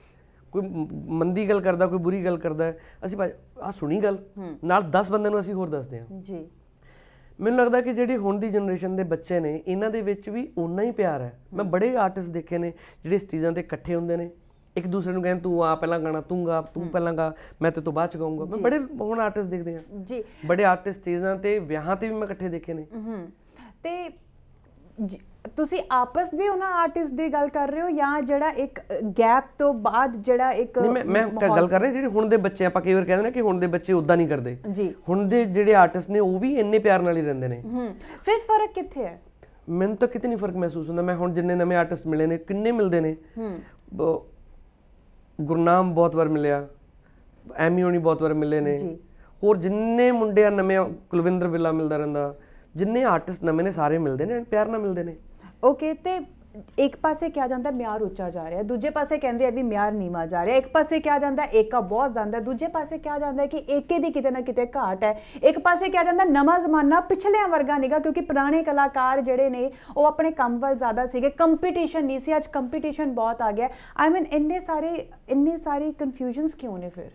A: ਕੋਈ ਮੰਦੀ ਗੱਲ ਕਰਦਾ ਕੋਈ ਬੁਰੀ ਗੱਲ ਕਰਦਾ ਅਸੀਂ ਭਾਈ ਆ ਸੁਣੀ ਗੱਲ ਨਾਲ 10 ਬੰਦਿਆਂ ਨੂੰ ਅਸੀਂ ਹੋਰ ਦੱਸਦੇ ਹਾਂ ਜੀ ਮੈਨੂੰ ਲੱਗਦਾ ਕਿ ਜਿਹੜੀ ਹੁਣ ਦੀ ਜਨਰੇਸ਼ਨ ਦੇ ਬੱਚੇ ਨੇ ਇਹਨਾਂ ਦੇ ਵਿੱਚ ਵੀ ਉਨਾ ਹੀ ਪਿਆਰ ਹੈ ਮੈਂ ਬੜੇ ਆਰਟਿਸਟ ਦੇਖੇ ਨੇ ਜਿਹੜੇ ਸਟੇਜਾਂ ਤੇ ਇਕੱਠੇ ਹੁੰਦੇ ਨੇ ਇੱਕ ਦੂਸਰੇ ਨੂੰ ਕਹਿੰਦੇ ਤੂੰ ਆ ਪਹਿਲਾਂ ਗਾਣਾ ਤੂੰ ਗਾ ਤੂੰ ਪਹਿਲਾਂ ਗਾ ਮੈਂ ਤੇ ਤੋਂ ਬਾਅਦ ਚ ਗਾਉਂਗਾ ਮੈਂ ਬੜੇ ਹੁਣ ਆਰਟਿਸਟ
B: ਦੇਖਦੇ ਆ ਜੀ
A: ਬੜੇ ਆਰਟਿਸਟ ਸਟੇਜਾਂ ਤੇ ਵਿਆਹਾਂ ਤੇ ਵੀ ਮੈਂ ਇਕੱਠੇ ਦੇਖੇ ਨੇ
B: ਹੂੰ ਤੇ ਤੁਸੀਂ ਆਪਸ ਦੇ ਉਹਨਾਂ ਆਰਟਿਸਟ ਦੀ ਗੱਲ ਕਰ ਰਹੇ ਹੋ ਜਾਂ ਜਿਹੜਾ ਇੱਕ ਗੈਪ ਤੋਂ ਬਾਅਦ ਜਿਹੜਾ ਇੱਕ ਮੈਂ ਮੈਂ ਗੱਲ ਕਰ ਰਿਹਾ
A: ਜਿਹੜੇ ਹੁਣ ਦੇ ਬੱਚੇ ਆਪਾਂ ਕਈ ਵਾਰ ਕਹਿੰਦੇ ਨੇ ਕਿ ਹੁਣ ਦੇ ਬੱਚੇ ਉਦਾਂ ਨਹੀਂ ਕਰਦੇ ਜੀ ਹੁਣ ਦੇ ਜਿਹੜੇ ਆਰਟਿਸਟ ਨੇ ਉਹ ਵੀ ਇੰਨੇ ਪਿਆਰ ਨਾਲ ਹੀ ਰਹਿੰਦੇ ਨੇ
B: ਫਿਰ ਫਰਕ ਕਿੱਥੇ ਹੈ
A: ਮੈਨੂੰ ਤਾਂ ਕਿਤੇ ਨਹੀਂ ਫਰਕ ਮਹਿਸੂਸ ਹੁੰਦਾ ਮੈਂ ਹੁਣ ਜਿੰਨੇ ਨਵੇਂ ਆਰਟਿਸਟ ਮਿਲੇ ਨੇ ਕਿੰਨੇ ਮਿਲਦੇ ਨੇ ਗੁਰਨਾਮ ਬਹੁਤ ਵਾਰ ਮਿਲਿਆ ਐਮੀ ਹੋਣੀ ਬਹੁਤ ਵਾਰ ਮਿਲੇ ਨੇ ਹੋਰ ਜਿੰਨੇ ਮੁੰਡੇ ਆ ਨਵੇਂ ਕੁਲਵਿੰਦਰ ਬਿੱਲਾ ਮਿਲਦਾ ਰਹਿੰਦਾ ਜਿੰਨੇ ਆਰਟਿਸਟ ਨਵੇਂ ਨੇ ਸਾਰੇ ਮਿਲਦੇ ਨੇ ਐਂਡ ਪਿਆਰ ਨਾਲ ਮਿਲਦੇ ਨੇ
B: ਓਕੇ ਤੇ ਇੱਕ ਪਾਸੇ ਕਿਹਾ ਜਾਂਦਾ ਮਿਆਰ ਉੱਚਾ ਜਾ ਰਿਹਾ ਦੂਜੇ ਪਾਸੇ ਕਹਿੰਦੇ ਆ ਵੀ ਮਿਆਰ ਨੀਵਾ ਜਾ ਰਿਹਾ ਇੱਕ ਪਾਸੇ ਕਿਹਾ ਜਾਂਦਾ ਏਕਾ ਬਹੁਤ ਜਾਂਦਾ ਦੂਜੇ ਪਾਸੇ ਕਿਹਾ ਜਾਂਦਾ ਕਿ ਏਕੇ ਦੀ ਕਿਤੇ ਨਾ ਕਿਤੇ ਘਾਟ ਹੈ ਇੱਕ ਪਾਸੇ ਕਿਹਾ ਜਾਂਦਾ ਨਵਾਂ ਜ਼ਮਾਨਾ ਪਿਛਲੇ ਵਰਗਾ ਨਹੀਂਗਾ ਕਿਉਂਕਿ ਪੁਰਾਣੇ ਕਲਾਕਾਰ ਜਿਹੜੇ ਨੇ ਉਹ ਆਪਣੇ ਕੰਮ ਵੱਲ ਜ਼ਿਆਦਾ ਸੀਗੇ ਕੰਪੀਟੀਸ਼ਨ ਨਹੀਂ ਸੀ ਅੱਜ ਕੰਪੀਟੀਸ਼ਨ ਬਹੁਤ ਆ ਗਿਆ ਆਈ ਮੀਨ ਇੰਨੇ ਸਾਰੇ ਇੰਨੇ ਸਾਰੇ ਕਨਫਿਊਜ਼ਨਸ ਕਿਉਂ ਨੇ ਫਿਰ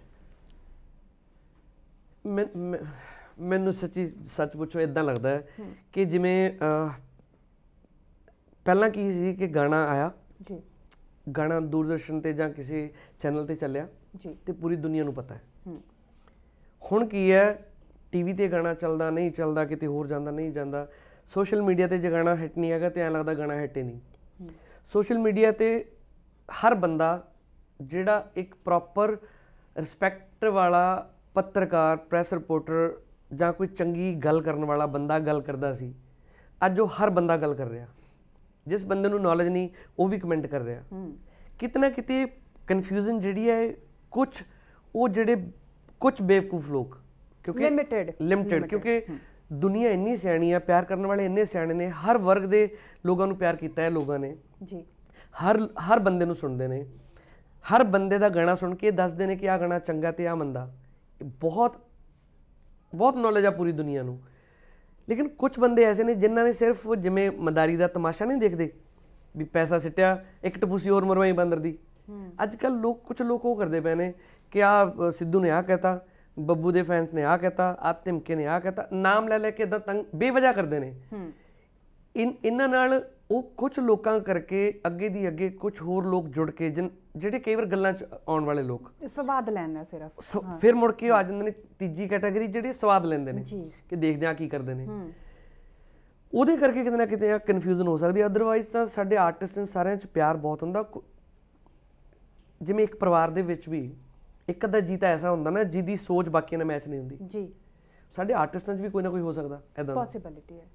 A: ਮੈਨੂੰ ਸੱਚੀ ਸੱਚ ਪੁੱਛੋ ਇਦਾਂ ਲੱਗਦਾ ਹੈ ਕਿ ਜਿਵੇਂ ਪਹਿਲਾਂ ਕੀ ਸੀ ਕਿ ਗਾਣਾ ਆਇਆ ਜੀ ਗਾਣਾ ਦੂਰਦਰਸ਼ਨ ਤੇ ਜਾਂ ਕਿਸੇ ਚੈਨਲ ਤੇ ਚੱਲਿਆ ਜੀ ਤੇ ਪੂਰੀ ਦੁਨੀਆ ਨੂੰ ਪਤਾ ਹੈ ਹੁਣ ਕੀ ਹੈ ਟੀਵੀ ਤੇ ਗਾਣਾ ਚੱਲਦਾ ਨਹੀਂ ਚੱਲਦਾ ਕਿਤੇ ਹੋਰ ਜਾਂਦਾ ਨਹੀਂ ਜਾਂਦਾ ਸੋਸ਼ਲ ਮੀਡੀਆ ਤੇ ਜੇ ਗਾਣਾ ਹਿੱਟ ਨਹੀਂ ਹੈਗਾ ਤੇ ਐਂ ਲੱਗਦਾ ਗਾਣਾ ਹਿੱਟ ਨਹੀਂ ਸੋਸ਼ਲ ਮੀਡੀਆ ਤੇ ਹਰ ਬੰਦਾ ਜਿਹੜਾ ਇੱਕ ਪ੍ਰੋਪਰ ਰਿਸਪੈਕਟ ਵਾਲਾ ਪੱਤਰਕਾਰ ਪ੍ਰੈਸ ਰਿਪੋਰਟਰ ਜਾਂ ਕੋਈ ਚੰਗੀ ਗੱਲ ਕਰਨ ਵਾਲਾ ਬੰਦਾ ਗੱਲ ਕਰਦਾ ਸੀ ਅੱਜ ਉਹ ਹਰ ਬੰਦਾ ਗੱਲ ਕਰ ਰਿਹਾ ਜਿਸ ਬੰਦੇ ਨੂੰ ਨੌਲੇਜ ਨਹੀਂ ਉਹ ਵੀ ਕਮੈਂਟ ਕਰ ਰਿਹਾ ਕਿਤਨਾ ਕਿਤੇ ਕਨਫਿਊਜ਼ਨ ਜਿਹੜੀ ਹੈ ਕੁਝ ਉਹ ਜਿਹੜੇ ਕੁਝ ਬੇਵਕੂਫ ਲੋਕ ਕਿਉਂਕਿ ਲਿਮਿਟਿਡ ਲਿਮਿਟਿਡ ਕਿਉਂਕਿ ਦੁਨੀਆ ਇੰਨੀ ਸਿਆਣੀ ਆ ਪਿਆਰ ਕਰਨ ਵਾਲੇ ਇੰਨੇ ਸਿਆਣੇ ਨੇ ਹਰ ਵਰਗ ਦੇ ਲੋਕਾਂ ਨੂੰ ਪਿਆਰ ਕੀਤਾ ਹੈ ਲੋਕਾਂ ਨੇ ਜੀ ਹਰ ਹਰ ਬੰਦੇ ਨੂੰ ਸੁਣਦੇ ਨੇ ਹਰ ਬੰਦੇ ਦਾ ਗਾਣਾ ਸੁਣ ਕੇ ਦੱਸਦੇ ਨੇ ਕਿ ਆ ਗਾਣਾ ਚੰਗਾ ਤੇ ਆ ਮੰਦਾ ਬਹੁਤ ਬਹੁਤ ਨੌਲੇਜ ਆ ਪੂਰੀ ਦੁਨੀਆ ਨੂੰ ਲੇਕਿਨ ਕੁਝ ਬੰਦੇ ਐਸੇ ਨੇ ਜਿਨ੍ਹਾਂ ਨੇ ਸਿਰਫ ਜਿਵੇਂ ਮਦਾਰੀ ਦਾ ਤਮਾਸ਼ਾ ਨਹੀਂ ਦੇਖਦੇ ਵੀ ਪੈਸਾ ਸਿੱਟਿਆ ਇੱਕ ਟਪੂਸੀ ਹੋਰ ਮਰਵਾਈ ਬੰਦਰ ਦੀ ਅੱਜ ਕੱਲ ਲੋਕ ਕੁਝ ਲੋਕ ਉਹ ਕਰਦੇ ਪਏ ਨੇ ਕਿ ਆ ਸਿੱਧੂ ਨੇ ਆ ਕਹਤਾ ਬੱਬੂ ਦੇ ਫੈਨਸ ਨੇ ਆ ਕਹਤਾ ਆ ਤਿਮਕੇ ਨੇ ਆ ਕਹਤਾ ਨਾਮ ਲੈ ਲੈ ਕੇ ਇਦਾਂ ਤੰਗ ਬੇਵਜ੍ਹਾ ਕਰਦੇ ਨੇ ਇਨ ਇਹਨਾਂ ਨਾਲ ਉਹ ਕੁਝ ਲੋਕਾਂ ਕਰਕੇ ਅੱਗੇ ਦੀ ਅੱਗੇ ਕੁਝ ਹੋਰ ਲੋਕ ਜੁੜ ਕੇ ਜਿਨ ਜਿਹੜੇ ਕਈ ਵਾਰ ਗੱਲਾਂ ਚ ਆਉਣ ਵਾਲੇ ਲੋਕ
B: ਸਵਾਦ ਲੈਣਾ ਸਿਰਫ
A: ਫਿਰ ਮੁੜ ਕੇ ਆ ਜਾਂਦੇ ਨੇ ਤੀਜੀ ਕੈਟਾਗਰੀ ਜਿਹੜੀ ਸਵਾਦ ਲੈਂਦੇ ਨੇ ਕਿ ਦੇਖਦੇ ਆ ਕੀ ਕਰਦੇ ਨੇ ਉਹਦੇ ਕਰਕੇ ਕਿਤੇ ਨਾ ਕਿਤੇ ਆ ਕਨਫਿਊਜ਼ਨ ਹੋ ਸਕਦੀ ਆਦਰਵਾਇਜ਼ ਤਾਂ ਸਾਡੇ ਆਰਟਿਸਟ ਨੇ ਸਾਰਿਆਂ ਚ ਪਿਆਰ ਬਹੁਤ ਹੁੰਦਾ ਜਿਵੇਂ ਇੱਕ ਪਰਿਵਾਰ ਦੇ ਵਿੱਚ ਵੀ ਇੱਕ ਅੱਧਾ ਜੀ ਤਾਂ ਐਸਾ ਹੁੰਦਾ ਨਾ ਜਿਹਦੀ ਸੋਚ ਬਾਕੀਆਂ ਨਾਲ ਮੈਚ ਨਹੀਂ ਹੁੰਦੀ ਜੀ ਸਾਡੇ ਆਰਟਿਸਟਾਂ 'ਚ ਵੀ ਕੋਈ ਨਾ ਕੋਈ ਹੋ ਸਕਦਾ ਐਦਾਂ
B: ਪੋਸਿਬਿਲਿਟੀ ਹੈ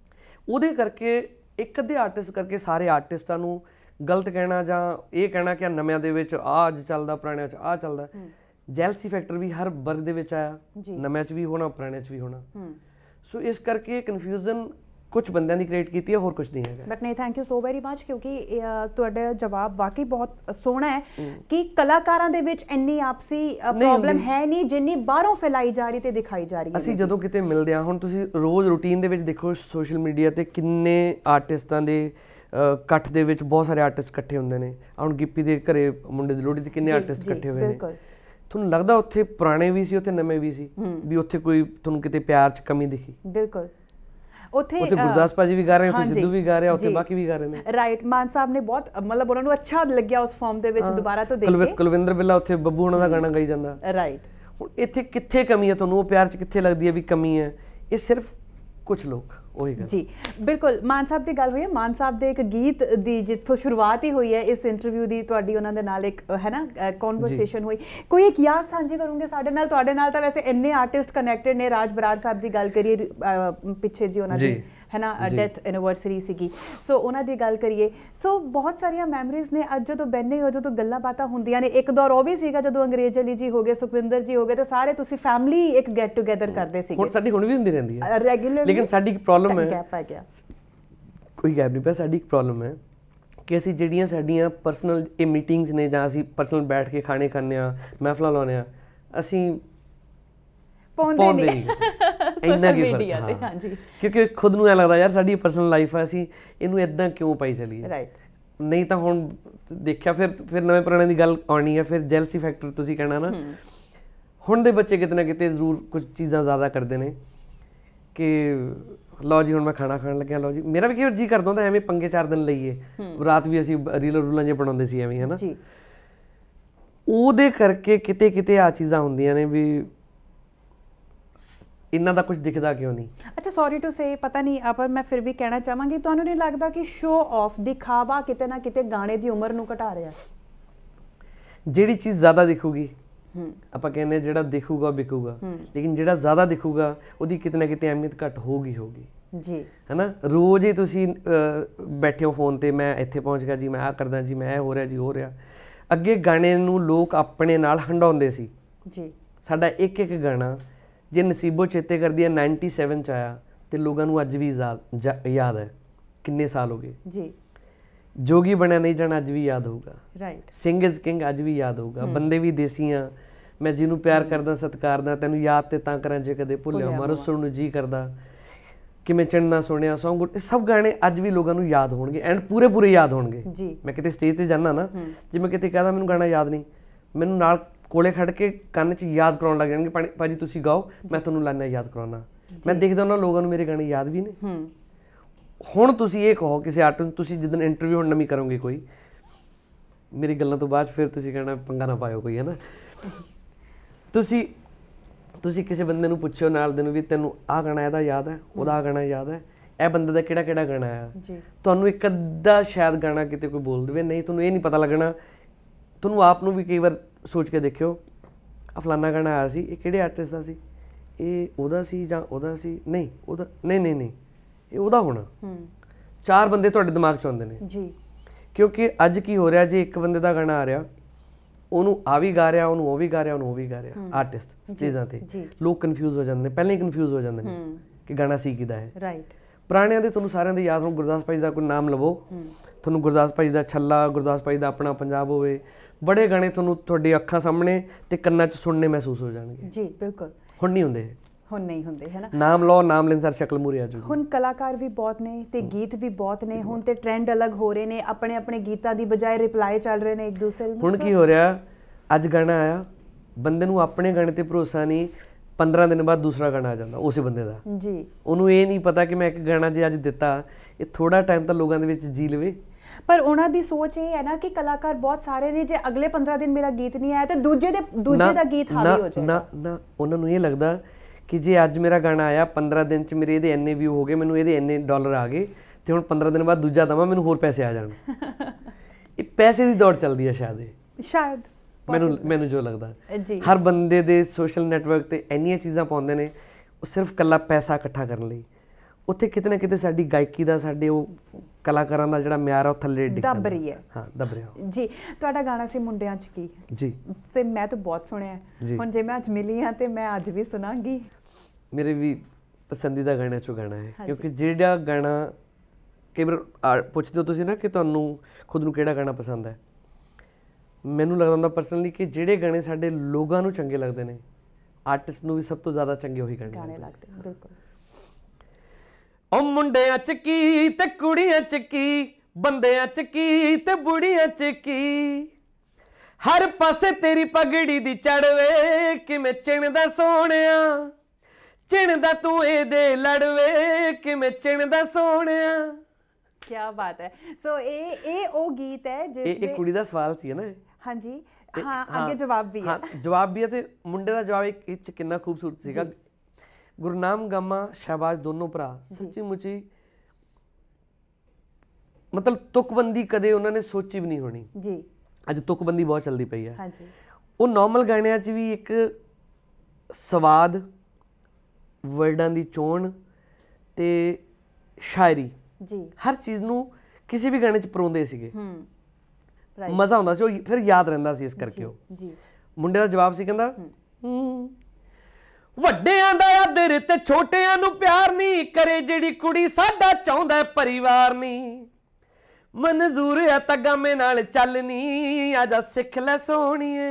A: ਉਹਦੇ ਕਰਕੇ ਇੱਕ ਅੱਧੇ ਆਰਟਿਸਟ ਕਰਕੇ ਸਾਰੇ ਆਰਟਿਸਟਾਂ ਨੂੰ ਗਲਤ ਕਹਿਣਾ ਜਾਂ ਇਹ ਕਹਿਣਾ ਕਿ ਨਵਿਆਂ ਦੇ ਵਿੱਚ ਆ ਅੱਜ ਚੱਲਦਾ ਪੁਰਾਣਿਆਂ 'ਚ ਆ ਚੱਲਦਾ ਜੈਲਸੀ ਫੈਕਟਰ ਵੀ ਹਰ ਵਰਗ ਦੇ ਵਿੱਚ ਆਇਆ ਨਵਿਆਂ 'ਚ ਵੀ ਹੋਣਾ ਪੁਰਾਣਿਆਂ 'ਚ ਵੀ ਹੋਣਾ ਸੋ ਇਸ ਕਰਕੇ ਕਨਫਿਊਜ਼ਨ ਕੁਝ ਬੰਦਿਆਂ ਦੀ ਕ੍ਰੀਏਟ ਕੀਤੀ ਹੈ ਹੋਰ ਕੁਝ ਨਹੀਂ ਹੈਗਾ
B: ਬਟ ਨਹੀਂ thank you so very much ਕਿਉਂਕਿ ਤੁਹਾਡਾ ਜਵਾਬ ਵਾਕਈ ਬਹੁਤ ਸੋਹਣਾ ਹੈ ਕਿ ਕਲਾਕਾਰਾਂ ਦੇ ਵਿੱਚ ਇੰਨੀ ਆਪਸੀ ਪ੍ਰੋਬਲਮ ਹੈ ਨਹੀਂ ਜਿੰਨੀ ਬਾਹਰੋਂ ਫੈਲਾਈ ਜਾ ਰਹੀ ਤੇ ਦਿਖਾਈ ਜਾ ਰਹੀ ਹੈ ਅਸੀਂ ਜਦੋਂ
A: ਕਿਤੇ ਮਿਲਦੇ ਆ ਹੁਣ ਤੁਸੀਂ ਰੋਜ਼ ਰੁਟੀਨ ਦੇ ਵਿੱਚ ਦੇਖੋ ਸੋਸ਼ਲ ਮੀਡੀਆ ਤੇ ਕਿੰਨੇ ਆਰਟਿਸਟਾਂ ਦੇ ਇਕੱਠ ਦੇ ਵਿੱਚ ਬਹੁਤ ਸਾਰੇ ਆਰਟਿਸਟ ਇਕੱਠੇ ਹੁੰਦੇ ਨੇ ਹੁਣ ਗਿੱਪੀ ਦੇ ਘਰੇ ਮੁੰਡੇ ਦੀ ਲੋੜੀ ਤੇ ਕਿੰਨੇ ਆਰਟਿਸਟ ਇਕੱਠੇ ਹੋਏ ਨੇ ਤੁਹਾਨੂੰ ਲੱਗਦਾ ਉੱਥੇ ਪੁਰਾਣੇ ਵੀ ਸੀ ਉੱਥੇ ਨਵੇਂ ਵੀ ਸੀ ਵੀ ਉੱਥੇ ਕੋਈ ਤੁਹਾਨੂੰ ਕਿਤੇ ਪਿਆਰ 'ਚ ਕਮੀ ਦਿਖੀ
B: ਬਿਲਕੁਲ ਉਥੇ ਉਥੇ ਗੁਰਦਾਸ ਪਾਜੀ
A: ਵੀ ਗਾ ਰਹੇ ਉਥੇ ਸਿੱਧੂ ਵੀ ਗਾ ਰਿਹਾ ਉਥੇ ਬਾਕੀ ਵੀ ਗਾ ਰਹੇ ਨੇ
B: ਰਾਈਟ ਮਾਨ ਸਾਹਿਬ ਨੇ ਬਹੁਤ ਮਤਲਬ ਉਹਨਾਂ ਨੂੰ ਅੱਛਾ ਲੱਗਿਆ ਉਸ ਫਾਰਮ ਦੇ ਵਿੱਚ ਦੁਬਾਰਾ ਤੋਂ ਦੇਖ ਕੇ
A: ਕੁਲਵਿੰਦਰ ਬਿੱਲਾ ਉਥੇ ਬੱਬੂ ਉਹਨਾਂ ਦਾ ਗਾਣਾ ਗਾਈ ਜਾਂਦਾ ਰਾਈਟ ਹੁਣ ਇੱਥੇ ਕਿੱਥੇ ਕਮੀ ਹੈ ਤੁਹਾਨੂੰ ਉਹ ਪਿਆਰ 'ਚ ਕਿੱਥੇ ਲੱਗਦੀ ਹੈ ਵੀ ਕਮੀ ਹੈ ਇਹ ਸਿਰਫ ਕੁਝ ਲੋਕ ਉਹੀ ਗੱਲ ਜੀ
B: ਬਿਲਕੁਲ ਮਾਨ ਸਾਹਿਬ ਦੀ ਗੱਲ ਹੋਈ ਹੈ ਮਾਨ ਸਾਹਿਬ ਦੇ ਇੱਕ ਗੀਤ ਦੀ ਜਿੱਥੋਂ ਸ਼ੁਰੂਆਤ ਹੀ ਹੋਈ ਹੈ ਇਸ ਇੰਟਰਵਿਊ ਦੀ ਤੁਹਾਡੀ ਉਹਨਾਂ ਦੇ ਨਾਲ ਇੱਕ ਹੈ ਨਾ ਕਨਵਰਸੇਸ਼ਨ ਹੋਈ ਕੋਈ ਇੱਕ ਯਾਦ ਸਾਂਝੀ ਕਰੂੰਗੇ ਸਾਡੇ ਨਾਲ ਤੁਹਾਡੇ ਨਾਲ ਤਾਂ ਵੈਸੇ ਇੰਨੇ ਆਰਟਿਸਟ ਕਨੈਕਟਡ ਨੇ ਰਾਜ ਬਰਾੜ ਸਾਹਿਬ ਦੀ ਗੱਲ ਕਰੀਏ ਪਿੱਛੇ ਜੀ ਉਹਨਾਂ ਦੀ ਨਾ ਡੈਥ ਐਨੀਵਰਸਰੀ ਸੀਗੀ ਸੋ ਉਹਨਾਂ ਦੀ ਗੱਲ ਕਰੀਏ ਸੋ ਬਹੁਤ ਸਾਰੀਆਂ ਮੈਮਰੀਜ਼ ਨੇ ਅੱਜ ਜਦੋਂ ਬੈਨੇ ਹੋ ਜਦੋਂ ਗੱਲਾਂ ਬਾਤਾਂ ਹੁੰਦੀਆਂ ਨੇ ਇੱਕ ਦੌਰ ਉਹ ਵੀ ਸੀਗਾ ਜਦੋਂ ਅੰਗਰੇਜ਼ ਅਲੀ ਜੀ ਹੋਗੇ ਸੁਖਵਿੰਦਰ ਜੀ ਹੋਗੇ ਤੇ ਸਾਰੇ ਤੁਸੀਂ ਫੈਮਿਲੀ ਇੱਕ ਗੈਟ ਟੂਗੇਦਰ ਕਰਦੇ ਸੀਗੇ ਹੁਣ ਸਾਡੀ
A: ਹੁਣ ਵੀ ਹੁੰਦੀ ਰਹਿੰਦੀ ਹੈ ਰੈਗੂਲਰ ਲੇਕਿਨ ਸਾਡੀ ਇੱਕ ਪ੍ਰੋਬਲਮ ਹੈ ਗੈਪ ਆ ਗਿਆ ਕੋਈ ਗੈਪ ਨਹੀਂ ਪਿਆ ਸਾਡੀ ਇੱਕ ਪ੍ਰੋਬਲਮ ਹੈ ਕਿ ਅਸੀਂ ਜਿਹੜੀਆਂ ਸਾਡੀਆਂ ਪਰਸਨਲ ਇਹ ਮੀਟਿੰਗਸ ਨੇ ਜਾਂ ਅਸੀਂ ਪਰਸਨਲ ਬੈਠ ਕੇ ਖਾਣੇ ਖਾਂਦੇ ਆ ਮਹਿਫਲਾਂ ਲਾਉਂਦੇ ਆ ਅਸੀਂ ਪਾਉਂਦੇ ਨਹੀਂ ਇੰਨਾ ਕੀ ਫਰਕ ਤੇ ਹਾਂਜੀ ਕਿਉਂਕਿ ਖੁਦ ਨੂੰ ਐ ਲੱਗਦਾ ਯਾਰ ਸਾਡੀ ਪਰਸਨਲ ਲਾਈਫ ਆ ਅਸੀਂ ਇਹਨੂੰ ਇਦਾਂ ਕਿਉਂ ਪਾਈ ਚਲੀਏ ਰਾਈਟ ਨਹੀਂ ਤਾਂ ਹੁਣ ਦੇਖਿਆ ਫਿਰ ਫਿਰ ਨਵੇਂ ਪੁਰਾਣੇ ਦੀ ਗੱਲ ਆਉਣੀ ਹੈ ਫਿਰ ਜੈਲਸੀ ਫੈਕਟਰ ਤੁਸੀਂ ਕਹਿਣਾ ਨਾ ਹੁਣ ਦੇ ਬੱਚੇ ਕਿਤਨਾ ਕਿਤੇ ਜ਼ਰੂਰ ਕੁਝ ਚੀਜ਼ਾਂ ਜ਼ਿਆਦਾ ਕਰਦੇ ਨੇ ਕਿ ਲਓ ਜੀ ਹੁਣ ਮੈਂ ਖਾਣਾ ਖਾਣ ਲੱਗਿਆ ਲਓ ਜੀ ਮੇਰਾ ਵੀ ਕੀ ਜੀ ਕਰਦਾ ਹੁੰਦਾ ਐਵੇਂ ਪੰਗੇ ਚਾਰ ਦਿਨ ਲਈਏ ਰਾਤ ਵੀ ਅਸੀਂ ਰੀਲ ਰੂਲਾਂ ਜੇ ਬਣਾਉਂਦੇ ਸੀ ਐਵੇਂ ਹਨਾ ਜੀ ਉਹਦੇ ਕਰਕੇ ਕਿਤੇ ਕਿਤੇ ਆ ਚੀਜ਼ਾਂ ਹੁੰਦੀਆਂ ਨੇ ਵੀ ਇਹਨਾਂ ਦਾ ਕੁਝ ਦਿਖਦਾ ਕਿਉਂ ਨਹੀਂ
B: ਅੱਛਾ ਸੌਰੀ ਟੂ ਸੇ ਪਤਾ ਨਹੀਂ ਆਪਰ ਮੈਂ ਫਿਰ ਵੀ ਕਹਿਣਾ ਚਾਹਾਂਗੀ ਤੁਹਾਨੂੰ ਨਹੀਂ ਲੱਗਦਾ ਕਿ ਸ਼ੋਅ ਆਫ ਦਿਖਾਵਾ ਕਿਤੇ ਨਾ ਕਿਤੇ ਗਾਣੇ ਦੀ ਉਮਰ ਨੂੰ ਘਟਾ ਰਿਹਾ
A: ਜਿਹੜੀ ਚੀਜ਼ ਜ਼ਿਆਦਾ ਦਿਖੂਗੀ ਆਪਾਂ ਕਹਿੰਦੇ ਜਿਹੜਾ ਦਿਖੂਗਾ ਵਿਕੂਗਾ ਲੇਕਿਨ ਜਿਹੜਾ ਜ਼ਿਆਦਾ ਦਿਖੂਗਾ ਉਹਦੀ ਕਿਤੇ ਨਾ ਕਿਤੇ ਅਹਿਮੀਅਤ ਘਟ ਹੋਗੀ ਹੋਗੀ ਜੀ ਹੈਨਾ ਰੋਜ਼ ਹੀ ਤੁਸੀਂ ਬੈਠੇ ਹੋ ਫੋਨ ਤੇ ਮੈਂ ਇੱਥੇ ਪਹੁੰਚ ਗਿਆ ਜੀ ਮੈਂ ਆ ਕਰਦਾ ਜੀ ਮੈਂ ਇਹ ਹੋ ਰਿਹਾ ਜੀ ਹੋ ਰਿਹਾ ਅੱਗੇ ਗਾਣੇ ਨੂੰ ਲੋਕ ਆਪਣੇ ਨਾਲ ਹੰਡਾਉਂਦੇ ਸੀ ਜੀ ਸਾਡਾ ਇੱਕ ਇੱਕ ਗਾਣਾ ਜੇ ਨਸੀਬੋ ਚੇਤੇ ਕਰਦੀ ਹੈ 97 ਚ ਆਇਆ ਤੇ ਲੋਕਾਂ ਨੂੰ ਅੱਜ ਵੀ ਯਾਦ ਹੈ ਕਿੰਨੇ ਸਾਲ ਹੋ ਗਏ ਜੀ ਜੋਗੀ ਬਣਿਆ ਨਹੀਂ ਜਾਣਾ ਅੱਜ ਵੀ ਯਾਦ ਹੋਊਗਾ ਰਾਈਟ ਸਿੰਘ ਇਜ਼ ਕਿੰਗ ਅੱਜ ਵੀ ਯਾਦ ਹੋਊਗਾ ਬੰਦੇ ਵੀ ਦੇਸੀਆਂ ਮੈਂ ਜਿਹਨੂੰ ਪਿਆਰ ਕਰਦਾ ਸਤਿਕਾਰਦਾ ਤੈਨੂੰ ਯਾਦ ਤੇ ਤਾਂ ਕਰਾਂ ਜੇ ਕਦੇ ਭੁੱਲਿਆ ਮਾਰੋ ਸੁਣਨ ਨੂੰ ਜੀ ਕਰਦਾ ਕਿਵੇਂ ਚੰਨਾ ਸੁਣਿਆ ਸੌਂਗ ਇਹ ਸਭ ਗਾਣੇ ਅੱਜ ਵੀ ਲੋਕਾਂ ਨੂੰ ਯਾਦ ਹੋਣਗੇ ਐਂਡ ਪੂਰੇ ਪੂਰੇ ਯਾਦ ਹੋਣਗੇ ਜੀ ਮੈਂ ਕਿਤੇ ਸਟੇਜ ਤੇ ਜਾਣਾ ਨਾ ਜੇ ਮੈਂ ਕਿਤੇ ਕਹਦਾ ਮੈਨੂੰ ਗਾਣਾ ਯਾਦ ਨਹੀਂ ਮੈਨੂੰ ਨਾਲ ਕੋਲੇ ਖੜ ਕੇ ਕੰਨ 'ਚ ਯਾਦ ਕਰਾਉਣ ਲੱਗ ਜਾਣਗੇ ਭਾਜੀ ਤੁਸੀਂ ਗਾਓ ਮੈਂ ਤੁਹਾਨੂੰ ਲਾਈਨਾਂ ਯਾਦ ਕਰਾਉਣਾ ਮੈਂ ਦੇਖਦਾ ਉਹਨਾਂ ਲੋਕਾਂ ਨੂੰ ਮੇਰੇ ਗਾਣੇ ਯਾਦ ਵੀ ਨੇ ਹੁਣ ਤੁਸੀਂ ਇਹ ਕਹੋ ਕਿਸੇ ਆਰਟਿਸਟ ਨੂੰ ਤੁਸੀਂ ਜਦੋਂ ਇੰਟਰਵਿਊ ਹੁਣ ਨਵੀਂ ਕਰੋਗੇ ਕੋਈ ਮੇਰੀ ਗੱਲਾਂ ਤੋਂ ਬਾਅਦ ਫਿਰ ਤੁਸੀਂ ਕਹਿਣਾ ਪੰਗਾ ਨਾ ਪਾਇਓ ਕੋਈ ਹੈ ਨਾ ਤੁਸੀਂ ਤੁਸੀਂ ਕਿਸੇ ਬੰਦੇ ਨੂੰ ਪੁੱਛਿਓ ਨਾਲ ਦੇ ਨੂੰ ਵੀ ਤੈਨੂੰ ਆ ਗਾਣਾ ਇਹਦਾ ਯਾਦ ਹੈ ਉਹਦਾ ਗਾਣਾ ਯਾਦ ਹੈ ਇਹ ਬੰਦੇ ਦਾ ਕਿਹੜਾ ਕਿਹੜਾ ਗਾਣਾ ਆ ਤੁਹਾਨੂੰ ਇੱਕ ਅੱਧਾ ਸ਼ਾਇਦ ਗਾਣਾ ਕਿਤੇ ਕੋਈ ਬੋਲ ਦੇਵੇ ਨਹੀਂ ਤੁਹਾਨੂੰ ਇਹ ਨਹੀਂ ਪਤਾ ਲੱਗਣਾ ਤੁਹਾਨੂੰ ਆਪ ਨੂੰ ਵੀ ਕਈ ਵਾਰ ਸੋਚ ਕੇ ਦੇਖਿਓ ਆ ਫਲਾਨਾ ਗਾਣਾ ਆਇਆ ਸੀ ਇਹ ਕਿਹੜੇ ਆਰਟਿਸਟ ਦਾ ਸੀ ਇਹ ਉਹਦਾ ਸੀ ਜਾਂ ਉਹਦਾ ਸੀ ਨਹੀਂ ਉਹਦਾ ਨਹੀਂ ਨਹੀਂ ਨਹੀਂ ਇਹ ਉਹਦਾ ਹੋਣਾ ਹੂੰ ਚਾਰ ਬੰਦੇ ਤੁਹਾਡੇ ਦਿਮਾਗ 'ਚ ਆਉਂਦੇ ਨੇ ਜੀ ਕਿਉਂਕਿ ਅੱਜ ਕੀ ਹੋ ਰਿਹਾ ਜੇ ਇੱਕ ਬੰਦੇ ਦਾ ਗਾਣਾ ਆ ਰਿਹਾ ਉਹਨੂੰ ਆ ਵੀ ਗਾ ਰਿਹਾ ਉਹਨੂੰ ਉਹ ਵੀ ਗਾ ਰਿਹਾ ਉਹਨੂੰ ਉਹ ਵੀ ਗਾ ਰਿਹਾ ਆਰਟਿਸਟ ਸਟੇਜਾਂ ਤੇ ਲੋਕ ਕਨਫਿਊਜ਼ ਹੋ ਜਾਂਦੇ ਨੇ ਪਹਿਲਾਂ ਹੀ ਕਨਫਿਊਜ਼ ਹੋ ਜਾਂਦੇ ਨੇ ਕਿ ਗਾਣਾ ਸੀ ਕਿਦਾ ਹੈ ਰਾਈਟ ਪੁਰਾਣਿਆਂ ਦੇ ਤੁਹਾਨੂੰ ਸਾਰਿਆਂ ਦੇ ਯਾਦ ਨੂੰ ਗੁਰਦਾਸ ਭਾਈ ਦਾ ਕੋਈ ਨਾਮ ਲਵੋ ਤੁਹਾਨੂੰ ਗੁਰਦਾਸ ਭਾਈ ਦਾ ਛੱਲਾ ਗੁਰਦਾਸ ਭਾਈ ਦਾ ਆਪਣਾ ਪੰਜਾਬ ਹੋਵੇ ਬੜੇ ਗਾਣੇ ਤੁਹਾਨੂੰ ਤੁਹਾਡੀ ਅੱਖਾਂ ਸਾਹਮਣੇ ਤੇ ਕੰਨਾਂ 'ਚ ਸੁਣਨੇ ਮਹਿਸੂਸ ਹੋ ਜਾਣਗੇ ਜੀ ਬਿਲਕੁਲ ਹੁਣ ਨਹੀਂ ਹੁੰਦੇ
B: ਹੁਣ ਨਹੀਂ ਹੁੰਦੇ ਹੈਨਾ
A: ਨਾਮ ਲਓ ਨਾਮ ਲੈਣ ਸਰ ਸ਼ਕਲ ਮੂਰੀ ਆ ਜੂ
B: ਹੁਣ ਕਲਾਕਾਰ ਵੀ ਬਹੁਤ ਨੇ ਤੇ ਗੀਤ ਵੀ ਬਹੁਤ ਨੇ ਹੁਣ ਤੇ ਟ੍ਰੈਂਡ ਅਲੱਗ ਹੋ ਰਹੇ ਨੇ ਆਪਣੇ ਆਪਣੇ ਗੀਤਾਂ ਦੀ ਬਜਾਏ ਰਿਪਲਾਈ ਚੱਲ ਰਹੇ ਨੇ ਇੱਕ ਦੂਸਰੇ ਨੂੰ ਹੁਣ ਕੀ ਹੋ
A: ਰਿਹਾ ਅੱਜ ਗਾਣਾ ਆਇਆ ਬੰਦੇ ਨੂੰ ਆਪਣੇ ਗਾਣੇ ਤੇ ਭਰੋਸਾ ਨਹੀਂ 15 ਦਿਨ ਬਾਅਦ ਦੂਸਰਾ ਗਾਣਾ ਆ ਜਾਂਦਾ ਉਸੇ ਬੰਦੇ ਦਾ ਜੀ ਉਹਨੂੰ ਇਹ ਨਹੀਂ ਪਤਾ ਕਿ ਮੈਂ ਇੱਕ ਗਾਣਾ ਜੇ ਅੱਜ ਦਿੱਤਾ ਇਹ ਥੋੜਾ ਟਾਈਮ ਤਾਂ ਲੋਕਾਂ ਦੇ ਵਿੱਚ ਜੀ ਲਵੇ
B: ਪਰ ਉਹਨਾਂ ਦੀ ਸੋਚ ਇਹ ਹੈ ਨਾ ਕਿ ਕਲਾਕਾਰ ਬਹੁਤ ਸਾਰੇ ਨੇ ਜੇ ਅਗਲੇ 15 ਦਿਨ ਮੇਰਾ ਗੀਤ ਨਹੀਂ ਆਇਆ ਤੇ ਦੂਜੇ ਦੇ ਦੂਜੇ ਦਾ ਗੀਤ ਹਾਵੀ ਹੋ ਜਾਏ
A: ਨਾ ਨਾ ਉਹਨਾਂ ਨੂੰ ਇਹ ਲੱਗਦਾ ਕਿ ਜੇ ਅੱਜ ਮੇਰਾ ਗਾਣਾ ਆਇਆ 15 ਦਿਨ ਚ ਮੇਰੇ ਇਹਦੇ ਐਨੇ ਵਿਊ ਹੋ ਗਏ ਮੈਨੂੰ ਇਹਦੇ ਐਨੇ ਡਾਲਰ ਆ ਗਏ ਤੇ ਹੁਣ 15 ਦਿਨ ਬਾਅਦ ਦੂਜਾ ਦਵਾਂ ਮੈਨੂੰ ਹੋਰ ਪੈਸੇ ਆ ਜਾਣ ਇਹ ਪੈਸੇ ਦੀ ਦੌੜ ਚੱਲਦੀ ਹੈ ਸ਼ਾਇਦ
B: ਸ਼ਾਇਦ ਮੈਨੂੰ
A: ਮੈਨੂੰ ਜੋ ਲੱਗਦਾ ਜੀ ਹਰ ਬੰਦੇ ਦੇ ਸੋਸ਼ਲ ਨੈਟਵਰਕ ਤੇ ਐਨੀਆਂ ਚੀਜ਼ਾਂ ਪਾਉਂਦੇ ਨੇ ਉਹ ਸਿਰਫ ਕੱਲਾ ਪੈਸਾ ਇਕੱਠਾ ਕਰਨ ਲਈ ਉੱਥੇ ਕਿਤੇ ਨਾ ਕਿਤੇ ਸਾਡੀ ਗਾਇਕੀ ਦਾ ਸਾਡੇ ਉਹ ਕਲਾਕਾਰਾਂ ਦਾ ਜਿਹੜਾ ਮਿਆਰ ਆ ਉਹ ਥੱਲੇ ਡਿੱਗ ਜਾਂਦਾ ਦੱਬ ਰਹੀ ਹੈ ਹਾਂ ਦੱਬ ਰਿਹਾ
B: ਜੀ ਤੁਹਾਡਾ ਗਾਣਾ ਸੀ ਮੁੰਡਿਆਂ ਚ ਕੀ ਜੀ ਸੇ ਮੈਂ ਤਾਂ ਬਹੁਤ ਸੁਣਿਆ ਹੁਣ ਜੇ ਮੈਂ ਅੱਜ ਮਿਲੀ ਹਾਂ ਤੇ ਮੈਂ ਅੱਜ ਵੀ ਸੁਣਾਂਗੀ
A: ਮੇਰੇ ਵੀ ਪਸੰਦੀਦਾ ਗਾਣਾ ਚੋਂ ਗਾਣਾ ਹੈ ਕਿਉਂਕਿ ਜਿਹੜਾ ਗਾਣਾ ਕਈ ਵਾਰ ਪੁੱਛਦੇ ਹੋ ਤੁਸੀਂ ਨਾ ਕਿ ਤੁਹਾਨੂੰ ਖੁਦ ਨੂੰ ਕਿਹੜਾ ਗਾਣਾ ਪਸੰਦ ਹੈ ਮੈਨੂੰ ਲੱਗਦਾ ਹੁੰਦਾ ਪਰਸਨਲੀ ਕਿ ਜਿਹੜੇ ਗਾਣੇ ਸਾਡੇ ਲੋਕਾਂ ਨੂੰ ਚੰਗੇ ਲੱਗਦੇ ਨੇ ਆਰਟਿਸਟ ਨੂੰ ਵੀ ਸਭ ਤੋਂ ਜ਼ਿਆਦਾ ਚੰਗੇ ਉਹੀ ਗਾਣੇ ਲੱਗਦੇ ਬਿਲਕੁਲ ਉਹ ਮੁੰਡਿਆਂ ਚ ਕੀ ਤੇ ਕੁੜੀਆਂ ਚ ਕੀ ਬੰਦਿਆਂ ਚ ਕੀ ਤੇ ਬੁੜੀਆਂ ਚ ਕੀ ਹਰ ਪਾਸੇ ਤੇਰੀ ਪਗੜੀ ਦੀ ਚੜਵੇ ਕਿਵੇਂ ਚਿਣਦਾ ਸੋਹਣਿਆ ਚਿਣਦਾ ਤੂੰ ਇਹਦੇ ਲੜਵੇ ਕਿਵੇਂ ਚਿਣਦਾ ਸੋਹਣਿਆ
B: ਕੀ ਬਾਤ ਹੈ ਸੋ ਇਹ ਇਹ ਉਹ ਗੀਤ ਹੈ ਜਿਸ ਦੇ ਇਹ ਕੁੜੀ ਦਾ ਸਵਾਲ ਸੀ ਨਾ ਹਾਂਜੀ
A: ਹਾਂ ਅੱਗੇ ਜਵਾਬ ਵੀ ਹੈ ਹਾਂ ਜਵਾਬ ਵੀ ਹੈ ਤੇ ਮੁੰਡੇ ਦਾ ਜਵਾਬ ਇੱਕ ਕਿੰਨਾ ਖੂਬਸੂਰਤ ਸੀਗਾ ਗੁਰਨਾਮ ਗਾਮਾ ਸ਼ਾਬਾਸ਼ ਦੋਨੋਂ ਭਰਾ ਸੱਚੀ ਮੁੱਚੀ ਮਤਲਬ ਤੁਕਬੰਦੀ ਕਦੇ ਉਹਨਾਂ ਨੇ ਸੋਚੀ ਵੀ ਨਹੀਂ ਹੋਣੀ ਜੀ ਅੱਜ ਤੁਕਬੰਦੀ ਬਹੁਤ ਚੱਲਦੀ ਪਈ ਹੈ ਹਾਂਜੀ ਉਹ ਨਾਰਮਲ ਗਾਣਿਆਂ 'ਚ ਵੀ ਇੱਕ ਸਵਾਦ ਵਰਡਾਂ ਦੀ ਚੋਣ ਤੇ ਸ਼ਾਇਰੀ ਜੀ ਹਰ ਚੀਜ਼ ਨੂੰ ਕਿਸੇ ਵੀ ਗਾਣੇ 'ਚ ਪਰੋਂਦੇ ਸੀਗੇ ਹੂੰ ਮਜ਼ਾ ਆਉਂਦਾ ਸੀ ਉਹ ਫਿਰ ਯਾਦ ਰਹਿੰਦਾ ਸੀ ਇਸ ਕਰਕੇ ਉਹ ਜੀ ਮੁੰਡੇ ਦਾ ਜਵਾਬ ਸੀ ਕਹਿੰਦਾ ਹੂੰ ਵੱਡਿਆਂ ਦਾ ਆਦਰ ਤੇ ਛੋਟਿਆਂ ਨੂੰ ਪਿਆਰ ਨਹੀਂ ਕਰੇ ਜਿਹੜੀ ਕੁੜੀ ਸਾਡਾ ਚਾਹੁੰਦਾ ਪਰਿਵਾਰ ਨਹੀਂ ਮਨਜ਼ੂਰ ਆ ਤਗਮੇ ਨਾਲ ਚੱਲਨੀ ਆ ਜਾ ਸਿੱਖ ਲੈ ਸੋਹਣੀਏ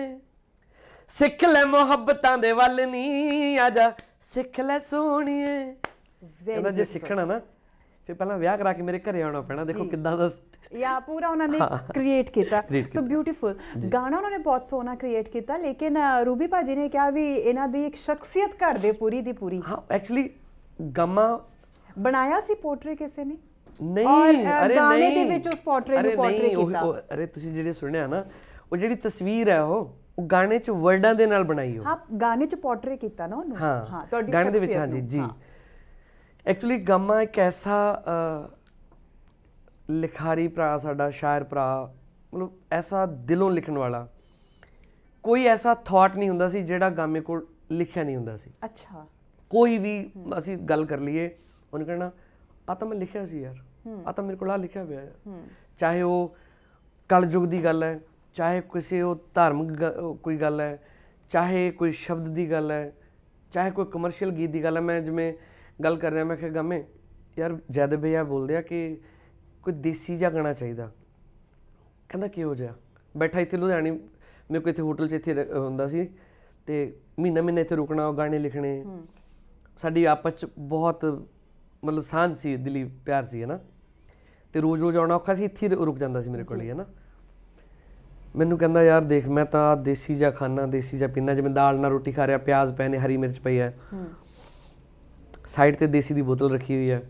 A: ਸਿੱਖ ਲੈ ਮੁਹੱਬਤਾਂ ਦੇ ਵੱਲ ਨਹੀਂ ਆ ਜਾ ਸਿੱਖ ਲੈ ਸੋਹਣੀਏ ਕਹਿੰਦਾ ਜੇ ਸਿੱਖਣਾ ਨਾ ਫਿਰ ਪਹਿਲਾਂ ਵਿਆਹ ਕਰਾ ਕੇ ਮੇਰੇ ਘਰੇ ਆਉਣਾ ਪੈਣਾ ਦੇਖੋ ਕਿੱਦਾਂ ਦਾ
B: ਪੂਰਾ ਉਹਨਾਂ ਨੇ ਕ੍ਰੀਏਟ ਕੀਤਾ ਸੋ ਬਿਊਟੀਫੁਲ ਗਾਣਾ ਉਹਨਾਂ ਨੇ ਬਹੁਤ ਸੋਹਣਾ ਕ੍ਰੀਏਟ ਕੀਤਾ ਲੇਕਿਨ ਰੂਬੀ ਭਾਜੀ ਨੇ ਕਿਹਾ ਵੀ ਇਹਨਾਂ ਦੀ ਇੱਕ ਸ਼ਖਸੀਅਤ ਘੜ ਦੇ ਪੂਰੀ
A: ਦੀ ਪੂਰੀ ਹਾਂ ਐਕਚੁਅਲੀ ਗਮਾ ਬਣਾਇਆ ਸੀ ਪੋਰਟਰੇ ਕਿਸੇ ਨੇ ਨਹੀਂ ਅਰੇ ਗਾਣੇ ਦੇ ਵਿੱਚ
B: ਉਸ ਪੋਰਟਰੇ ਨੂੰ ਪੋਰਟਰੇ ਕੀਤਾ
A: ਅਰੇ ਤੁਸੀਂ ਜਿਹੜੇ ਸੁਣਿਆ ਨਾ ਉਹ ਜਿਹੜੀ ਤਸਵੀਰ ਹੈ ਉਹ ਉਹ ਗਾਣੇ 'ਚ ਵਰਡਾਂ ਦੇ ਨਾਲ ਬਣਾਈ ਹੋ ਹਾਂ
B: ਗਾਣੇ 'ਚ ਪੋਰਟਰੇ ਕੀਤਾ ਨਾ ਉਹਨੂੰ ਹਾਂ ਤੁਹਾਡੀ ਗਾਣੇ ਦੇ ਵਿੱਚ ਹਾਂਜੀ ਜੀ
A: ਐਕਚੁਅਲੀ ਗਮਾ ਇੱਕ ਐਸਾ ਲਿਖਾਰੀ ਭਰਾ ਸਾਡਾ ਸ਼ਾਇਰ ਭਰਾ ਮਤਲਬ ਐਸਾ ਦਿਲੋਂ ਲਿਖਣ ਵਾਲਾ ਕੋਈ ਐਸਾ ਥਾਟ ਨਹੀਂ ਹੁੰਦਾ ਸੀ ਜਿਹੜਾ ਗਾਮੇ ਕੋਲ ਲਿਖਿਆ ਨਹੀਂ ਹੁੰਦਾ ਸੀ ਅੱਛਾ ਕੋਈ ਵੀ ਅਸੀਂ ਗੱਲ ਕਰ ਲਈਏ ਉਹਨੇ ਕਹਿਣਾ ਆ ਤਾਂ ਮੈਂ ਲਿਖਿਆ ਸੀ ਯਾਰ ਆ ਤਾਂ ਮੇਰੇ ਕੋਲ ਆ ਲਿਖਿਆ ਹੋਇਆ ਹੈ ਚਾਹੇ ਉਹ ਕਲਯੁਗ ਦੀ ਗੱਲ ਹੈ ਚਾਹੇ ਕਿਸੇ ਉਹ ਧਾਰਮਿਕ ਕੋਈ ਗੱਲ ਹੈ ਚਾਹੇ ਕੋਈ ਸ਼ਬਦ ਦੀ ਗੱਲ ਹੈ ਚਾਹੇ ਕੋਈ ਕਮਰਸ਼ੀਅਲ ਗੀਤ ਦੀ ਗੱਲ ਹੈ ਮੈਂ ਜਿਵੇਂ ਗੱਲ ਕਰ ਰਿਹਾ ਮੈਂ ਕਿ ਗਾਮੇ ਯਾਰ ਜੈਦ ਭਈਆ ਬੋਲਦੇ ਆ ਕਿ ਕੋਈ ਦੇਸੀ ਜਿਹਾ ਗਾਣਾ ਚਾਹੀਦਾ ਕਹਿੰਦਾ ਕੀ ਹੋ ਜਾ ਬੈਠਾ ਇੱਥੇ ਲੁਧਿਆਣੀ ਮੇਰੇ ਕੋ ਇੱਥੇ ਹੋਟਲ 'ਚ ਇੱਥੇ ਹੁੰਦਾ ਸੀ ਤੇ ਮਹੀਨਾ ਮਹੀਨਾ ਇੱਥੇ ਰੁਕਣਾ ਉਹ ਗਾਣੇ ਲਿਖਣੇ ਸਾਡੀ ਆਪਸ 'ਚ ਬਹੁਤ ਮਤਲਬ ਸਾਂਝ ਸੀ ਦਿਲੀ ਪਿਆਰ ਸੀ ਹੈ ਨਾ ਤੇ ਰੋਜ਼ ਰੋਜ਼ ਆਉਣਾ ਔਖਾ ਸੀ ਇੱਥੇ ਰੁਕ ਜਾਂਦਾ ਸੀ ਮੇਰੇ ਕੋਲ ਹੈ ਨਾ ਮੈਨੂੰ ਕਹਿੰਦਾ ਯਾਰ ਦੇਖ ਮੈਂ ਤਾਂ ਦੇਸੀ ਜਿਹਾ ਖਾਣਾ ਦੇਸੀ ਜਿਹਾ ਪੀਣਾ ਜਿਵੇਂ ਦਾਲ ਨਾਲ ਰੋਟੀ ਖਾ ਰਿਆ ਪਿਆਜ਼ ਪੈਨੇ ਹਰੀ ਮਿਰਚ ਪਈ ਹੈ ਸਾਈਡ ਤੇ ਦੇਸੀ ਦੀ ਬੋਤਲ ਰੱਖੀ ਹੋਈ ਹੈ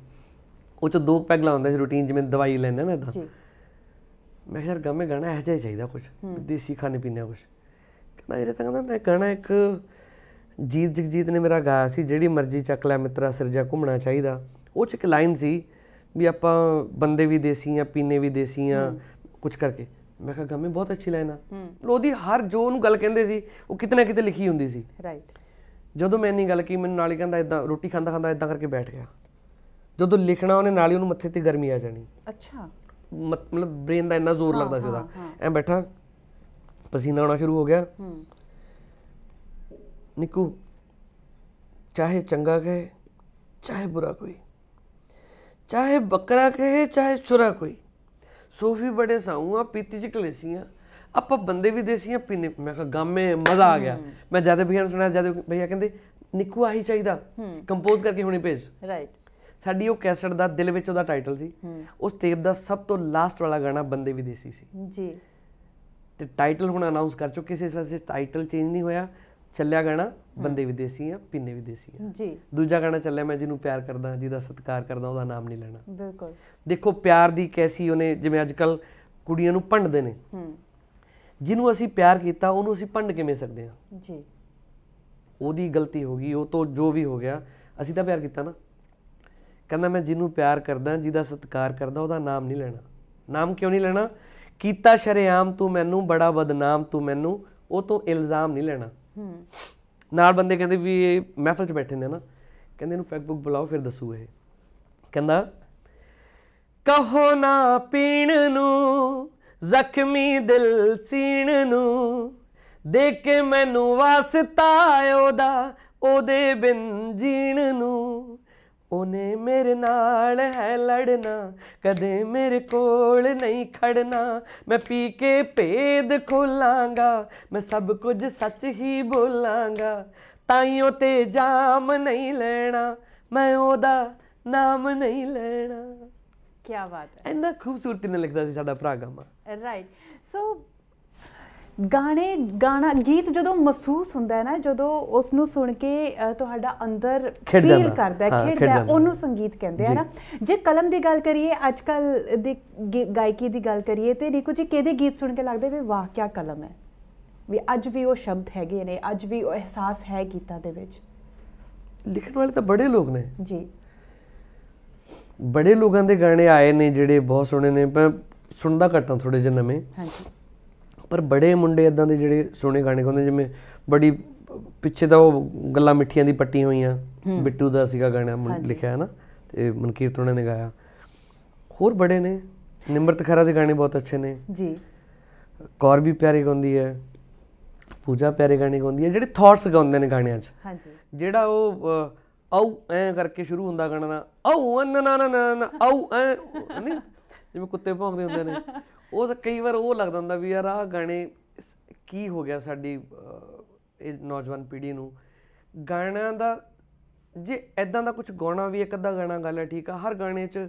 A: ਉਹ ਚ ਦੋ ਪੈਗ ਲਾਉਂਦੇ ਸੀ ਰੂਟੀਨ ਜਿਵੇਂ ਦਵਾਈ ਲੈਣਾ ਨਾ ਇਦਾਂ ਮੈਂ ਯਾਰ ਗਮੇ ਗਾਣਾ ਇਹ ਹੀ ਚਾਹੀਦਾ ਕੁਝ ਦੇਸੀ ਖਾਣੇ ਪੀਣੇ ਕੁਝ ਕਹਿੰਦਾ ਇਹਦੇ ਤਾਂ ਕਹਿੰਦਾ ਮੈਂ ਗਾਣਾ ਇੱਕ ਜੀਤ ਜਗਜੀਤ ਨੇ ਮੇਰਾ ਗਾਇਆ ਸੀ ਜਿਹੜੀ ਮਰਜ਼ੀ ਚੱਕ ਲੈ ਮਿੱਤਰਾ ਸਿਰਜਾ ਘੁੰਮਣਾ ਚਾਹੀਦਾ ਉਹ ਚ ਇੱਕ ਲਾਈਨ ਸੀ ਵੀ ਆਪਾਂ ਬੰਦੇ ਵੀ ਦੇਸੀ ਆ ਪੀਨੇ ਵੀ ਦੇਸੀ ਆ ਕੁਝ ਕਰਕੇ ਮੈਂ ਕਿਹਾ ਗਮੇ ਬਹੁਤ ਅੱਛੀ ਲਾਈਨ ਆ ਉਹਦੀ ਹਰ ਜੋ ਉਹਨੂੰ ਗੱਲ ਕਹਿੰਦੇ ਸੀ ਉਹ ਕਿਤੇ ਨਾ ਕਿਤੇ ਲਿਖੀ ਹੁੰਦੀ ਸੀ ਰਾਈਟ ਜਦੋਂ ਮੈਂ ਇੰਨੀ ਗੱਲ ਕੀ ਮੈਨੂੰ ਨਾਲ ਹੀ ਕਹਿੰਦਾ ਇਦਾਂ ਰੋਟੀ ਖਾਂਦਾ ਖਾਂਦਾ ਇਦਾਂ ਕਰਕੇ ਬੈਠ ਗਿਆ ਜਦੋਂ ਲਿਖਣਾ ਉਹਨੇ ਨਾਲ ਹੀ ਉਹਨੂੰ ਮੱਥੇ ਤੇ ਗਰਮੀ ਆ ਜਾਣੀ ਅੱਛਾ ਮਤਲਬ ਬ੍ਰੇਨ ਦਾ ਇੰਨਾ ਜ਼ੋਰ ਲੱਗਦਾ ਸੀ ਉਹਦਾ ਐ ਬੈਠਾ ਪਸੀਨਾ ਆਉਣਾ ਸ਼ੁਰੂ ਹੋ ਗਿਆ ਹੂੰ ਨਿੱਕੂ ਚਾਹੇ ਚੰਗਾ ਕਹੇ ਚਾਹੇ ਬੁਰਾ ਕੋਈ ਚਾਹੇ ਬੱਕਰਾ ਕਹੇ ਚਾਹੇ ਛੁਰਾ ਕੋਈ ਸੋਫੀ ਬੜੇ ਸਾਉਂਗਾ ਪੀਤੀ ਚ ਕਲੇਸੀਆਂ ਆਪਾਂ ਬੰਦੇ ਵੀ ਦੇਸੀਆਂ ਪੀਨੇ ਮੈਂ ਕਿਹਾ ਗਾਮੇ ਮਜ਼ਾ ਆ ਗਿਆ ਮੈਂ ਜਦ ਭਈਆ ਨੂੰ ਸੁਣਾਇਆ ਜਦ ਭਈਆ ਕਹਿੰਦੇ ਨਿੱਕੂ ਆਹੀ ਚਾਹੀਦਾ ਕੰਪੋਜ਼ ਕਰਕੇ ਹੁਣੇ ਭੇਜ ਰਾਈਟ ਸਾਡੀ ਉਹ ਕੈਸਟ ਦਾ ਦਿਲ ਵਿੱਚ ਉਹਦਾ ਟਾਈਟਲ ਸੀ ਉਸ ਟੇਪ ਦਾ ਸਭ ਤੋਂ ਲਾਸਟ ਵਾਲਾ ਗਾਣਾ ਬੰਦੇ ਵਿਦੇਸੀ ਸੀ ਜੀ ਤੇ ਟਾਈਟਲ ਹੁਣ ਅਨਾਉਂਸ ਕਰ ਚੁੱਕੇ ਸੀ ਇਸ ਵਾਰ ਟਾਈਟਲ ਚੇਂਜ ਨਹੀਂ ਹੋਇਆ ਚੱਲਿਆ ਗਾਣਾ ਬੰਦੇ ਵਿਦੇਸੀ ਆ ਪਿੰਨੇ ਵਿਦੇਸੀ ਆ ਜੀ ਦੂਜਾ ਗਾਣਾ ਚੱਲਿਆ ਮੈਂ ਜਿਹਨੂੰ ਪਿਆਰ ਕਰਦਾ ਜਿਹਦਾ ਸਤਿਕਾਰ ਕਰਦਾ ਉਹਦਾ ਨਾਮ ਨਹੀਂ ਲੈਣਾ ਬਿਲਕੁਲ ਦੇਖੋ ਪਿਆਰ ਦੀ ਕੈਸੀ ਉਹਨੇ ਜਿਵੇਂ ਅੱਜ ਕੱਲ ਕੁੜੀਆਂ ਨੂੰ ਭੰਡਦੇ ਨੇ ਹੂੰ ਜਿਹਨੂੰ ਅਸੀਂ ਪਿਆਰ ਕੀਤਾ ਉਹਨੂੰ ਅਸੀਂ ਭੰਡ ਕਿਵੇਂ ਸਕਦੇ ਆ ਜੀ ਉਹਦੀ ਗਲਤੀ ਹੋ ਗਈ ਉਹ ਤੋਂ ਜੋ ਵੀ ਹੋ ਗਿਆ ਅਸੀਂ ਤਾਂ ਪਿਆਰ ਕੀਤਾ ਨਾ ਕਹਿੰਦਾ ਮੈਂ ਜਿਹਨੂੰ ਪਿਆਰ ਕਰਦਾ ਜਿਹਦਾ ਸਤਿਕਾਰ ਕਰਦਾ ਉਹਦਾ ਨਾਮ ਨਹੀਂ ਲੈਣਾ ਨਾਮ ਕਿਉਂ ਨਹੀਂ ਲੈਣਾ ਕੀਤਾ ਸ਼ਰਿਆਮ ਤੂੰ ਮੈਨੂੰ ਬੜਾ ਬਦਨਾਮ ਤੂੰ ਮੈਨੂੰ ਉਹ ਤੋਂ ਇਲਜ਼ਾਮ ਨਹੀਂ ਲੈਣਾ ਹੂੰ ਨਾਲ ਬੰਦੇ ਕਹਿੰਦੇ ਵੀ ਇਹ ਮਹਿਫਲ 'ਚ ਬੈਠੇ ਨੇ ਨਾ ਕਹਿੰਦੇ ਇਹਨੂੰ ਪੈਗ ਬੁੱਕ ਬੁਲਾਓ ਫਿਰ ਦੱਸੂ ਇਹ ਕਹਿੰਦਾ ਕਹੋ ਨਾ ਪੀਣ ਨੂੰ ਜ਼ਖਮੀ ਦਿਲ ਸੀਣ ਨੂੰ ਦੇਖ ਕੇ ਮੈਨੂੰ ਵਾਸਤਾ ਉਹਦਾ ਉਹਦੇ ਬਿਨ ਜੀਣ ਨੂੰ ਉਹਨੇ ਮੇਰੇ ਨਾਲ ਹੈ ਲੜਨਾ ਕਦੇ ਮੇਰੇ ਕੋਲ ਨਹੀਂ ਖੜਨਾ ਮੈਂ ਪੀ ਕੇ ਭੇਦ ਖੋਲਾਂਗਾ ਮੈਂ ਸਭ ਕੁਝ ਸੱਚ ਹੀ ਬੋਲਾਂਗਾ ਤਾਈਓ ਤੇ ਜਾਮ ਨਹੀਂ ਲੈਣਾ ਮੈਂ ਉਹਦਾ ਨਾਮ ਨਹੀਂ ਲੈਣਾ ਕੀ ਬਾਤ ਹੈ ਇੰਨਾ ਖੂਬਸੂਰਤੀ ਨਾਲ ਲਿਖਦਾ ਸੀ ਸਾਡਾ ਭਰਾ ਗਾਮਾ ਰਾਈਟ ਸੋ
B: ਗਾਣੇ ਗਾਣਾ ਗੀਤ ਜਦੋਂ ਮਹਿਸੂਸ ਹੁੰਦਾ ਹੈ ਨਾ ਜਦੋਂ ਉਸ ਨੂੰ ਸੁਣ ਕੇ ਤੁਹਾਡਾ ਅੰਦਰ ਫੀਲ ਕਰਦਾ ਹੈ ਖੇਡਦਾ ਉਹਨੂੰ ਸੰਗੀਤ ਕਹਿੰਦੇ ਆ ਨਾ ਜੇ ਕਲਮ ਦੀ ਗੱਲ ਕਰੀਏ ਅੱਜ ਕੱਲ ਦੀ ਗਾਇਕੀ ਦੀ ਗੱਲ ਕਰੀਏ ਤੇ ਰੀਕੂ ਜੀ ਕਿਹਦੇ ਗੀਤ ਸੁਣ ਕੇ ਲੱਗਦੇ ਵੀ ਵਾਹ ਕੀ ਕਲਮ ਹੈ ਵੀ ਅੱਜ ਵੀ ਉਹ ਸ਼ਬਦ ਹੈਗੇ ਨੇ ਅੱਜ ਵੀ ਉਹ ਅਹਿਸਾਸ ਹੈ ਗੀਤਾਂ ਦੇ ਵਿੱਚ
A: ਲਿਖਣ ਵਾਲੇ ਤਾਂ ਬੜੇ ਲੋਕ ਨੇ ਜੀ ਬੜੇ ਲੋਕਾਂ ਦੇ ਗਾਣੇ ਆਏ ਨੇ ਜਿਹੜੇ ਬਹੁਤ ਸੋਹਣੇ ਨੇ ਮੈਂ ਸੁਣਦਾ ਘਟਾਂ ਥੋੜੇ ਜਿਹਾ ਨਵੇਂ ਹਾਂਜੀ ਪਰ ਬੜੇ ਮੁੰਡੇ ਇਦਾਂ ਦੇ ਜਿਹੜੇ ਸੋਹਣੇ ਗਾਣੇ ਗਾਉਂਦੇ ਜਿਵੇਂ ਬੜੀ ਪਿੱਛੇ ਤਾਂ ਉਹ ਗੱਲਾਂ ਮਿੱਠੀਆਂ ਦੀ ਪੱਟੀ ਹੋਈਆਂ ਬਿੱਟੂ ਦਾ ਸੀਗਾ ਗਾਣਾ ਲਿਖਿਆ ਹੈ ਨਾ ਤੇ ਮਨਕੀਰ ਉਹਨਾਂ ਨੇ ਗਾਇਆ ਹੋਰ ਬੜੇ ਨੇ ਨਿਮਰਤ ਖਰਾ ਦੇ ਗਾਣੇ ਬਹੁਤ ਅੱਛੇ ਨੇ ਜੀ ਕੌਰ ਵੀ ਪਿਆਰੇ ਗਾਉਂਦੀ ਹੈ ਪੂਜਾ ਪਿਆਰੇ ਗਾਣੇ ਗਾਉਂਦੀ ਹੈ ਜਿਹੜੇ ਥਾਟਸ ਗਾਉਂਦੇ ਨੇ ਗਾਣਿਆਂ 'ਚ ਹਾਂਜੀ ਜਿਹੜਾ ਉਹ ਆਉ ਐ ਕਰਕੇ ਸ਼ੁਰੂ ਹੁੰਦਾ ਗਾਣਾ ਨਾ ਆਉ ਨਾ ਨਾ ਨਾ ਨਾ ਆਉ ਐ ਨਹੀਂ ਜਿਵੇਂ ਕੁੱਤੇ ਭੌਂਕਦੇ ਹੁੰਦੇ ਨੇ ਉਹ ਕਈ ਵਾਰ ਉਹ ਲੱਗਦਾ ਹੁੰਦਾ ਵੀ ਯਾਰ ਆਹ ਗਾਣੇ ਕੀ ਹੋ ਗਿਆ ਸਾਡੀ ਇਹ ਨੌਜਵਾਨ ਪੀੜ੍ਹੀ ਨੂੰ ਗਾਣਿਆਂ ਦਾ ਜੇ ਐਦਾਂ ਦਾ ਕੁਝ ਗਾਉਣਾ ਵੀ ਇੱਕ ਅੱਧਾ ਗਾਣਾ ਗੱਲ ਹੈ ਠੀਕ ਆ ਹਰ ਗਾਣੇ 'ਚ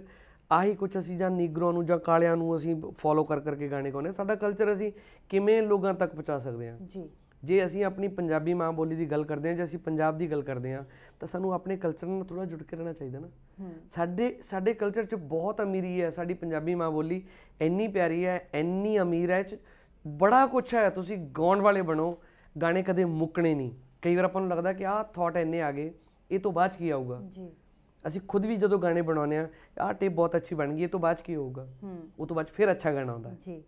A: ਆਹੀ ਕੁਝ ਅਸੀਂ ਜਾਂ ਨੀਗਰੋ ਨੂੰ ਜਾਂ ਕਾਲਿਆਂ ਨੂੰ ਅਸੀਂ ਫੋਲੋ ਕਰ ਕਰਕੇ ਗਾਣੇ ਗਾਉਨੇ ਸਾਡਾ ਕਲਚਰ ਅਸੀਂ ਕਿਵੇਂ ਲੋਕਾਂ ਤੱਕ ਪਹੁੰਚਾ ਸਕਦੇ ਹਾਂ ਜੀ ਜੇ ਅਸੀਂ ਆਪਣੀ ਪੰਜਾਬੀ ਮਾਂ ਬੋਲੀ ਦੀ ਗੱਲ ਕਰਦੇ ਹਾਂ ਜੇ ਅਸੀਂ ਪੰਜਾਬ ਦੀ ਗੱਲ ਕਰਦੇ ਹਾਂ ਤਾਂ ਸਾਨੂੰ ਆਪਣੇ ਕਲਚਰ ਨਾਲ ਥੋੜਾ ਜੁੜ ਕੇ ਰਹਿਣਾ ਚਾਹੀਦਾ ਨਾ ਸਾਡੇ ਸਾਡੇ ਕਲਚਰ 'ਚ ਬਹੁਤ ਅਮੀਰੀ ਹੈ ਸਾਡੀ ਪੰਜਾਬੀ ਮਾਂ ਬੋਲੀ ਇੰਨੀ ਪਿਆਰੀ ਹੈ ਇੰਨੀ ਅਮੀਰ ਹੈ ਚ ਬੜਾ ਕੁਝ ਹੈ ਤੁਸੀਂ ਗਾਉਣ ਵਾਲੇ ਬਣੋ ਗਾਣੇ ਕਦੇ ਮੁੱਕਣੇ ਨਹੀਂ ਕਈ ਵਾਰ ਆਪਾਂ ਨੂੰ ਲੱਗਦਾ ਕਿ ਆਹ ਥਾਟ ਇੰਨੇ ਆ ਗਏ ਇਹ ਤੋਂ ਬਾਅਦ ਕੀ ਆਊਗਾ ਜੀ ਅਸੀਂ ਖੁਦ ਵੀ ਜਦੋਂ ਗਾਣੇ ਬਣਾਉਨੇ ਆ ਆਹ ਟੇਪ ਬਹੁਤ ਅੱਛੀ ਬਣ ਗਈ ਇਹ ਤੋਂ ਬਾਅਦ ਕੀ ਹੋਊਗਾ ਉਹ ਤੋਂ ਬਾਅਦ ਫਿਰ ਅੱਛਾ ਗਾਣਾ ਆਉਂਦਾ ਜੀ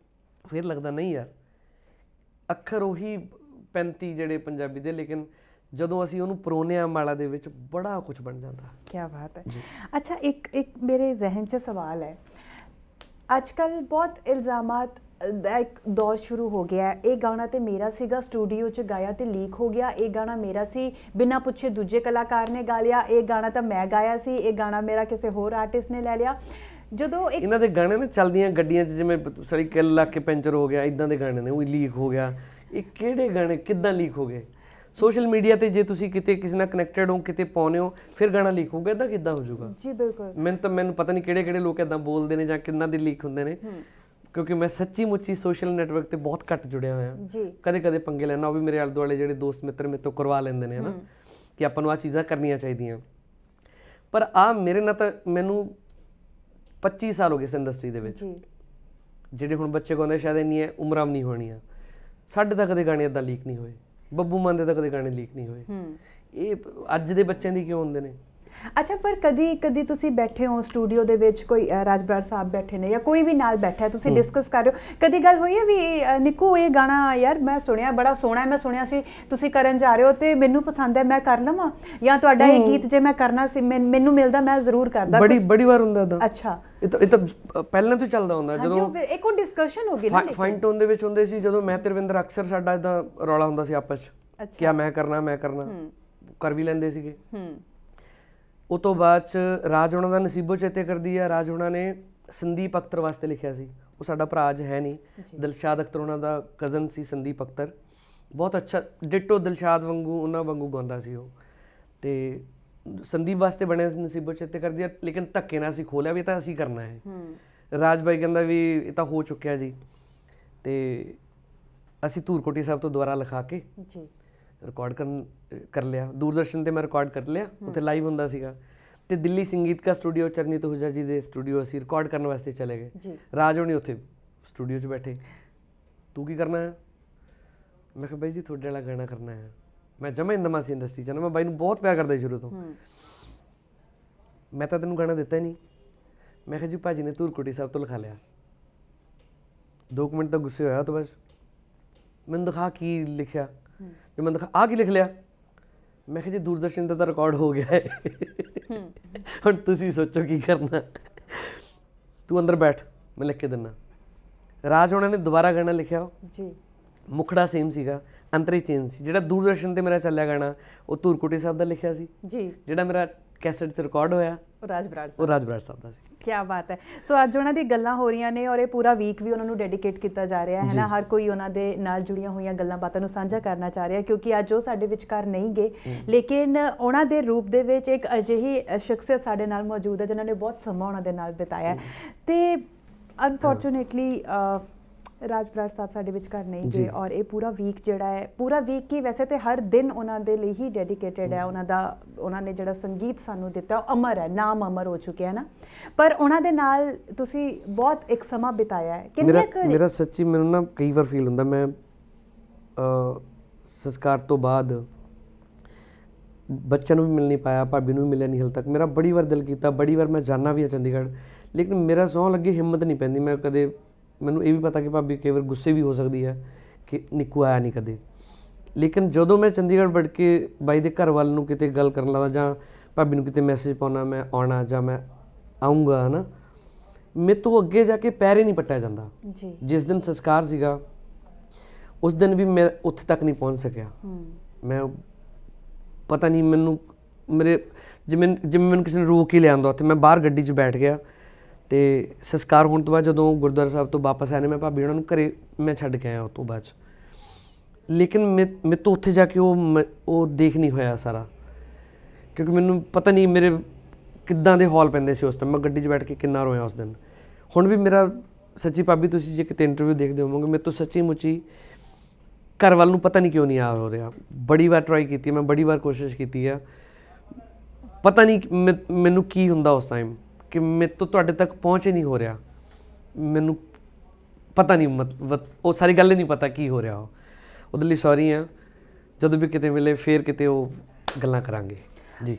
A: ਫਿਰ ਲੱਗਦਾ ਨਹੀਂ ਯਾਰ ਅੱਖਰ ਉਹੀ 35 ਜਿਹੜੇ ਪੰਜਾਬੀ ਦੇ ਲੇਕਿਨ ਜਦੋਂ ਅਸੀਂ ਉਹਨੂੰ ਪਰੋਨਿਆ ਮਾਲਾ ਦੇ ਵਿੱਚ ਬੜਾ ਕੁਝ ਬਣ ਜਾਂਦਾ
B: ਕੀ ਬਾਤ ਹੈ ਅੱਛਾ ਇੱਕ ਇੱਕ ਮੇਰੇ ਜ਼ਿਹਨ 'ਚ ਸਵਾਲ ਹੈ ਅੱਜ ਕੱਲ ਬਹੁਤ ਇਲਜ਼ਾਮਾਤ ਦਾ ਇੱਕ ਦੌਰ ਸ਼ੁਰੂ ਹੋ ਗਿਆ ਇਹ ਗਾਣਾ ਤੇ ਮੇਰਾ ਸੀਗਾ ਸਟੂਡੀਓ 'ਚ ਗਾਇਆ ਤੇ ਲੀਕ ਹੋ ਗਿਆ ਇਹ ਗਾਣਾ ਮੇਰਾ ਸੀ ਬਿਨਾਂ ਪੁੱਛੇ ਦੂਜੇ ਕਲਾਕਾਰ ਨੇ ਗਾ ਲਿਆ ਇਹ ਗਾਣਾ ਤਾਂ ਮੈਂ ਗਾਇਆ ਸੀ ਇਹ ਗਾਣਾ ਮੇਰਾ ਕਿਸੇ ਹੋਰ ਆਰਟਿਸਟ ਨੇ ਲੈ ਲਿਆ ਜਦੋਂ
A: ਇੱਕ ਇਹਨਾਂ ਦੇ ਗਾਣੇ ਨੇ ਚੱਲਦੀਆਂ ਗੱਡੀਆਂ 'ਚ ਜਿਵੇਂ ਸੜੀ ਕਿੱਲ ਲਾ ਕੇ ਪੈਂਚਰ ਹੋ ਗਿਆ ਇਦਾਂ ਦੇ ਗਾਣੇ ਨੇ ਉਹ ਲੀਕ ਹੋ ਗਿਆ ਇਹ ਕਿਹੜੇ ਗਾਣੇ ਕਿੱਦਾਂ ਲੀਕ ਹੋ ਗਏ ਸੋਸ਼ਲ ਮੀਡੀਆ ਤੇ ਜੇ ਤੁਸੀਂ ਕਿਤੇ ਕਿਸੇ ਨਾਲ ਕਨੈਕਟਡ ਹੋ ਕਿਤੇ ਪਾਉਨੇ ਹੋ ਫਿਰ ਗਾਣਾ ਲੀਕ ਹੋਊਗਾ ਇਦਾਂ ਕਿੱਦਾਂ ਹੋ ਜਾਊਗਾ ਜੀ ਬਿਲਕੁਲ ਮੈਨੂੰ ਤਾਂ ਮੈਨੂੰ ਪਤਾ ਨਹੀਂ ਕਿਹੜੇ ਕਿਹੜੇ ਲੋਕ ਇਦਾਂ ਬੋਲਦੇ ਨੇ ਜਾਂ ਕਿੰਨਾ ਦੇ ਲੀਕ ਹੁੰਦੇ ਨੇ ਕਿਉਂਕਿ ਮੈਂ ਸੱਚੀ ਮੁੱਚੀ ਸੋਸ਼ਲ ਨੈਟਵਰਕ ਤੇ ਬਹੁਤ ਘੱਟ ਜੁੜਿਆ ਹੋਇਆ ਜੀ ਕਦੇ ਕਦੇ ਪੰਗੇ ਲੈਣਾ ਉਹ ਵੀ ਮੇਰੇ ਆਲੇ ਦੁਆਲੇ ਜਿਹੜੇ ਦੋਸਤ ਮਿੱਤਰ ਮੇਰੇ ਤੋਂ ਕਰਵਾ ਲੈਂਦੇ ਨੇ ਹਨਾ ਕਿ ਆਪਾਂ ਨੂੰ ਆ ਚੀਜ਼ਾਂ ਕਰਨੀਆਂ ਚਾਹੀਦੀਆਂ ਪਰ ਆ ਮੇਰੇ ਨਾਲ ਤਾਂ ਮੈਨੂੰ 25 ਸਾਲ ਹੋ ਗਏ ਇਸ ਇੰਡਸਟਰੀ ਦੇ ਵਿੱਚ ਜਿਹੜੇ ਹੁਣ ਬੱਚੇ ਕਹਿੰਦੇ ਸ਼ਾਇਦ ਇੰਨੀ ਉਮਰਾਂ ਨਹੀਂ ਹੋਣੀਆਂ ਸਾਡੇ ਤੱਕ ਦੇ ਗਾਣੇ ਇਦਾਂ ਲੀਕ ਨਹੀਂ ਹੋਏ ਬੱਬੂ ਮਾਨ ਦੇ ਤੱਕ ਦੇ ਗਾਣੇ ਲੀਕ ਨਹੀਂ ਹੋਏ ਹੂੰ ਇਹ ਅੱਜ ਦੇ ਬੱਚਿਆਂ ਦੀ ਕਿਉਂ ਹੁੰਦੇ ਨੇ
B: ਅੱਛਾ ਪਰ ਕਦੀ ਕਦੀ ਤੁਸੀਂ ਬੈਠੇ ਹੋ ਸਟੂਡੀਓ ਦੇ ਵਿੱਚ ਕੋਈ ਰਾਜਬਰਾੜ ਸਾਹਿਬ ਬੈਠੇ ਨੇ ਜਾਂ ਕੋਈ ਵੀ ਨਾਲ ਬੈਠਾ ਤੁਸੀਂ ਡਿਸਕਸ ਕਰ ਰਹੇ ਹੋ ਕਦੀ ਗੱਲ ਹੋਈ ਹੈ ਵੀ ਨਿੱਕੂ ਇਹ ਗਾਣਾ ਯਾਰ ਮੈਂ ਸੁਣਿਆ ਬੜਾ ਸੋਹਣਾ ਹੈ ਮੈਂ ਸੁਣਿਆ ਸੀ ਤੁਸੀਂ ਕਰਨ ਜਾ ਰਹੇ ਹੋ ਤੇ ਮੈਨੂੰ ਪਸੰਦ ਹੈ ਮੈਂ ਕਰ ਲਵਾਂ ਜਾਂ ਤੁਹਾਡਾ ਇਹ ਗੀਤ ਜੇ ਮੈਂ ਕਰਨਾ ਸੀ ਮੈਨੂੰ ਮਿਲਦਾ ਮੈਂ ਜ਼ਰੂਰ ਕਰਦਾ ਬੜੀ
A: ਬੜੀ ਵਾਰ ਹੁੰਦਾ ਤਾਂ ਅੱਛਾ ਇਹ ਤਾਂ ਇਹ ਤਾਂ ਪਹਿਲਾਂ ਤੋਂ ਚੱਲਦਾ ਹੁੰਦਾ ਜਦੋਂ
B: ਇੱਕ ਉਹ ਡਿਸਕਸ਼ਨ ਹੋ ਗਈ ਨਾ ਫਾਈਨ
A: ਟੋਨ ਦੇ ਵਿੱਚ ਹੁੰਦੇ ਸੀ ਜਦੋਂ ਮੈਂ ਤਿਰਵਿੰਦਰ ਅਕਸਰ ਸਾਡਾ ਇਦਾਂ ਰੌਲਾ ਹੁੰਦਾ ਸੀ ਆਪਸ ਵਿੱਚ ਕਿਆ ਮੈਂ ਕਰਨਾ ਮੈਂ ਕਰਨਾ ਕਰ ਵੀ ਲੈਂਦੇ ਸੀਗੇ ਹੂੰ ਉਹ ਤੋਂ ਬਾਅਦ ਚ ਰਾਜ ਹੁਣਾਂ ਦਾ ਨਸੀਬੋ ਚੇਤੇ ਕਰਦੀ ਆ ਰਾਜ ਹੁਣਾਂ ਨੇ ਸੰਦੀਪ ਅਖਤਰ ਵਾਸਤੇ ਲਿਖਿਆ ਸੀ ਉਹ ਸਾਡਾ ਭਰਾ ਅਜ ਹੈ ਨਹੀਂ ਦਿਲਸ਼ਾਦ ਅਖਤਰ ਉਹਨਾਂ ਦਾ ਕਜ਼ਨ ਸੀ ਸੰਦੀਪ ਅਖਤਰ ਬਹੁਤ ਅੱਛਾ ਡਿਟੋ ਦਿਲਸ਼ਾਦ ਵਾਂਗੂ ਉਹਨਾਂ ਵਾਂਗੂ ਗਾਉਂਦਾ ਸੀ ਉਹ ਤੇ ਸੰਦੀਪ ਵਾਸਤੇ ਬਣਿਆ ਨਸੀਬੋ ਚੇਤੇ ਕਰਦੀ ਆ ਲੇਕਿਨ ਧੱਕੇ ਨਾਲ ਅਸੀਂ ਖੋਲਿਆ ਵੀ ਤਾਂ ਅਸੀਂ ਕਰਨਾ ਹੈ ਰਾਜ ਭਾਈ ਕਹਿੰਦਾ ਵੀ ਇਹ ਤਾਂ ਹੋ ਚੁੱਕਿਆ ਜੀ ਤੇ ਅਸੀਂ ਧੂਰਕੋਟੀ ਸਾਹਿਬ ਤੋਂ ਦੁਬਾਰਾ ਲਿਖਾ ਕੇ ਜੀ ਰਿਕਾਰਡ ਕਰਨ ਕਰ ਲਿਆ ਦੂਰਦਰਸ਼ਨ ਤੇ ਮੈਂ ਰਿਕਾਰਡ ਕਰ ਲਿਆ ਉੱਥੇ ਲਾਈਵ ਹੁੰਦਾ ਸੀਗਾ ਤੇ ਦਿੱਲੀ ਸੰਗੀਤ ਦਾ ਸਟੂਡੀਓ ਚਰਨੀਤ ਹੁਜਰ ਜੀ ਦੇ ਸਟੂਡੀਓ ਅਸੀਂ ਰਿਕਾਰਡ ਕਰਨ ਵਾਸਤੇ ਚਲੇ ਗਏ ਰਾਜ ਹੋਣੀ ਉੱਥੇ ਸਟੂਡੀਓ 'ਚ ਬੈਠੇ ਤੂੰ ਕੀ ਕਰਨਾ ਹੈ ਮੈਂ ਕਿਹਾ ਬਾਈ ਜੀ ਤੁਹਾਡੇ ਵਾਲਾ ਗਾਣਾ ਕਰਨਾ ਹੈ ਮੈਂ ਜਮੇ ਨਮਾ ਸੀ ਇੰਡਸਟਰੀ ਚ ਨਾ ਮੈਂ ਬਾਈ ਨੂੰ ਬਹੁਤ ਪਿਆਰ ਕਰਦਾ ਸ਼ੁਰੂ ਤੋਂ ਮੈਂ ਤਾਂ ਤੈਨੂੰ ਗਾਣਾ ਦਿੱਤਾ ਹੀ ਨਹੀਂ ਮੈਂ ਕਿਹਾ ਜੀ ਭਾਜੀ ਨੇ ਧੂਰਕੋਟੀ ਸਭ ਤੋਂ ਲਿਖਾ ਲਿਆ 2 ਮਿੰਟ ਤੱਕ ਗੁੱਸੇ ਹੋਇਆ ਤਾਂ ਬਸ ਮੈਨੂੰ ਦਿਖਾ ਕੀ ਲਿਖਿਆ जो ਮੈਂ देखा ਆ ਕੀ ਲਿਖ ਲਿਆ ਮੈਂ ਕਿਹਾ ਜੀ ਦੂਰਦਰਸ਼ਨ ਦਾ ਤਾਂ ਰਿਕਾਰਡ ਹੋ ਗਿਆ ਹੈ ਹੁਣ ਤੁਸੀਂ ਸੋਚੋ ਕੀ ਕਰਨਾ ਤੂੰ ਅੰਦਰ ਬੈਠ ਮੈਂ ਲਿਖ ਕੇ ਦਿੰਨਾ ਰਾਜ ਉਹਨਾਂ ਨੇ ਦੁਬਾਰਾ ਗਾਣਾ ਲਿਖਿਆ ਜੀ ਮੁਖੜਾ ਸੇਮ ਸੀਗਾ ਅੰਤਰੀ ਚੇਂਜ ਸੀ ਜਿਹੜਾ ਦੂਰਦਰਸ਼ਨ ਤੇ ਮੇਰਾ ਚੱਲਿਆ ਗਾਣਾ ਉਹ ਤੁਰਕੁਟੀ ਸਾਹਿਬ ਦਾ ਲਿਖਿਆ ਸੀ ਜੀ ਜਿਹੜਾ ਮੇਰਾ ਕੈਸਟ 'ਚ ਰਿਕਾਰਡ ਹੋਇਆ ਉਹ ਰਾਜ ਬਰਾੜ ਸਾਹਿਬ ਉਹ ਰਾਜ ਬਰਾੜ ਸਾਹਿਬ ਦਾ ਸੀ
B: ਕੀ ਬਾਤ ਹੈ ਸੋ ਅੱਜ ਉਹਨਾਂ ਦੀ ਗੱਲਾਂ ਹੋ ਰਹੀਆਂ ਨੇ ਔਰ ਇਹ ਪੂਰਾ ਵੀਕ ਵੀ ਉਹਨਾਂ ਨੂੰ ਡੈਡੀਕੇਟ ਕੀਤਾ ਜਾ ਰਿਹਾ ਹੈ ਨਾ ਹਰ ਕੋਈ ਉਹਨਾਂ ਦੇ ਨਾਲ ਜੁੜੀਆਂ ਹੋਈਆਂ ਗੱਲਾਂ ਬਾਤਾਂ ਨੂੰ ਸਾਂਝਾ ਕਰਨਾ ਚਾਹ ਰਿਹਾ ਕਿਉਂਕਿ ਅੱਜ ਉਹ ਸਾਡੇ ਵਿਚਕਾਰ ਨਹੀਂ ਗਏ ਲੇਕਿਨ ਉਹਨਾਂ ਦੇ ਰੂਪ ਦੇ ਵਿੱਚ ਇੱਕ ਅਜਿਹੀ ਸ਼ਖਸੀਅਤ ਸਾਡੇ ਨਾਲ ਮੌਜੂਦ ਹੈ ਜਿਨ੍ਹਾਂ ਨੇ ਬਹੁਤ ਸਮਾਂ ਉਹਨਾਂ ਦੇ ਨਾਲ ਬਿਤਾਇਆ ਤੇ ਅਨਫੋਰਚੂਨੇਟਲੀ ਰਾਜ ਬਰਾੜ ਸਾਹਿਬ ਸਾਡੇ ਘਰ ਨਹੀਂ ਗਏ ਔਰ ਇਹ ਪੂਰਾ ਵੀਕ ਜਿਹੜਾ ਹੈ ਪੂਰਾ ਵੀਕ ਹੀ ਵੈਸੇ ਤੇ ਹਰ ਦਿਨ ਉਹਨਾਂ ਦੇ ਲਈ ਹੀ ਡੈਡੀਕੇਟਿਡ ਹੈ ਉਹਨਾਂ ਦਾ ਉਹਨਾਂ ਨੇ ਜਿਹੜਾ ਸੰਗੀਤ ਸਾਨੂੰ ਦਿੱਤਾ ਉਹ ਅਮਰ ਹੈ ਨਾਮ ਅਮਰ ਹੋ ਚੁੱਕਿਆ ਹੈ ਨਾ ਪਰ ਉਹਨਾਂ ਦੇ ਨਾਲ ਤੁਸੀਂ ਬਹੁਤ ਇੱਕ ਸਮਾਂ ਬਿਤਾਇਆ ਹੈ ਕਿੰਨੇ ਮੇਰਾ
A: ਸੱਚੀ ਮੈਨੂੰ ਨਾ ਕਈ ਵਾਰ ਫੀਲ ਹੁੰਦਾ ਮੈਂ ਅ ਸੰਸਕਾਰ ਤੋਂ ਬਾਅਦ ਬੱਚਿਆਂ ਨੂੰ ਵੀ ਮਿਲ ਨਹੀਂ ਪਾਇਆ ਭਾਬੀ ਨੂੰ ਵੀ ਮਿਲਿਆ ਨਹੀਂ ਹਲ ਤੱਕ ਮੇਰਾ ਬੜੀ ਵਾਰ ਦਿਲ ਕੀਤਾ ਬੜੀ ਵਾਰ ਮੈਂ ਜਾਣਾ ਵੀ ਆ ਚੰਡੀਗੜ੍ਹ ਲੇਕਿਨ ਮੇਰਾ ਸੌਂ ਲੱਗੇ ਹਿੰਮਤ ਨਹੀਂ ਪੈਂਦੀ ਮੈਂ ਕਦੇ ਮੈਨੂੰ ਇਹ ਵੀ ਪਤਾ ਕਿ ਭਾਬੀ ਕਈ ਵਾਰ ਗੁੱਸੇ ਵੀ ਹੋ ਸਕਦੀ ਹੈ ਕਿ ਨਿੱਕੂ ਆਇਆ ਨਹੀਂ ਕਦੇ ਲੇਕਿਨ ਜਦੋਂ ਮੈਂ ਚੰਡੀਗੜ੍ਹ ਵੜ ਕੇ ਬਾਈ ਦੇ ਘਰ ਵਾਲ ਨੂੰ ਕਿਤੇ ਗੱਲ ਕਰਨ ਲੱਗਾ ਜਾਂ ਭਾਬੀ ਨੂੰ ਕਿਤੇ ਮੈਸੇਜ ਪਾਉਣਾ ਮੈਂ ਆਉਣਾ ਜਾਂ ਮੈਂ ਆਉਂਗਾ ਹਨਾ ਮੇਰੇ ਤੋਂ ਅੱਗੇ ਜਾ ਕੇ ਪੈਰੇ ਨਹੀਂ ਪਟਿਆ ਜਾਂਦਾ ਜੀ ਜਿਸ ਦਿਨ ਸੰਸਕਾਰ ਸੀਗਾ ਉਸ ਦਿਨ ਵੀ ਮੈਂ ਉੱਥੇ ਤੱਕ ਨਹੀਂ ਪਹੁੰਚ ਸਕਿਆ ਮੈਂ ਪਤਾ ਨਹੀਂ ਮੈਨੂੰ ਮੇਰੇ ਜਿਵੇਂ ਜਿਵੇਂ ਮੈਨੂੰ ਕਿਸੇ ਨੇ ਰੋਕ ਕੇ ਲਿਆਂਦਾ ਉੱਥੇ ਮੈਂ ਬਾਹਰ ਗੱਡੀ 'ਚ ਬੈਠ ਗਿਆ ਤੇ ਸੰਸਕਾਰ ਹੋਣ ਤੋਂ ਬਾਅਦ ਜਦੋਂ ਗੁਰਦੁਆਰਾ ਸਾਹਿਬ ਤੋਂ ਵਾਪਸ ਆਏ ਨੇ ਮੈਂ ਭਾਬੀ ਉਹਨਾਂ ਨੂੰ ਘਰੇ ਮੈਂ ਛੱਡ ਕੇ ਆਇਆ ਉਸ ਤੋਂ ਬਾਅਦ ਲੇਕਿਨ ਮੈਂ ਤੋਂ ਉੱਥੇ ਜਾ ਕੇ ਉਹ ਉਹ ਦੇਖ ਨਹੀਂ ਹੋਇਆ ਸਾਰਾ ਕਿਉਂਕਿ ਮੈਨੂੰ ਪਤਾ ਨਹੀਂ ਮੇਰੇ ਕਿੱਦਾਂ ਦੇ ਹਾਲ ਪੈਂਦੇ ਸੀ ਉਸ ਟਾਈਮ ਮੈਂ ਗੱਡੀ 'ਚ ਬੈਠ ਕੇ ਕਿੰਨਾ ਰੋਇਆ ਉਸ ਦਿਨ ਹੁਣ ਵੀ ਮੇਰਾ ਸੱਚੀ ਭਾਬੀ ਤੁਸੀਂ ਜੇ ਕਿਤੇ ਇੰਟਰਵਿਊ ਦੇਖਦੇ ਹੋਵੋਗੇ ਮੈਂ ਤੋਂ ਸੱਚੀ ਮੁੱਚੀ ਘਰ ਵਾਲ ਨੂੰ ਪਤਾ ਨਹੀਂ ਕਿਉਂ ਨਹੀਂ ਆ ਰਿਹਾ ਬੜੀ ਵਾਰ ਟਰਾਈ ਕੀਤੀ ਮੈਂ ਬੜੀ ਵਾਰ ਕੋਸ਼ਿਸ਼ ਕੀਤੀ ਆ ਪਤਾ ਨਹੀਂ ਮੈਨੂੰ ਕੀ ਹੁੰਦਾ ਉਸ ਟਾਈਮ ਕਿ ਮੇਰੇ ਤੋਂ ਤੁਹਾਡੇ ਤੱਕ ਪਹੁੰਚ ਹੀ ਨਹੀਂ ਹੋ ਰਿਹਾ ਮੈਨੂੰ ਪਤਾ ਨਹੀਂ ਮਤਲਬ ਉਹ ਸਾਰੀ ਗੱਲ ਨਹੀਂ ਪਤਾ ਕੀ ਹੋ ਰਿਹਾ ਉਹਦੇ ਲਈ ਸੌਰੀ ਆ ਜਦੋਂ ਵੀ ਕਿਤੇ ਮਿਲੇ ਫੇਰ ਕਿਤੇ ਉਹ ਗੱਲਾਂ ਕਰਾਂਗੇ ਜੀ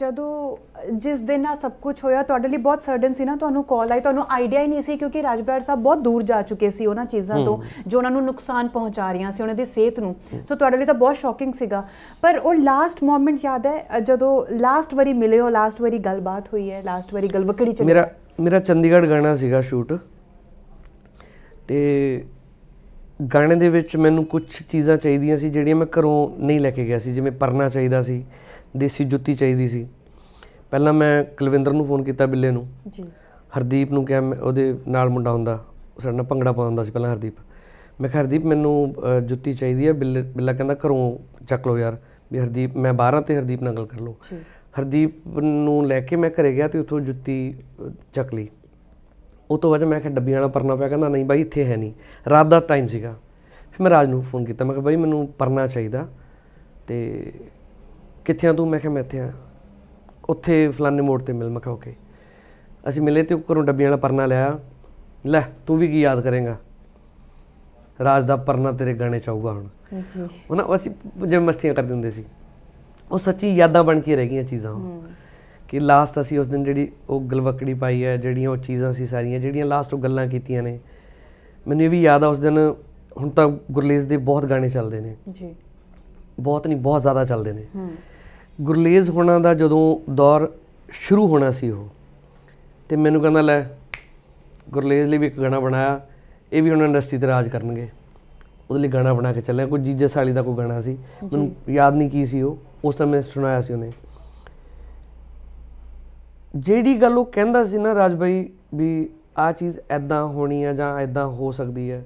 B: ਜਦੋਂ ਜਿਸ ਦਿਨ ਆ ਸਭ ਕੁਝ ਹੋਇਆ ਤੁਹਾਡੇ ਲਈ ਬਹੁਤ ਸਰਡਨ ਸੀ ਨਾ ਤੁਹਾਨੂੰ ਕਾਲ ਆਈ ਤੁਹਾਨੂੰ ਆਈਡੀਆ ਹੀ ਨਹੀਂ ਸੀ ਕਿਉਂਕਿ ਰਾਜਬਰਾੜ ਸਾਹਿਬ ਬਹੁਤ ਦੂਰ ਜਾ ਚੁੱਕੇ ਸੀ ਉਹਨਾਂ ਚੀਜ਼ਾਂ ਤੋਂ ਜੋ ਉਹਨਾਂ ਨੂੰ ਨੁਕਸਾਨ ਪਹੁੰਚਾ ਰਹੀਆਂ ਸੀ ਉਹਨਾਂ ਦੀ ਸਿਹਤ ਨੂੰ ਸੋ ਤੁਹਾਡੇ ਲਈ ਤਾਂ ਬਹੁਤ ਸ਼ੌਕਿੰਗ ਸੀਗਾ ਪਰ ਉਹ ਲਾਸਟ ਮੂਮੈਂਟ ਯਾਦ ਹੈ ਜਦੋਂ ਲਾਸਟ ਵਾਰੀ ਮਿਲੇ ਹੋ ਲਾਸਟ ਵਾਰੀ ਗੱਲਬਾਤ ਹੋਈ ਹੈ ਲਾਸਟ ਵਾਰੀ ਗਲਵਕੜੀ ਚੱਲੀ ਮੇਰਾ
A: ਮੇਰਾ ਚੰਡੀਗੜ੍ਹ ਗਾਣਾ ਸੀਗਾ ਸ਼ੂਟ ਤੇ ਗਾਣੇ ਦੇ ਵਿੱਚ ਮੈਨੂੰ ਕੁਝ ਚੀਜ਼ਾਂ ਚਾਹੀਦੀਆਂ ਸੀ ਜਿਹੜੀਆਂ ਮੈਂ ਘਰੋਂ ਨਹੀਂ ਲੈ ਕੇ ਗਿਆ ਸੀ ਜਿਵੇਂ ਪਰਨਾ ਚਾਹੀਦਾ ਸੀ ਦੇਸੀ ਜੁੱਤੀ ਚਾਹੀਦੀ ਸੀ ਪਹਿਲਾਂ ਮੈਂ ਕੁਲਵਿੰਦਰ ਨੂੰ ਫੋਨ ਕੀਤਾ ਬਿੱਲੇ ਨੂੰ ਜੀ ਹਰਦੀਪ ਨੂੰ ਕਿਹਾ ਉਹਦੇ ਨਾਲ ਮੁੰਡਾ ਹੁੰਦਾ ਉਹ ਸਾਡੇ ਨਾਲ ਭੰਗੜਾ ਪਾਉਂਦਾ ਸੀ ਪਹਿਲਾਂ ਹਰਦੀਪ ਮੈਂ ਕਿਹਾ ਹਰਦੀਪ ਮੈਨੂੰ ਜੁੱਤੀ ਚਾਹੀਦੀ ਹੈ ਬਿੱਲਾ ਕਹਿੰਦਾ ਘਰੋਂ ਚੱਕ ਲਓ ਯਾਰ ਵੀ ਹਰਦੀਪ ਮੈਂ ਬਾਹਰਾਂ ਤੇ ਹਰਦੀਪ ਨਾਲ ਗੱਲ ਕਰ ਲਓ ਹਰਦੀਪ ਨੂੰ ਲੈ ਕੇ ਮੈਂ ਘਰੇ ਗਿਆ ਤੇ ਉੱਥੋਂ ਜੁੱਤੀ ਚੱਕ ਲਈ ਉਹ ਤੋਂ ਬਾਅਦ ਮੈਂ ਕਿਹਾ ਡੱਬੀਆਂ ਵਾਲਾ ਪਰਨਾ ਪਿਆ ਕਹਿੰਦਾ ਨਹੀਂ ਬਾਈ ਇੱਥੇ ਹੈ ਨਹੀਂ ਰਾਤ ਦਾ ਟਾਈਮ ਸੀਗਾ ਫਿਰ ਮੈਂ ਰਾਜ ਨੂੰ ਫੋਨ ਕੀਤਾ ਮੈਂ ਕਿਹਾ ਬਾਈ ਮੈਨੂੰ ਪਰਨਾ ਚਾਹੀਦਾ ਤੇ ਕਿੱਥੇ ਆ ਤੂੰ ਮੈਂ ਕਿਹਾ ਮੈਂ ਇੱਥੇ ਆ ਉੱਥੇ ਫਲਾਨੇ ਮੋੜ ਤੇ ਮਿਲ ਮੈਂ ਕਿਹਾ ਓਕੇ ਅਸੀਂ ਮਿਲੇ ਤੇ ਘਰੋਂ ਡੱਬੀਆਂ ਵਾਲਾ ਪਰਨਾ ਲਿਆ ਲੈ ਤੂੰ ਵੀ ਕੀ ਯਾਦ ਕਰੇਗਾ ਰਾਜ ਦਾ ਪਰਨਾ ਤੇਰੇ ਗਾਣੇ ਚ ਆਊਗਾ ਹੁਣ ਜੀ ਉਹਨਾਂ ਅਸੀਂ ਜਿਵੇਂ ਮਸਤੀਆਂ ਕਰਦੇ ਹੁੰਦੇ ਸੀ ਉਹ ਸੱਚੀ ਯਾਦਾਂ ਬਣ ਕੇ ਰਹਿ ਗਈਆਂ ਚੀਜ਼ਾਂ ਕਿ ਲਾਸਟ ਅਸੀਂ ਉਸ ਦਿਨ ਜਿਹੜੀ ਉਹ ਗਲਵਕੜੀ ਪਾਈ ਹੈ ਜਿਹੜੀਆਂ ਉਹ ਚੀਜ਼ਾਂ ਸੀ ਸਾਰੀਆਂ ਜਿਹੜੀਆਂ ਲਾਸਟ ਉਹ ਗੱਲਾਂ ਕੀਤੀਆਂ ਨੇ ਮੈਨੂੰ ਇਹ ਵੀ ਯਾਦ ਆ ਉਸ ਦਿਨ ਹੁਣ ਤਾਂ ਗੁਰਲੇਸ ਦੇ ਬਹੁਤ ਗਾਣੇ ਚੱਲਦੇ ਨੇ ਜੀ ਬਹੁਤ ਨਹੀਂ ਬਹੁਤ ਜ਼ਿਆਦਾ ਚੱਲਦੇ ਨੇ ਗੁਰਲੇਜ਼ ਹੋਣਾ ਦਾ ਜਦੋਂ ਦੌਰ ਸ਼ੁਰੂ ਹੋਣਾ ਸੀ ਉਹ ਤੇ ਮੈਨੂੰ ਕਹਿੰਦਾ ਲੈ ਗੁਰਲੇਜ਼ ਲਈ ਵੀ ਇੱਕ ਗਾਣਾ ਬਣਾਇਆ ਇਹ ਵੀ ਉਹਨਾਂ ਇੰਡਸਟਰੀ ਤੇ ਰਾਜ ਕਰਨਗੇ ਉਹਦੇ ਲਈ ਗਾਣਾ ਬਣਾ ਕੇ ਚੱਲਿਆ ਕੋਈ ਜੀਜੇ ਸਾਲੀ ਦਾ ਕੋਈ ਗਾਣਾ ਸੀ ਮੈਨੂੰ ਯਾਦ ਨਹੀਂ ਕੀ ਸੀ ਉਹ ਉਸ ਟਾਈਮ ਮੈਂ ਸੁਣਾਇਆ ਸੀ ਉਹਨੇ ਜਿਹੜੀ ਗੱਲ ਉਹ ਕਹਿੰਦਾ ਸੀ ਨਾ ਰਾਜ ਵੀ ਆ ਚੀਜ਼ ਐਦਾਂ ਹੋਣੀ ਆ ਜਾਂ ਐਦਾਂ ਹੋ ਸਕਦੀ ਹੈ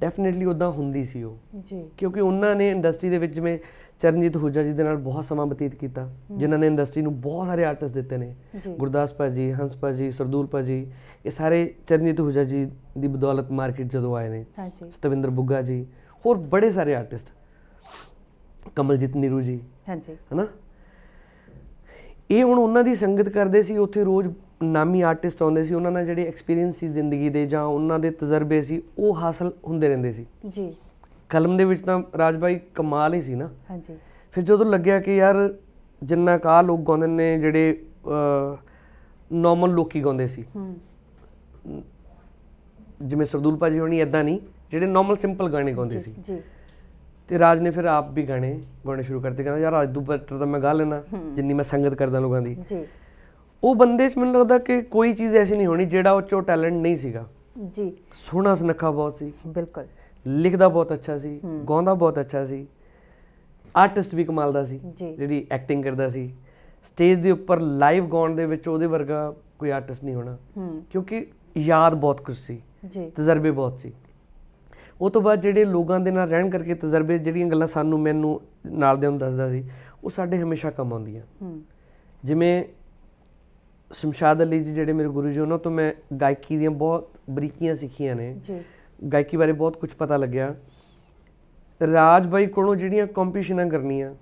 A: ਡੈਫੀਨਿਟਲੀ ਉਦਾਂ ਹੁੰਦੀ ਸੀ ਉਹ ਜੀ ਕਿਉਂਕਿ ਉਹਨਾਂ ਨੇ ਇੰਡਸਟਰੀ ਦੇ ਵਿੱਚ ਜਿਵੇਂ ਚਰਨਜੀਤ ਹੁਜਾ ਜੀ ਦੇ ਨਾਲ ਬਹੁਤ ਸਮਾਂ ਬਤੀਤ ਕੀਤਾ ਜਿਨ੍ਹਾਂ ਨੇ ਇੰਡਸਟਰੀ ਨੂੰ ਬਹੁਤ ਸਾਰੇ ਆਰਟਿਸਟ ਦਿੱਤੇ ਨੇ ਗੁਰਦਾਸ ਭਾਜੀ ਹੰਸ ਭਾਜੀ ਸਰਦੂਲ ਭਾਜੀ ਇਹ ਸਾਰੇ ਚਰਨਜੀਤ ਹੁਜਾ ਜੀ ਦੀ ਬਦੌਲਤ ਮਾਰਕੀਟ ਜਦੋਂ ਆਏ ਨੇ ਹਾਂਜੀ ਸਤਵਿੰਦਰ ਬੁੱਗਾ ਜੀ ਹੋਰ ਬੜੇ ਸਾਰੇ ਆਰਟਿਸਟ ਕਮਲਜੀਤ ਨੀਰੂ ਜੀ ਹਾਂਜੀ ਹੈਨਾ ਇਹ ਹੁਣ ਉਹਨਾਂ ਦੀ ਸੰਗਤ ਕਰਦੇ ਸੀ ਉੱਥੇ ਰੋਜ਼ ਨਾਮੀ ਆਰਟਿਸਟ ਆਉਂਦੇ ਸੀ ਉਹਨਾਂ ਨਾਲ ਜਿਹੜੇ ਐਕਸਪੀਰੀਅੰਸ ਸੀ ਜ਼ਿੰਦਗੀ ਦੇ ਜਾਂ ਉਹਨਾਂ ਦੇ ਤਜਰਬੇ ਸੀ ਉਹ ਹਾਸਲ ਹੁੰਦੇ ਰਹਿੰਦੇ ਸੀ ਜੀ ਕਲਮ ਦੇ ਵਿੱਚ ਤਾਂ ਰਾਜਬਾਈ ਕਮਾਲ ਹੀ ਸੀ ਨਾ ਹਾਂਜੀ ਫਿਰ ਜਦੋਂ ਲੱਗਿਆ ਕਿ ਯਾਰ ਜਿੰਨਾ ਕਾ ਲੋਕ ਗਾਉਂਦੇ ਨੇ ਜਿਹੜੇ ਨਾਰਮਲ ਲੋਕੀ ਗਾਉਂਦੇ ਸੀ ਹੂੰ ਜਿਵੇਂ ਸਰਦੂਲ ਭਾਜੀ ਹੋਣੀ ਐਦਾਂ ਨਹੀਂ ਜਿਹੜੇ ਨਾਰਮਲ ਸਿੰਪਲ ਗਾਣੇ ਗਾਉਂਦੇ ਸੀ ਜੀ ਤੇ ਰਾਜ ਨੇ ਫਿਰ ਆਪ ਵੀ ਗਾਣੇ ਗਾਉਣੇ ਸ਼ੁਰੂ ਕਰਤੇ ਕਹਿੰਦਾ ਯਾਰ ਅੱਜ ਤੋਂ ਬੈਟਰ ਤਾਂ ਮੈਂ ਗਾ ਲੈਣਾ ਜਿੰਨੀ ਮੈਂ ਸੰਗਤ ਕਰਦਾ ਲੋਕਾਂ ਦੀ ਜੀ ਉਹ ਬੰਦੇ 'ਚ ਮੈਨੂੰ ਲੱਗਦਾ ਕਿ ਕੋਈ ਚੀਜ਼ ਐਸੀ ਨਹੀਂ ਹੋਣੀ ਜਿਹੜਾ ਉਹ ਚੋ ਟੈਲੈਂਟ ਨਹੀਂ ਸੀਗਾ ਜੀ ਸੋਹਣਾ ਸੁਨੱਖਾ ਬਹੁਤ ਸੀ ਬਿਲਕੁਲ ਲਿਖਦਾ ਬਹੁਤ ਅੱਛਾ ਸੀ ਗਾਉਂਦਾ ਬਹੁਤ ਅੱਛਾ ਸੀ ਆਰਟਿਸਟ ਵੀ ਕਮਾਲ ਦਾ ਸੀ ਜਿਹੜੀ ਐਕਟਿੰਗ ਕਰਦਾ ਸੀ ਸਟੇਜ ਦੇ ਉੱਪਰ ਲਾਈਵ ਗਾਉਣ ਦੇ ਵਿੱਚ ਉਹਦੇ ਵਰਗਾ ਕੋਈ ਆਰਟਿਸਟ ਨਹੀਂ ਹੋਣਾ ਕਿਉਂਕਿ ਯਾਦ ਬਹੁਤ ਕੁਝ ਸੀ ਤਜਰਬੇ ਬਹੁਤ ਸੀ ਉਹ ਤੋਂ ਬਾਅਦ ਜਿਹੜੇ ਲੋਕਾਂ ਦੇ ਨਾਲ ਰਹਿਣ ਕਰਕੇ ਤਜਰਬੇ ਜਿਹੜੀਆਂ ਗੱਲਾਂ ਸਾਨੂੰ ਮੈਨੂੰ ਨਾਲ ਦੇ ਨੂੰ ਦੱਸਦਾ ਸੀ ਉਹ ਸਾਡੇ ਹਮੇਸ਼ਾ ਕੰਮ ਆਉਂਦੀਆਂ ਜਿਵੇਂ ਸ਼ਮਸ਼ਾਦ ਅਲੀ ਜੀ ਜਿਹੜੇ ਮੇਰੇ ਗੁਰੂ ਜੀ ਉਹਨਾਂ ਤੋਂ ਮੈਂ ਗਾਇਕੀ ਦੀਆਂ ਬਹੁਤ ਬਰੀਕੀਆਂ ਸਿੱਖੀਆਂ ਨੇ ਜੀ ਗਾਇਕੀ ਬਾਰੇ ਬਹੁਤ ਕੁਝ ਪਤਾ ਲੱਗਿਆ ਰਾਜ ਬਾਈ ਕੋਲੋਂ ਜਿਹੜੀਆਂ ਕੰਪੀਟੀਸ਼ਨਾਂ ਕਰਨੀਆਂ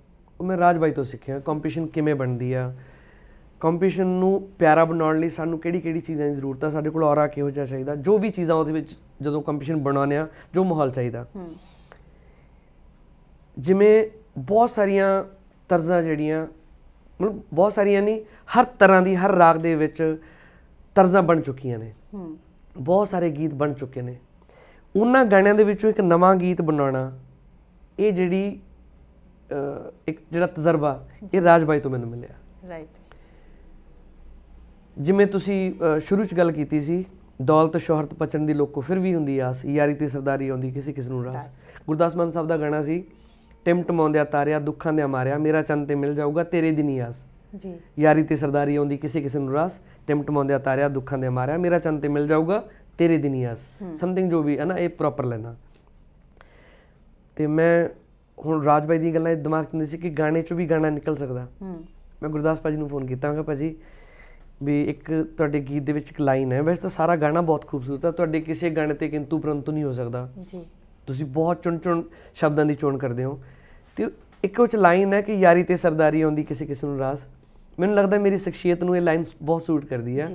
A: ਉਹ ਮੈਂ ਰਾਜ ਬਾਈ ਤੋਂ ਸਿੱਖਿਆ ਕੰਪੀਟੀਸ਼ਨ ਕਿਵੇਂ ਬਣਦੀ ਆ ਕੰਪੀਟੀਸ਼ਨ ਨੂੰ ਪਿਆਰਾ ਬਣਾਉਣ ਲਈ ਸਾਨੂੰ ਕਿਹੜੀ-ਕਿਹੜੀ ਚੀਜ਼ਾਂ ਦੀ ਜ਼ਰੂਰਤ ਆ ਸਾਡੇ ਕੋਲ ਔਰਾ ਕਿਹੋ ਜਿਹਾ ਚਾਹੀਦਾ ਜੋ ਵੀ ਚੀਜ਼ਾਂ ਉਹਦੇ ਵਿੱਚ ਜਦੋਂ ਕੰਪੀਟੀਸ਼ਨ ਬਣਾਉਣੇ ਆ ਜੋ ਮਾਹੌਲ ਚਾਹੀਦਾ ਜਿਵੇਂ ਬਹੁਤ ਸਾਰੀਆਂ ਤਰਜ਼ਾਂ ਜਿਹੜੀਆਂ ਮਤਲਬ ਬਹੁਤ ਸਾਰੀਆਂ ਨਹੀਂ ਹਰ ਤਰ੍ਹਾਂ ਦੀ ਹਰ ਰਾਗ ਦੇ ਵਿੱਚ ਤਰਜ਼ਾਂ ਬਣ ਚੁੱਕੀਆਂ ਨੇ ਬਹੁਤ ਸਾਰੇ ਗੀਤ ਬਣ ਚੁੱਕੇ ਨੇ ਉਹਨਾਂ ਗਾਣਿਆਂ ਦੇ ਵਿੱਚੋਂ ਇੱਕ ਨਵਾਂ ਗੀਤ ਬਣਾਉਣਾ ਇਹ ਜਿਹੜੀ ਇੱਕ ਜਿਹੜਾ ਤਜਰਬਾ ਇਹ ਰਾਜਬਾਈ ਤੋਂ ਮੈਨੂੰ ਮਿਲਿਆ ਰਾਈਟ ਜਿਵੇਂ ਤੁਸੀਂ ਸ਼ੁਰੂ ਚ ਗੱਲ ਕੀਤੀ ਸੀ ਦੌਲਤ ਸ਼ੋਹਰਤ ਪਚਣ ਦੀ ਲੋਕੋ ਫਿਰ ਵੀ ਹੁੰਦੀ ਆਸ ਯਾਰੀ ਤੇ ਸਰਦਾਰੀ ਆਉਂਦੀ ਕਿਸੇ ਕਿਸ ਨੂੰ ਰਾਸ ਗੁਰਦਾਸ ਮਾਨ ਸਾਹਿਬ ਦਾ ਗਾਣਾ ਸੀ ਟਮਾਉਂਦਿਆ ਤਾਰਿਆ ਦੁੱਖਾਂ ਦੇ ਮਾਰਿਆ ਮੇਰਾ ਚੰਨ ਤੇ ਮਿਲ ਜਾਊਗਾ ਤੇਰੇ ਦੀ ਨਹੀਂ ਆਸ ਜੀ ਯਾਰੀ ਤੇ ਸਰਦਾਰੀ ਆਉਂਦੀ ਕਿਸੇ ਕਿਸੇ ਨੂੰ ਰਾਸ ਟਮਾਉਂਦਿਆ ਤਾਰਿਆ ਦੁੱਖਾਂ ਦੇ ਮਾਰਿਆ ਮੇਰਾ ਚੰਨ ਤੇ ਮਿਲ ਜਾਊਗਾ ਤੇਰੇ ਦਿਨ ਯਸ ਸਮਥਿੰਗ ਜੋ ਵੀ ਹੈ ਨਾ ਇਹ ਪ੍ਰੋਪਰ ਲੈਣਾ ਤੇ ਮੈਂ ਹੁਣ ਰਾਜਬਾਈ ਦੀ ਗੱਲਾਂ ਇਹ ਦਿਮਾਗ 'ਚ ਨਹੀਂ ਸੀ ਕਿ ਗਾਣੇ 'ਚ ਵੀ ਗਾਣਾ ਨਿਕਲ ਸਕਦਾ ਮੈਂ ਗੁਰਦਾਸ ਪਾਜੀ ਨੂੰ ਫੋਨ ਕੀਤਾ ਮੈਂ ਕਿਹਾ ਭਾਜੀ ਵੀ ਇੱਕ ਤੁਹਾਡੇ ਗੀਤ ਦੇ ਵਿੱਚ ਇੱਕ ਲਾਈਨ ਹੈ ਵੈਸੇ ਤਾਂ ਸਾਰਾ ਗਾਣਾ ਬਹੁਤ ਖੂਬਸੂਰਤ ਹੈ ਤੁਹਾਡੇ ਕਿਸੇ ਗਾਣੇ ਤੇ ਕਿੰਤੂ ਪਰੰਤੂ ਨਹੀਂ ਹੋ ਸਕਦਾ ਜੀ ਤੁਸੀਂ ਬਹੁਤ ਚੁਣ ਚੁਣ ਸ਼ਬਦਾਂ ਦੀ ਚੋਣ ਕਰਦੇ ਹੋ ਤੇ ਇੱਕ ਉਹ ਚ ਲਾਈਨ ਹੈ ਕਿ ਯਾਰੀ ਤੇ ਸਰਦਾਰੀ ਆਉਂਦੀ ਕਿਸੇ ਕਿਸੇ ਨੂੰ ਰਾਸ ਮੈਨੂੰ ਲੱਗਦਾ ਮੇਰੀ ਸ਼ਖਸੀਅਤ ਨੂੰ ਇਹ ਲਾਈਨ ਬਹੁਤ ਸੂਟ ਕਰਦੀ ਹੈ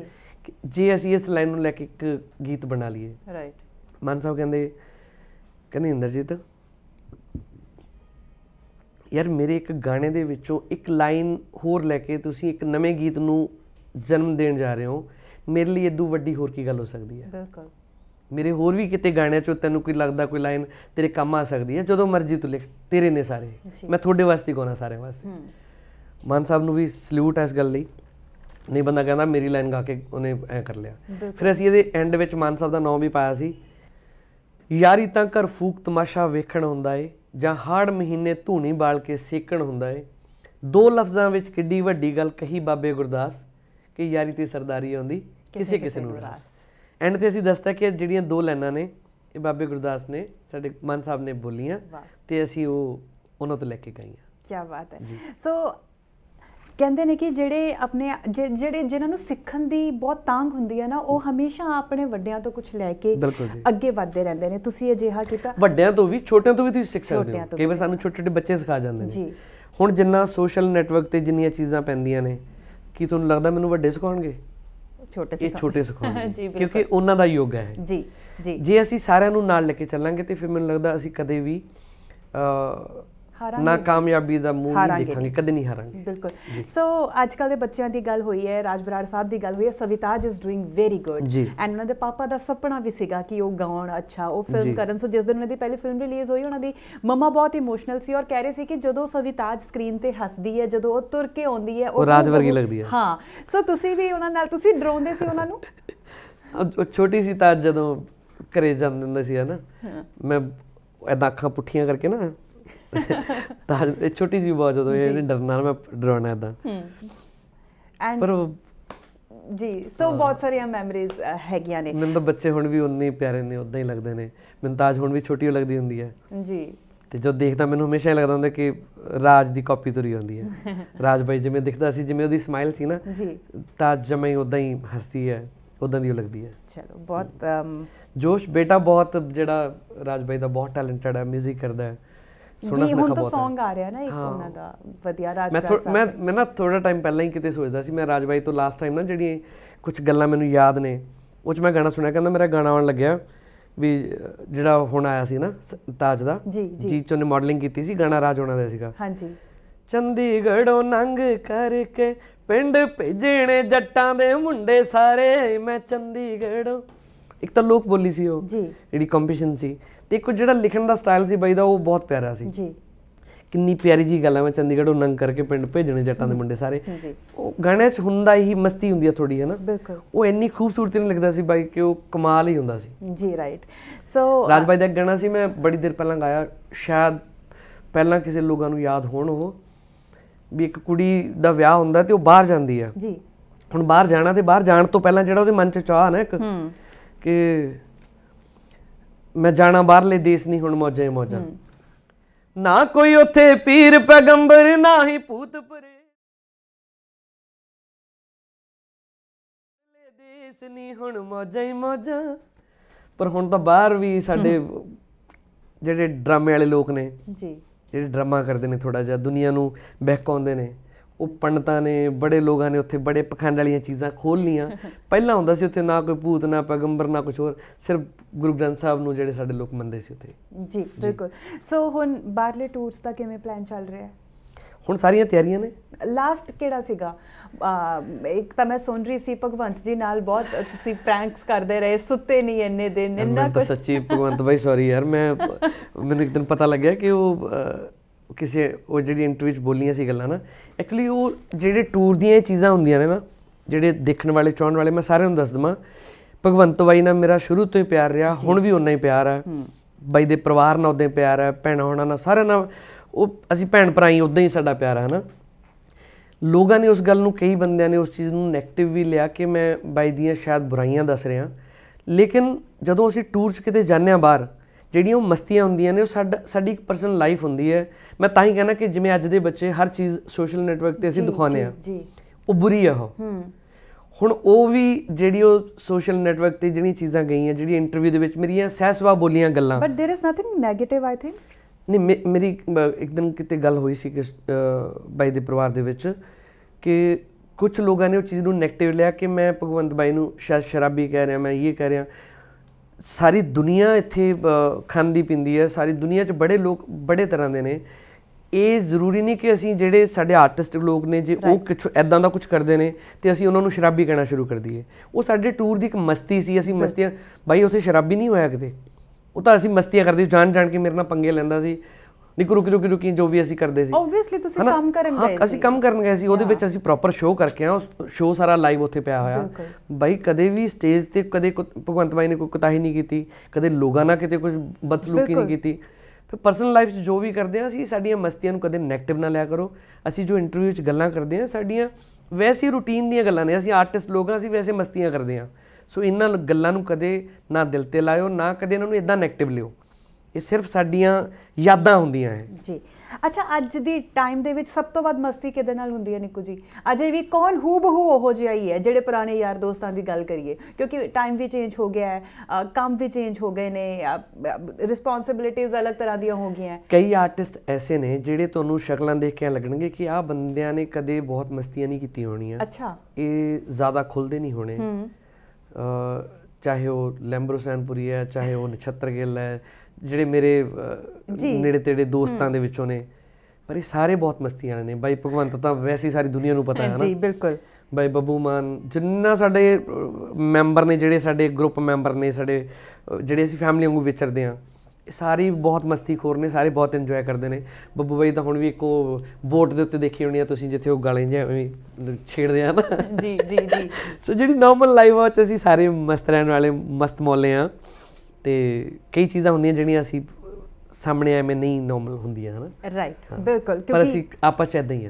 A: ਜੇ ਅਸੀਂ ਇਸ ਲਾਈਨ ਨੂੰ ਲੈ ਕੇ ਇੱਕ ਗੀਤ ਬਣਾ ਲਈਏ ਰਾਈਟ ਮਨ ਸਾਹਿਬ ਕਹਿੰਦੇ ਕਹਿੰਦੇ ਇੰਦਰਜੀਤ ਯਾਰ ਮੇਰੇ ਇੱਕ ਗਾਣੇ ਦੇ ਵਿੱਚੋਂ ਇੱਕ ਲਾਈਨ ਹੋਰ ਲੈ ਕੇ ਤੁਸੀਂ ਇੱਕ ਨਵੇਂ ਗੀਤ ਨੂੰ ਜਨਮ ਦੇਣ ਜਾ ਰਹੇ ਹੋ ਮੇਰੇ ਲਈ ਇਦੋਂ ਵੱਡੀ ਹੋਰ ਕੀ ਗੱਲ ਹੋ ਸਕਦੀ ਹੈ ਬਿਲਕੁਲ ਮੇਰੇ ਹੋਰ ਵੀ ਕਿਤੇ ਗਾਣਿਆਂ ਚੋਂ ਤੈਨੂੰ ਕੋਈ ਲੱਗਦਾ ਕੋਈ ਲਾਈਨ ਤੇਰੇ ਕੰਮ ਆ ਸਕਦੀ ਹੈ ਜਦੋਂ ਮਰਜ਼ੀ ਤੂੰ ਲਿਖ ਤੇਰੇ ਨੇ ਸਾਰੇ ਮੈਂ ਤੁਹਾਡੇ ਵਾਸਤੇ ਗਾਉਣਾ ਸਾਰੇ ਵਾਸਤੇ ਮਾਨ ਸਾਹਿਬ ਨੂੰ ਵੀ ਸਲੂਟ ਹੈ ਇਸ ਗੱਲ ਲਈ ਨਹੀਂ ਬੰਦਾ ਕਹਿੰਦਾ ਮੇਰੀ ਲਾਈਨ ਗਾ ਕੇ ਉਹਨੇ ਐ ਕਰ ਲਿਆ ਫਿਰ ਅਸੀਂ ਇਹਦੇ ਐਂਡ ਵਿੱਚ ਮਾਨ ਸਾਹਿਬ ਦਾ ਨਾਮ ਵੀ ਪਾਇਆ ਸੀ ਯਾਰੀ ਤਾਂ ਕਰ ਫੂਕ ਤਮਾਸ਼ਾ ਵੇਖਣ ਹੁੰਦਾ ਏ ਜਾਂ ਹਾੜ ਮਹੀਨੇ ਧੂਣੀ ਬਾਲ ਕੇ ਸੇਕਣ ਹੁੰਦਾ ਏ ਦੋ ਲਫ਼ਜ਼ਾਂ ਵਿੱਚ ਕਿੱਡੀ ਵੱਡੀ ਗੱਲ ਕਹੀ ਬਾਬੇ ਗੁਰਦਾਸ ਕਿ ਯਾਰੀ ਤੇ ਸਰਦਾਰੀ ਆਉਂਦੀ ਕਿਸੇ ਕਿਸੇ ਨੂੰ ਰਾਸ ਐਂਡ ਤੇ ਅਸੀਂ ਦੱਸਤਾ ਕਿ ਜਿਹੜੀਆਂ ਦੋ ਲਾਈਨਾਂ ਨੇ ਇਹ ਬਾਬੇ ਗੁਰਦਾਸ ਨੇ ਸਾਡੇ ਮਾਨ ਸਾਹਿਬ ਨੇ ਬੋਲੀਆਂ ਤੇ ਅਸੀਂ ਉਹ ਉਹਨਾਂ ਤੋਂ ਲੈ ਕੇ ਗਈਆਂ
B: ਕੀ ਬਾਤ ਹੈ ਸੋ ਕਹਿੰਦੇ ਨੇ ਕਿ ਜਿਹੜੇ ਆਪਣੇ ਜਿਹੜੇ ਜਿਨ੍ਹਾਂ ਨੂੰ ਸਿੱਖਣ ਦੀ ਬਹੁਤ ਤਾਂਗ ਹੁੰਦੀ ਹੈ ਨਾ ਉਹ ਹਮੇਸ਼ਾ ਆਪਣੇ ਵੱਡਿਆਂ ਤੋਂ ਕੁਝ ਲੈ ਕੇ ਅੱਗੇ ਵਧਦੇ ਰਹਿੰਦੇ ਨੇ ਤੁਸੀਂ ਅਜਿਹਾ ਕੀਤਾ ਵੱਡਿਆਂ
A: ਤੋਂ ਵੀ ਛੋਟਿਆਂ ਤੋਂ ਵੀ ਤੁਸੀਂ ਸਿੱਖ ਸਕਦੇ ਹੋ ਕਈ ਵਾਰ ਸਾਨੂੰ ਛੋਟੇ ਛੋਟੇ ਬੱਚੇ ਸਿਖਾ ਜਾਂਦੇ ਨੇ ਜੀ ਹੁਣ ਜਿੰਨਾ ਸੋਸ਼ਲ ਨੈਟਵਰਕ ਤੇ ਜਿੰਨੀਆਂ ਚੀਜ਼ਾਂ ਪੈਂਦੀਆਂ ਨੇ ਕੀ ਤੁਹਾਨੂੰ ਲੱਗਦਾ ਮੈਨੂੰ ਵੱਡੇ ਸਿਖਾਉਣਗੇ
C: ਛੋਟੇ ਸਿਖਾਉਣਗੇ ਇਹ ਛੋਟੇ ਸਿਖਾਉਣਗੇ ਕਿਉਂਕਿ
A: ਉਹਨਾਂ ਦਾ ਯੋਗ ਹੈ
B: ਜੀ ਜੀ ਜੇ
A: ਅਸੀਂ ਸਾਰਿਆਂ ਨੂੰ ਨਾਲ ਲੈ ਕੇ ਚੱਲਾਂਗੇ ਤੇ ਫਿਰ ਮੈਨੂੰ ਲੱਗਦਾ ਅਸੀਂ ਕਦੇ ਵੀ ਅ ਹਾਰਾਂਗੇ ਨਾ ਕਾਮਯਾਬੀ ਦਾ ਮੂਹ ਨਹੀਂ ਦੇਖਾਂਗੇ ਕਦੇ ਨਹੀਂ ਹਾਰਾਂਗੇ
B: ਬਿਲਕੁਲ ਸੋ ਅੱਜ ਕੱਲ ਦੇ ਬੱਚਿਆਂ ਦੀ ਗੱਲ ਹੋਈ ਹੈ ਰਾਜ ਬਰਾੜ ਸਾਹਿਬ ਦੀ ਗੱਲ ਹੋਈ ਹੈ ਸਵਿਤਾਜ ਇਸ ਡੂਇੰਗ ਵੈਰੀ ਗੁੱਡ ਐਂਡ ਉਹਨਾਂ ਦੇ ਪਾਪਾ ਦਾ ਸੁਪਨਾ ਵੀ ਸੀਗਾ ਕਿ ਉਹ ਗਾਉਣ ਅੱਛਾ ਉਹ ਫਿਲਮ ਕਰਨ ਸੋ ਜਿਸ ਦਿਨ ਉਹਨਾਂ ਦੀ ਪਹਿਲੀ ਫਿਲਮ ਰਿਲੀਜ਼ ਹੋਈ ਉਹਨਾਂ ਦੀ ਮਮਾ ਬਹੁਤ ਇਮੋਸ਼ਨਲ ਸੀ ਔਰ ਕਹਿ ਰਹੇ ਸੀ ਕਿ ਜਦੋਂ ਸਵਿਤਾਜ ਸਕਰੀਨ ਤੇ ਹੱਸਦੀ ਹੈ ਜਦੋਂ ਉਹ ਤੁਰ ਕੇ ਆਉਂਦੀ ਹੈ ਉਹ ਰਾਜ ਵਰਗੀ ਲੱਗਦੀ ਹੈ ਹਾਂ ਸੋ ਤੁਸੀਂ ਵੀ ਉਹਨਾਂ ਨਾਲ ਤੁਸੀਂ ਡਰਾਉਂਦੇ ਸੀ ਉਹਨਾਂ
A: ਨੂੰ ਛੋਟੀ ਸੀ ਤਾਂ ਜਦੋਂ ਕਰੇ ਜਾਂਦੇ ਹੁੰਦੇ ਸੀ ਹਨਾ ਮੈਂ ਐਦਾਂ ਅੱਖਾਂ ਪੁੱਠੀਆਂ ਕਰਕੇ ਨਾ ਤਾਂ ਇਹ ਛੋਟੀ ਜੀ ਬਹੁਤ ਜਦੋਂ ਇਹਨੇ ਡਰਨਾ ਮੈਂ ਡਰਾਉਣਾ ਇਦਾਂ
B: ਐਂਡ ਪਰ ਜੀ ਸੋ ਬਹੁਤ ਸਾਰੀਆਂ ਮੈਮਰੀਜ਼ ਹੈਗੀਆਂ ਨੇ ਮੈਨੂੰ
A: ਤਾਂ ਬੱਚੇ ਹੁਣ ਵੀ ਉਨੇ ਹੀ ਪਿਆਰੇ ਨੇ ਉਦਾਂ ਹੀ ਲੱਗਦੇ ਨੇ ਮੈਨੂੰ ਤਾਂ ਹੁਣ ਵੀ ਛੋਟੀ ਲੱਗਦੀ ਹੁੰਦੀ ਹੈ ਜੀ ਤੇ ਜੋ ਦੇਖਦਾ ਮੈਨੂੰ ਹਮੇਸ਼ਾ ਹੀ ਲੱਗਦਾ ਹੁੰਦਾ ਕਿ ਰਾਜ ਦੀ ਕਾਪੀ ਤੁਰੀ ਹੁੰਦੀ ਹੈ ਰਾਜ ਭਾਈ ਜਿਵੇਂ ਦਿਖਦਾ ਸੀ ਜਿਵੇਂ ਉਹਦੀ ਸਮਾਈਲ ਸੀ ਨਾ ਜੀ ਤਾਂ ਜਮਈ ਉਦਾਂ ਹੀ ਹੱਸਦੀ ਹੈ ਉਦਾਂ ਦੀ ਲੱਗਦੀ ਹੈ ਚਲੋ ਬਹੁਤ ਜੋਸ਼ ਬੇਟਾ ਬਹੁਤ ਜਿਹੜਾ ਰਾਜ ਭਾਈ ਦਾ ਬਹੁਤ ਟੈਲੈਂਟਡ ਹੈ 뮤직 ਕਰਦਾ ਹੈ ਸੁਣਨ ਸੁਨੇਹਾ ਬਹੁਤ ਹੁਣ ਤਾਂ Song ਆ ਰਿਹਾ ਨਾ ਇੱਕ ਉਹਨਾਂ
B: ਦਾ ਵਧੀਆ ਰਾਜ ਮੈਂ ਮੈਂ
A: ਮੈਂ ਨਾ ਥੋੜਾ ਟਾਈਮ ਪਹਿਲਾਂ ਹੀ ਕਿਤੇ ਸੋਚਦਾ ਸੀ ਮੈਂ ਰਾਜ ਬਾਈ ਤੋਂ ਲਾਸਟ ਟਾਈਮ ਨਾ ਜਿਹੜੀਆਂ ਕੁਝ ਗੱਲਾਂ ਮੈਨੂੰ ਯਾਦ ਨੇ ਉਹ ਚ ਮੈਂ ਗਾਣਾ ਸੁਣਿਆ ਕਹਿੰਦਾ ਮੇਰਾ ਗਾਣਾ ਆਉਣ ਲੱਗਿਆ ਵੀ ਜਿਹੜਾ ਹੁਣ ਆਇਆ ਸੀ ਨਾ ਤਾਜ ਦਾ ਜੀ ਚੋਂ ਨੇ ਮਾਡਲਿੰਗ ਕੀਤੀ ਸੀ ਗਾਣਾ ਰਾਜ ਹੋਣਾ ਦਾ ਸੀਗਾ ਹਾਂਜੀ ਚੰਡੀਗੜੋਂ ਨੰਗ ਕਰਕੇ ਪਿੰਡ ਭੇਜਣੇ ਜੱਟਾਂ ਦੇ ਮੁੰਡੇ ਸਾਰੇ ਮੈਂ ਚੰਡੀਗੜੋਂ ਇੱਕ ਤਾਂ ਲੋਕ ਬੋਲੀ ਸੀ ਉਹ ਜਿਹੜੀ ਕੰਪੀਟੀਸ਼ਨ ਸੀ ਤੇ ਇੱਕ ਜਿਹੜਾ ਲਿਖਣ ਦਾ ਸਟਾਈਲ ਸੀ ਬਾਈ ਦਾ ਉਹ ਬਹੁਤ ਪਿਆਰਾ ਸੀ ਜੀ ਕਿੰਨੀ ਪਿਆਰੀ ਜੀ ਗੱਲ ਹੈ ਮੈਂ ਚੰਡੀਗੜ੍ਹ ਨੰਗ ਕਰਕੇ ਪਿੰਡ ਭੇਜਣੇ ਜੱਟਾਂ ਦੇ ਮੁੰਡੇ ਸਾਰੇ ਉਹ ਗਾਣੇ 'ਚ ਹੁੰਦਾ ਹੀ ਮਸਤੀ ਹੁੰਦੀ ਹੈ ਥੋੜੀ ਹੈ ਨਾ ਬਿਲਕੁਲ ਉਹ ਇੰਨੀ ਖੂਬਸੂਰਤੀ ਨਾਲ ਲਿਖਦਾ ਸੀ ਬਾਈ ਕਿ ਉਹ ਕਮਾਲ ਹੀ ਹੁੰਦਾ ਸੀ
B: ਜੀ ਰਾਈਟ ਸੋ ਰਾਜ
A: ਬਾਈ ਦਾ ਗਾਣਾ ਸੀ ਮੈਂ ਬੜੀ ਦਿਨ ਪਹਿਲਾਂ ਗਾਇਆ ਸ਼ਾਇਦ ਪਹਿਲਾਂ ਕਿਸੇ ਲੋਕਾਂ ਨੂੰ ਯਾਦ ਹੋਣ ਉਹ ਵੀ ਇੱਕ ਕੁੜੀ ਦਾ ਵਿਆਹ ਹੁੰਦਾ ਤੇ ਉਹ ਬਾਹਰ ਜਾਂਦੀ ਹੈ ਜੀ ਹੁਣ ਬਾਹਰ ਜਾਣਾ ਤੇ ਬਾਹਰ ਜਾਣ ਤੋਂ ਪਹਿਲਾਂ ਜਿਹੜਾ ਉਹਦੇ ਮਨ 'ਚ ਚਾਹ ਨਾ ਇੱਕ ਕਿ ਮੈਂ ਜਾਣਾ ਬਾਹਰਲੇ ਦੇਸ਼ ਨਹੀਂ ਹੁਣ ਮੌਜਾਂ ਮੌਜਾਂ ਨਾ ਕੋਈ ਉੱਥੇ ਪੀਰ ਪੈਗੰਬਰ ਨਾ ਹੀ ਭੂਤ ਪਰੇ ਦੇਸ ਨਹੀਂ ਹੁਣ ਮੌਜਾਂ ਹੀ ਮੌਜਾਂ ਪਰ ਹੁਣ ਤਾਂ ਬਾਹਰ ਵੀ ਸਾਡੇ ਜਿਹੜੇ ਡਰਾਮੇ ਵਾਲੇ ਲੋਕ ਨੇ ਜੀ ਜਿਹੜੇ ਡਰਾਮਾ ਕਰਦੇ ਨੇ ਥੋੜਾ ਜਿਹਾ ਦੁਨੀਆ ਨੂੰ ਬਹਿਕਾਉਂਦੇ ਨੇ ਉਹ ਪੰਡਤਾਂ ਨੇ ਬੜੇ ਲੋਕਾਂ ਨੇ ਉੱਥੇ ਬੜੇ ਪਖੰਡ ਵਾਲੀਆਂ ਚੀਜ਼ਾਂ ਖੋਲ ਲੀਆਂ ਪਹਿਲਾਂ ਹੁੰਦਾ ਸੀ ਉੱਥੇ ਨਾ ਕੋਈ ਭੂਤ ਨਾ ਪੈਗੰਬਰ ਨਾ ਕੁਝ ਹੋਰ ਸਿਰਫ ਗੁਰੂ ਗ੍ਰੰਥ ਸਾਹਿਬ ਨੂੰ ਜਿਹੜੇ ਸਾਡੇ ਲੋਕ ਮੰਨਦੇ ਸੀ ਉੱਥੇ
B: ਜੀ ਬਿਲਕੁਲ ਸੋ ਹੁਣ ਬਾਹਰਲੇ ਟੂਰਸ ਦਾ ਕਿਵੇਂ ਪਲਾਨ ਚੱਲ ਰਿਹਾ ਹੈ
A: ਹੁਣ ਸਾਰੀਆਂ ਤਿਆਰੀਆਂ ਨੇ
B: ਲਾਸਟ ਕਿਹੜਾ ਸੀਗਾ ਇੱਕ ਤਾਂ ਮੈਂ ਸੁਣ ਰਹੀ ਸੀ ਭਗਵੰਤ ਜੀ ਨਾਲ ਬਹੁਤ ਤੁਸੀਂ ਪ੍ਰੈਂਕਸ ਕਰਦੇ ਰਹੇ ਸੁੱਤੇ ਨਹੀਂ ਇੰਨੇ ਦਿਨ ਇੰਨਾ ਕੁਝ ਸੱਚੀ ਭਗਵੰਤ
A: ਭਾਈ ਸੌਰੀ ਯਾਰ ਮੈਂ ਮੈਨੂੰ ਇੱਕ ਦਿਨ ਪਤਾ ਲੱਗਿਆ ਕਿ ਉਹ ਕਿਸੇ ਉਹ ਜਿਹੜੀ ਇੰਟਰਵਿਊ ਵਿੱਚ ਬੋਲੀਆਂ ਸੀ ਗੱਲਾਂ ਨਾ ਐਕਚੁਅਲੀ ਉਹ ਜਿਹੜੇ ਟੂਰ ਦੀਆਂ ਇਹ ਚੀਜ਼ਾਂ ਹੁੰਦੀਆਂ ਨੇ ਨਾ ਜਿਹੜੇ ਦੇਖਣ ਵਾਲੇ ਚਾਹਣ ਵਾਲੇ ਮੈਂ ਸਾਰਿਆਂ ਨੂੰ ਦੱਸ ਦਵਾਂ ਭਗਵੰਤ ਬਾਈ ਨਾਲ ਮੇਰਾ ਸ਼ੁਰੂ ਤੋਂ ਹੀ ਪਿਆਰ ਰਿਹਾ ਹੁਣ ਵੀ ਉਨਾ ਹੀ ਪਿਆਰ ਹੈ ਬਾਈ ਦੇ ਪਰਿਵਾਰ ਨਾਲ ਉਦਾਂ ਹੀ ਪਿਆਰ ਹੈ ਭੈਣਾਂ ਹੋਣਾ ਨਾਲ ਸਾਰਿਆਂ ਨਾਲ ਉਹ ਅਸੀਂ ਭੈਣ ਭਰਾਈ ਉਦਾਂ ਹੀ ਸਾਡਾ ਪਿਆਰ ਹੈ ਹਨਾ ਲੋਕਾਂ ਨੇ ਉਸ ਗੱਲ ਨੂੰ ਕਈ ਬੰਦਿਆਂ ਨੇ ਉਸ ਚੀਜ਼ ਨੂੰ ਨੈਗੇਟਿਵ ਵੀ ਲਿਆ ਕਿ ਮੈਂ ਬਾਈ ਦੀਆਂ ਸ਼ਾਇਦ ਬੁਰਾਈਆਂ ਦੱਸ ਰਿਹਾ ਲੇਕਿਨ ਜਦੋਂ ਅਸੀਂ ਟੂਰ 'ਚ ਕਿਤੇ ਜਾਂਦੇ ਆ ਬਾਹਰ ਜਿਹੜੀਆਂ ਉਹ ਮਸਤੀਆਂ ਹੁੰਦੀਆਂ ਨੇ ਉਹ ਸਾਡਾ ਸਾਡੀ ਇੱਕ ਪਰਸਨਲ ਲਾਈਫ ਹੁੰਦੀ ਹੈ ਮੈਂ ਤਾਂ ਹੀ ਕਹਿੰਦਾ ਕਿ ਜਿਵੇਂ ਅੱਜ ਦੇ ਬੱਚੇ ਹਰ ਚੀਜ਼ ਸੋਸ਼ਲ ਨੈਟਵਰਕ ਤੇ ਅਸੀਂ ਦਿਖਾਉਂਦੇ ਆ ਜੀ ਉਹ ਬੁਰੀ ਆ ਉਹ ਹੁਣ ਉਹ ਵੀ ਜਿਹੜੀ ਉਹ ਸੋਸ਼ਲ ਨੈਟਵਰਕ ਤੇ ਜਿਹੜੀਆਂ ਚੀਜ਼ਾਂ ਗਈਆਂ ਜਿਹੜੀ ਇੰਟਰਵਿਊ ਦੇ ਵਿੱਚ ਮੇਰੀਆਂ ਸਹਿਸਵਾ ਬੋਲੀਆਂ ਗੱਲਾਂ but
B: there is nothing negative I think
A: ਨਹੀਂ ਮੇਰੀ ਇੱਕ ਦਿਨ ਕਿਤੇ ਗੱਲ ਹੋਈ ਸੀ ਕਿ ਬਾਈ ਦੇ ਪਰਿਵਾਰ ਦੇ ਵਿੱਚ ਕਿ ਕੁਝ ਲੋਕਾਂ ਨੇ ਉਹ ਚੀਜ਼ ਨੂੰ ਨੈਗੇਟਿਵ ਲਿਆ ਕਿ ਮੈਂ ਭਗਵੰਤ ਬਾਈ ਨੂੰ ਸ਼ਰਾਬੀ ਕਹਿ ਰਿਹਾ ਮੈਂ ਇਹ ਕਹਿ ਰਿਹਾ ਸਾਰੀ ਦੁਨੀਆ ਇੱਥੇ ਖਾਂਦੀ ਪਿੰਦੀ ਹੈ ਸਾਰੀ ਦੁਨੀਆ 'ਚ ਬੜੇ ਲੋਕ ਬੜੇ ਤਰ੍ਹਾਂ ਦੇ ਨੇ ਇਹ ਜ਼ਰੂਰੀ ਨਹੀਂ ਕਿ ਅਸੀਂ ਜਿਹੜੇ ਸਾਡੇ ਆਰਟਿਸਟ ਲੋਕ ਨੇ ਜੇ ਉਹ ਕੁਝ ਐਦਾਂ ਦਾ ਕੁਝ ਕਰਦੇ ਨੇ ਤੇ ਅਸੀਂ ਉਹਨਾਂ ਨੂੰ ਸ਼ਰਾਬੀ ਕਹਿਣਾ ਸ਼ੁਰੂ ਕਰ ਦਈਏ ਉਹ ਸਾਡੇ ਟੂਰ ਦੀ ਇੱਕ ਮਸਤੀ ਸੀ ਅਸੀਂ ਮਸਤੀਆਂ ਬਾਈ ਉੱਥੇ ਸ਼ਰਾਬੀ ਨਹੀਂ ਹੋਇਆ ਕਿਤੇ ਉਹ ਤਾਂ ਅਸੀਂ ਮਸਤੀਆਂ ਕਰਦੇ ਜਾਣ ਜਾਣ ਕੇ ਮੇਰੇ ਨਾਲ ਪੰਗੇ ਲੈਂਦਾ ਸੀ ਨਿਕ ਰੁਕ ਰੁਕ ਰੁਕੀ ਜੋ ਵੀ ਅਸੀਂ ਕਰਦੇ ਸੀ ਆਬਵੀਅਸਲੀ ਤੁਸੀਂ ਕੰਮ ਕਰਨ ਗਏ ਸੀ ਅਸੀਂ ਕੰਮ ਕਰਨ ਗਏ ਸੀ ਉਹਦੇ ਵਿੱਚ ਅਸੀਂ ਪ੍ਰੋਪਰ ਸ਼ੋਅ ਕਰਕੇ ਆ ਸ਼ੋਅ ਸਾਰਾ ਲਾਈਵ ਉੱਥੇ ਪਿਆ ਹੋਇਆ ਬਾਈ ਕਦੇ ਵੀ ਸਟੇਜ ਤੇ ਕਦੇ ਭਗਵੰਤ ਬਾਈ ਨੇ ਕੋਈ ਕਤਾਹੀ ਨਹੀਂ ਕੀਤੀ ਕਦੇ ਲੋਗਾ ਨਾਲ ਕਿਤੇ ਕੁਝ ਬਦਲੂਕੀ ਨਹੀਂ ਕੀਤੀ ਫਿਰ ਪਰਸਨਲ ਲਾਈਫ 'ਚ ਜੋ ਵੀ ਕਰਦੇ ਆ ਅਸੀਂ ਸਾਡੀਆਂ ਮਸਤੀਆਂ ਨੂੰ ਕਦੇ ਨੈਗੇਟਿਵ ਨਾ ਲਿਆ ਕਰੋ ਅਸੀਂ ਜੋ ਇੰਟਰਵਿਊ 'ਚ ਗੱਲਾਂ ਕਰਦੇ ਆ ਸਾਡੀਆਂ ਵੈਸੀ ਰੁਟੀਨ ਦੀਆਂ ਗੱਲਾਂ ਨੇ ਅਸੀਂ ਆਰਟਿਸਟ ਲੋਗਾ ਸੀ ਅਸੀਂ ਵੈਸੇ ਮਸਤੀਆਂ ਕਰਦੇ ਆ ਸੋ ਇਹਨਾਂ ਗੱਲਾਂ ਨੂੰ ਕਦੇ ਨਾ ਦਿਲ ਤੇ ਲਾਇਓ ਨਾ ਕਦੇ ਇਹਨਾਂ ਨੂੰ ਇਦਾਂ ਨੈਗੇਟਿਵ ਲਿਓ ਇਹ ਸਿਰਫ ਸਾਡੀਆਂ ਯਾਦਾਂ ਹੁੰਦੀਆਂ ਹੈ ਜੀ
B: ਅੱਛਾ ਅੱਜ ਦੀ ਟਾਈਮ ਦੇ ਵਿੱਚ ਸਭ ਤੋਂ ਵੱਧ ਮਸਤੀ ਕਿਹਦੇ ਨਾਲ ਹੁੰਦੀ ਹੈ ਨਿੱਕੂ ਜੀ ਅਜੇ ਵੀ ਕੌਣ ਹੂ ਬਹੂ ਉਹੋ ਜਿਹਾ ਹੀ ਹੈ ਜਿਹੜੇ ਪੁਰਾਣੇ ਯਾਰ ਦੋਸਤਾਂ ਦੀ ਗੱਲ ਕਰੀਏ ਕਿਉਂਕਿ ਟਾਈਮ ਵੀ ਚੇਂਜ ਹੋ ਗਿਆ ਹੈ ਕੰਮ ਵੀ ਚੇਂਜ ਹੋ ਗਏ ਨੇ ਰਿਸਪੌਂਸਿਬਿਲਟੀਆਂ ਅਲੱਗ ਤਰ੍ਹਾਂ ਦੀਆਂ ਹੋ ਗਈਆਂ
A: ਕਈ ਆਰਟਿਸਟ ਐਸੇ ਨੇ ਜਿਹੜੇ ਤੁਹਾਨੂੰ ਸ਼ਕਲਾਂ ਦੇਖ ਕੇ ਲੱਗਣਗੇ ਕਿ ਆਹ ਬੰਦਿਆਂ ਨੇ ਕਦੇ ਬਹੁਤ ਮਸਤੀਆਂ ਨਹੀਂ ਕੀਤੀ ਹੋਣੀਆਂ ਅੱਛਾ ਇਹ ਜ਼ਿਆਦਾ ਖੁੱਲਦੇ ਨਹੀਂ ਹੋਣੇ ਹੂੰ ਚਾਹੇ ਉਹ ਲੈਂਬਰੋ ਹੈ ਚਾਹੇ ਉਹ ਨਛੱਤਰ ਗਿੱਲ ਹੈ ਜਿਹੜੇ ਮੇਰੇ ਨੇੜੇ ਤੇੜੇ ਦੋਸਤਾਂ ਦੇ ਵਿੱਚੋਂ ਨੇ ਪਰ ਇਹ ਸਾਰੇ ਬਹੁਤ ਮਸਤੀ ਵਾਲੇ ਨੇ ਬਾਈ ਭਗਵੰਤ ਤਾਂ ਵੈਸੇ ਹੀ ਸਾਰੀ ਦੁਨੀਆ ਨੂੰ ਪਤਾ ਹੈ ਨਾ ਜੀ ਬਿਲਕੁਲ ਬਾਈ ਬੱਬੂ ਮਾਨ ਜਿੰਨਾ ਸਾਡੇ ਮੈਂਬਰ ਨੇ ਜਿਹੜੇ ਸਾਡੇ ਗਰੁੱਪ ਮੈਂਬਰ ਨੇ ਸਾਡੇ ਜਿਹੜੇ ਅਸੀਂ ਫੈਮਿਲੀ ਵਾਂਗੂ ਵਿਚਰਦੇ ਆ ਸਾਰੇ ਬਹੁਤ ਮਸਤੀ ਖੋਰ ਨੇ ਸਾਰੇ ਬਹੁਤ ਇੰਜੋਏ ਕਰਦੇ ਨੇ ਬੱਬੂ ਬਾਈ ਤਾਂ ਹੁਣ ਵੀ ਇੱਕੋ ਬੋਟ ਦੇ ਉੱਤੇ ਦੇਖੀ ਹੋਣੀ ਆ ਤੁਸੀਂ ਜਿੱਥੇ ਉਹ ਗਾਲੇ ਜਿਵੇਂ ਛੇੜਦੇ ਆ ਨਾ ਜੀ ਜੀ ਜੀ ਸੋ ਜਿਹੜੀ ਨਾਰਮਲ ਲਾਈਫ ਚ ਅਸੀਂ ਸਾਰੇ ਮਸਤ ਰਹਿਣ ਵਾਲੇ ਮਸਤ ਮੋਲੇ ਆ ਤੇ ਕਈ ਚੀਜ਼ਾਂ ਹੁੰਦੀਆਂ ਜਿਹੜੀਆਂ ਅਸੀਂ ਸਾਹਮਣੇ ਐਵੇਂ ਨਹੀਂ ਨਾਰਮਲ ਹੁੰਦੀਆਂ ਹਨਾ ਰਾਈਟ ਬਿਲਕੁਲ ਕਿਉਂਕਿ ਪਰ ਅਸੀਂ ਆਪਸ ਚ ਇਦਾਂ ਹੀ ਆ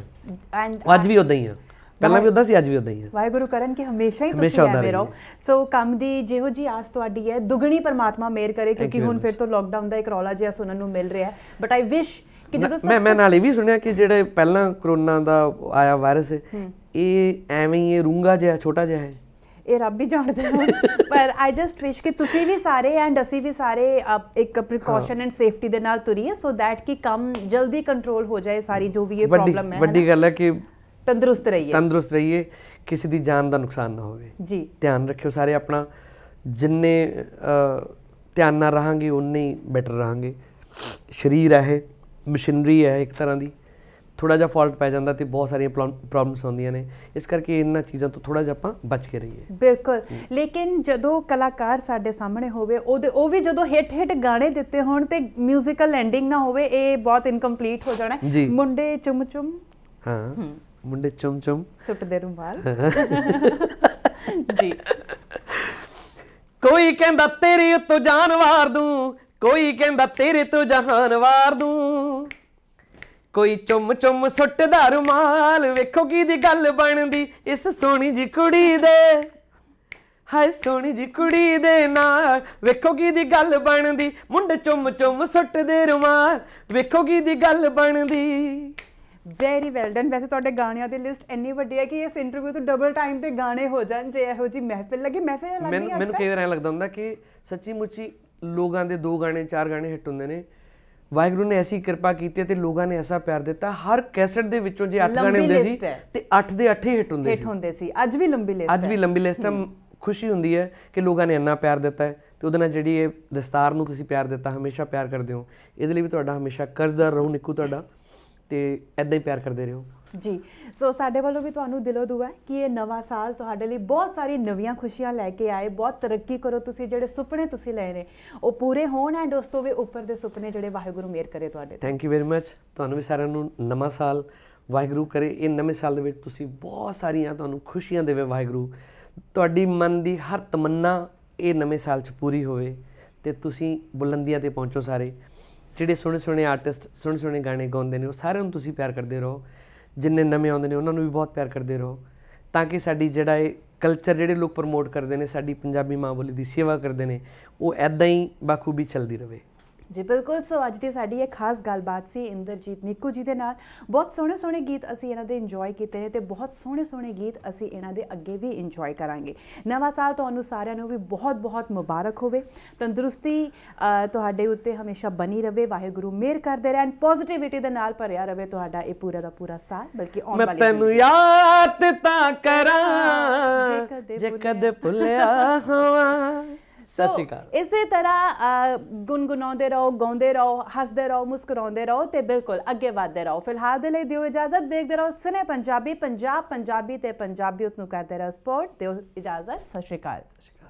A: ਐਂਡ ਅੱਜ ਵੀ ਉਦਾਂ ਹੀ ਆ ਪਹਿਲਾਂ ਵੀ ਉਦਾਂ ਸੀ ਅੱਜ ਵੀ ਉਦਾਂ ਹੀ ਆ
B: ਵਾਹਿਗੁਰੂ ਕਰਨ ਕਿ ਹਮੇਸ਼ਾ ਹੀ ਤੁਸੀਂ ਆਵੇ ਰਹੋ ਸੋ ਕੰਮ ਦੀ ਜਿਹੋ ਜੀ ਆਸ ਤੁਹਾਡੀ ਹੈ ਦੁਗਣੀ ਪਰਮਾਤਮਾ ਮੇਰ ਕਰੇ ਕਿਉਂਕਿ ਹੁਣ ਫਿਰ ਤੋਂ ਲਾਕਡਾਊਨ ਦਾ ਇੱਕ ਰੌਲਾ ਜਿਹਾ ਸੁਣਨ ਨੂੰ ਮਿਲ ਰਿਹਾ ਹੈ ਬਟ ਆਈ ਵਿਸ਼
A: ਕਿ ਜਦੋਂ ਮੈਂ ਮੈਂ ਨਾਲੇ ਵੀ ਸੁਣਿਆ ਕਿ ਜਿਹੜੇ ਪਹਿਲਾਂ ਕਰੋਨਾ ਦਾ ਆਇਆ ਵਾਇਰਸ ਇਹ ਐਵੇਂ ਹੀ ਰੂੰਗਾ ਜਿਹਾ ਛੋਟਾ ਜਿਹਾ ਹੈ
B: ਇਹ ਰੱਬ ਹੀ ਜਾਣਦਾ ਹੈ ਪਰ ਆਈ ਜਸਟ ਵਿਸ਼ ਕਿ ਤੁਸੀਂ ਵੀ ਸਾਰੇ ਐਂਡ ਅਸੀਂ ਵੀ ਸਾਰੇ ਇੱਕ ਪ੍ਰੀਕਾਸ਼ਨ ਐਂਡ ਸੇਫਟੀ ਦੇ ਨਾਲ ਤੁਰੀਏ ਸੋ ਥੈਟ ਕਿ ਕੰਮ ਜਲਦੀ ਕੰਟਰੋਲ ਹੋ ਜਾਏ ਸਾਰੀ ਜੋ ਵੀ ਇਹ ਪ੍ਰੋਬਲਮ ਹੈ ਵੱਡੀ ਗੱਲ ਹੈ ਕਿ ਤੰਦਰੁਸਤ ਰਹੀਏ ਤੰਦਰੁਸਤ
A: ਰਹੀਏ ਕਿਸੇ ਦੀ ਜਾਨ ਦਾ ਨੁਕਸਾਨ ਨਾ ਹੋਵੇ ਜੀ ਧਿਆਨ ਰੱਖਿਓ ਸਾਰੇ ਆਪਣਾ ਜਿੰਨੇ ਧਿਆਨ ਨਾਲ ਰਹਾਂਗੇ ਉਨੇ ਹੀ ਬੈਟਰ ਰਹਾਂਗੇ ਸਰੀਰ ਹੈ ਮਸ਼ੀਨਰੀ ਹੈ ਇੱਕ ਤਰ੍ਹਾਂ ਦੀ ਥੋੜਾ ਜਿਹਾ ਫਾਲਟ ਪੈ ਜਾਂਦਾ ਤੇ ਬਹੁਤ ਸਾਰੀਆਂ ਪ੍ਰੋਬਲਮਸ ਆਉਂਦੀਆਂ ਨੇ ਇਸ ਕਰਕੇ ਇਹਨਾਂ ਚੀਜ਼ਾਂ ਤੋਂ ਥੋੜਾ ਜਿਹਾ ਆਪਾਂ ਬਚ ਕੇ ਰਹੀਏ
B: ਬਿਲਕੁਲ ਲੇਕਿਨ ਜਦੋਂ ਕਲਾਕਾਰ ਸਾਡੇ ਸਾਹਮਣੇ ਹੋਵੇ ਉਹਦੇ ਉਹ ਵੀ ਜਦੋਂ ਹਿੱਟ ਹਿੱਟ ਗਾਣੇ ਦਿੱਤੇ ਹੋਣ ਤੇ 뮤지컬 ਐਂਡਿੰਗ ਨਾ ਹੋਵੇ ਇਹ ਬਹੁਤ ਇਨਕੰਪਲੀਟ ਹੋ ਜਾਣਾ ਹੈ ਮੁੰਡੇ ਚੁੰਮ ਚੁੰਮ
A: ਹਾਂ ਮੁੰਡੇ ਚੁੰਮ ਚੁੰਮ
B: ਸੁੱਟਦੇ ਰੁਮਾਲ
A: ਜੀ ਕੋਈ ਕਹਿੰਦਾ ਤੇਰੇ ਉੱਤੋਂ ਜਾਨਵਾਰ ਦੂੰ ਕੋਈ ਕਹਿੰਦਾ ਤੇਰੇ ਤੋਂ ਜਹਾਨਵਾਰ ਦੂੰ ਕੋਈ ਚੁੰਮ ਚੁੰਮ ਸੁੱਟਦਾ ਰੁਮਾਲ ਵੇਖੋ ਕੀ ਦੀ ਗੱਲ ਬਣਦੀ ਇਸ ਸੋਹਣੀ ਜੀ ਕੁੜੀ ਦੇ ਹਾਏ ਸੋਹਣੀ ਜੀ ਕੁੜੀ ਦੇ ਨਾਲ ਵੇਖੋ ਕੀ ਦੀ ਗੱਲ ਬਣਦੀ ਮੁੰਡ ਚੁੰਮ ਚੁੰਮ ਸੁੱਟਦੇ ਰੁਮਾਲ ਵੇਖੋ ਕੀ ਦੀ ਗੱਲ ਬਣਦੀ
B: ਵੈਰੀ ਵੈਲ ਡਨ ਵੈਸੇ ਤੁਹਾਡੇ ਗਾਣਿਆਂ ਦੀ ਲਿਸਟ ਇੰਨੀ ਵੱਡੀ ਹੈ ਕਿ ਇਸ ਇੰਟਰਵਿਊ ਤੋਂ ਡਬਲ ਟਾਈਮ ਤੇ ਗਾਣੇ ਹੋ ਜਾਣ ਜੇ ਇਹੋ ਜੀ ਮਹਿਫਿਲ ਲੱਗੇ ਮਹਿਫਿਲ ਲੱਗਦੀ ਮੈਨੂੰ ਮੈਨੂੰ ਕਈ
A: ਵਾਰ ਐ ਲੱਗਦਾ ਹੁੰਦਾ ਕਿ ਸੱਚੀ ਮੁੱਚੀ ਲੋਕਾਂ ਦੇ ਦੋ ਗਾਣੇ ਚਾਰ ਗਾਣੇ ਹਿੱਟ ਹੁੰਦੇ ਨੇ ਵਾਹਿਗੁਰੂ ਨੇ ਐਸੀ ਕਿਰਪਾ ਕੀਤੀ ਤੇ ਲੋਕਾਂ ਨੇ ਐਸਾ ਪਿਆਰ ਦਿੱਤਾ ਹਰ ਕੈਸਟ ਦੇ ਵਿੱਚੋਂ ਜੇ 8 ਗਾਣੇ ਹੁੰਦੇ ਸੀ ਤੇ 8 ਦੇ 8 ਹੀ ਹਿੱਟ ਹੁੰਦੇ ਸੀ ਹਿੱਟ
B: ਹੁੰਦੇ ਸੀ ਅੱਜ ਵੀ ਲੰਬੀ ਲਿਸਟ ਹੈ ਅੱਜ ਵੀ ਲੰਬੀ ਲਿਸਟ ਹੈ
A: ਖੁਸ਼ੀ ਹੁੰਦੀ ਹੈ ਕਿ ਲੋਕਾਂ ਨੇ ਇੰਨਾ ਪਿਆਰ ਦਿੱਤਾ ਹੈ ਤੇ ਉਹਦੇ ਨਾਲ ਜਿਹੜੀ ਇਹ ਦਸਤਾਰ ਨੂੰ ਤੁਸੀਂ ਪਿਆਰ ਦਿੱਤਾ ਹਮੇਸ਼ਾ ਪਿਆਰ ਕਰਦੇ ਹੋ ਇਹਦੇ ਲਈ ਵੀ ਤੁਹਾਡਾ ਹਮੇਸ਼ਾ ਕਰਜ਼ਦਾਰ ਰਹੂੰ ਨਿੱਕੂ ਤੁਹਾਡਾ ਤੇ ਐਦਾਂ ਹੀ ਪਿਆਰ ਕਰਦੇ ਰਹੋ
B: ਜੀ ਸੋ ਸਾਡੇ ਵੱਲੋਂ ਵੀ ਤੁਹਾਨੂੰ ਦਿਲੋਂ ਦੁਆ ਹੈ ਕਿ ਇਹ ਨਵਾਂ ਸਾਲ ਤੁਹਾਡੇ ਲਈ ਬਹੁਤ ਸਾਰੀ ਨਵੀਆਂ ਖੁਸ਼ੀਆਂ ਲੈ ਕੇ ਆਏ ਬਹੁਤ ਤਰੱਕੀ ਕਰੋ ਤੁਸੀਂ ਜਿਹੜੇ ਸੁਪਨੇ ਤੁਸੀਂ ਲੈ ਰਹੇ ਉਹ ਪੂਰੇ ਹੋਣ ਐਂਡ ਉਸ ਤੋਂ ਵੀ ਉੱਪਰ ਦੇ ਸੁਪਨੇ ਜਿਹੜੇ ਵਾਹਿਗੁਰੂ ਮੇਰ ਕਰੇ ਤੁਹਾਡੇ ਤੇ
A: ਥੈਂਕ ਯੂ ਵੈਰੀ ਮੱਚ ਤੁਹਾਨੂੰ ਵੀ ਸਾਰਿਆਂ ਨੂੰ ਨਵਾਂ ਸਾਲ ਵਾਹਿਗੁਰੂ ਕਰੇ ਇਹ ਨਵੇਂ ਸਾਲ ਦੇ ਵਿੱਚ ਤੁਸੀਂ ਬਹੁਤ ਸਾਰੀਆਂ ਤੁਹਾਨੂੰ ਖੁਸ਼ੀਆਂ ਦੇਵੇ ਵਾਹਿਗੁਰੂ ਤੁਹਾਡੀ ਮਨ ਦੀ ਹਰ ਤਮੰਨਾ ਇਹ ਨਵੇਂ ਸਾਲ 'ਚ ਪੂਰੀ ਹੋਵੇ ਤੇ ਤੁਸੀਂ ਬੁਲੰਦੀਆਂ ਤੇ ਪਹੁੰਚੋ ਸਾਰੇ ਜਿਹੜੇ ਸੋਹਣੇ ਸੋਹਣੇ ਆਰਟਿਸਟ ਸੋਹਣੇ ਸੋਹਣੇ ਗਾਣੇ ਗਾਉਂਦੇ ਨੇ ਉਹ ਸਾਰਿਆਂ ਨੂੰ ਤੁਸੀਂ ਪਿਆਰ ਕਰਦੇ ਰਹੋ ਜਿੰਨੇ ਨਵੇਂ ਆਉਂਦੇ ਨੇ ਉਹਨਾਂ ਨੂੰ ਵੀ ਬਹੁਤ ਪਿਆਰ ਕਰਦੇ ਰਹੋ ਤਾਂ ਕਿ ਸਾਡੀ ਜਿਹੜਾ ਇਹ ਕਲਚਰ ਜਿਹੜੇ ਲੋਕ ਪ੍ਰਮੋਟ ਕਰਦੇ ਨੇ ਸਾਡੀ ਪੰਜਾਬੀ ਮਾਂ ਬੋਲੀ ਦੀ ਸੇਵਾ ਕਰਦੇ ਨੇ ਉਹ ਐਦਾਂ ਹੀ ਬਾਖੂਬੀ ਚੱਲਦੀ ਰਹੇ
B: ਜੀ ਬਿਲਕੁਲ ਸੋ ਅੱਜ ਦੀ ਸਾਡੀ ਇਹ ਖਾਸ ਗੱਲਬਾਤ ਸੀ ਇੰਦਰਜੀਤ ਨਿੱਕੂ ਜੀ ਦੇ ਨਾਲ ਬਹੁਤ ਸੋਹਣੇ ਸੋਹਣੇ ਗੀਤ ਅਸੀਂ ਇਹਨਾਂ ਦੇ ਇੰਜੋਏ ਕੀਤੇ ਨੇ ਤੇ ਬਹੁਤ ਸੋਹਣੇ ਸੋਹਣੇ ਗੀਤ ਅਸੀਂ ਇਹਨਾਂ ਦੇ ਅੱਗੇ ਵੀ ਇੰਜੋਏ ਕਰਾਂਗੇ ਨਵਾਂ ਸਾਲ ਤੁਹਾਨੂੰ ਸਾਰਿਆਂ ਨੂੰ ਵੀ ਬਹੁਤ ਬਹੁਤ ਮੁਬਾਰਕ ਹੋਵੇ ਤੰਦਰੁਸਤੀ ਤੁਹਾਡੇ ਉੱਤੇ ਹਮੇਸ਼ਾ ਬਣੀ ਰਵੇ ਵਾਹਿਗੁਰੂ ਮੇਰ ਕਰਦੇ ਰਹਿਣ ਪੋਜ਼ਿਟਿਵਿਟੀ ਦੇ ਨਾਲ ਭਰਿਆ ਰਵੇ ਤੁਹਾਡਾ ਇਹ ਪੂਰਾ ਦਾ ਪੂਰਾ ਸਾਲ ਬਲਕਿ ਆਉਣ ਵਾਲੇ ਮੈਂ ਤੈਨੂੰ
A: ਯਾਦ ਤਾਂ ਕਰਾਂ ਜੇ ਕਦੇ ਭੁੱਲਿਆ ਹੋਵਾਂ ਸਤਿ ਸ਼੍ਰੀ ਅਕਾਲ
B: ਇਸੇ ਤਰ੍ਹਾਂ ਗੁੰਗੁਨਾਉਂਦੇ ਰਹੋ ਗਾਉਂਦੇ ਰਹੋ ਹੱਸਦੇ ਰਹੋ ਮੁਸਕਰਾਉਂਦੇ ਰਹੋ ਤੇ ਬਿਲਕੁਲ ਅੱਗੇ ਵਧਦੇ ਰਹੋ ਫਿਲਹਾਲ ਦੇ ਲਈ ਦਿਓ ਇਜਾਜ਼ਤ ਦੇਖਦੇ ਰਹੋ ਸਨੇ ਪੰਜਾਬੀ ਪੰਜਾਬ ਪੰਜਾਬੀ ਤੇ ਪੰਜਾਬੀ ਨੂੰ ਕਰਦੇ ਰਹੋ ਸਪੋਰਟ ਦਿਓ ਇਜਾਜ਼ਤ ਸਤਿ ਸ਼੍ਰੀ ਅਕਾਲ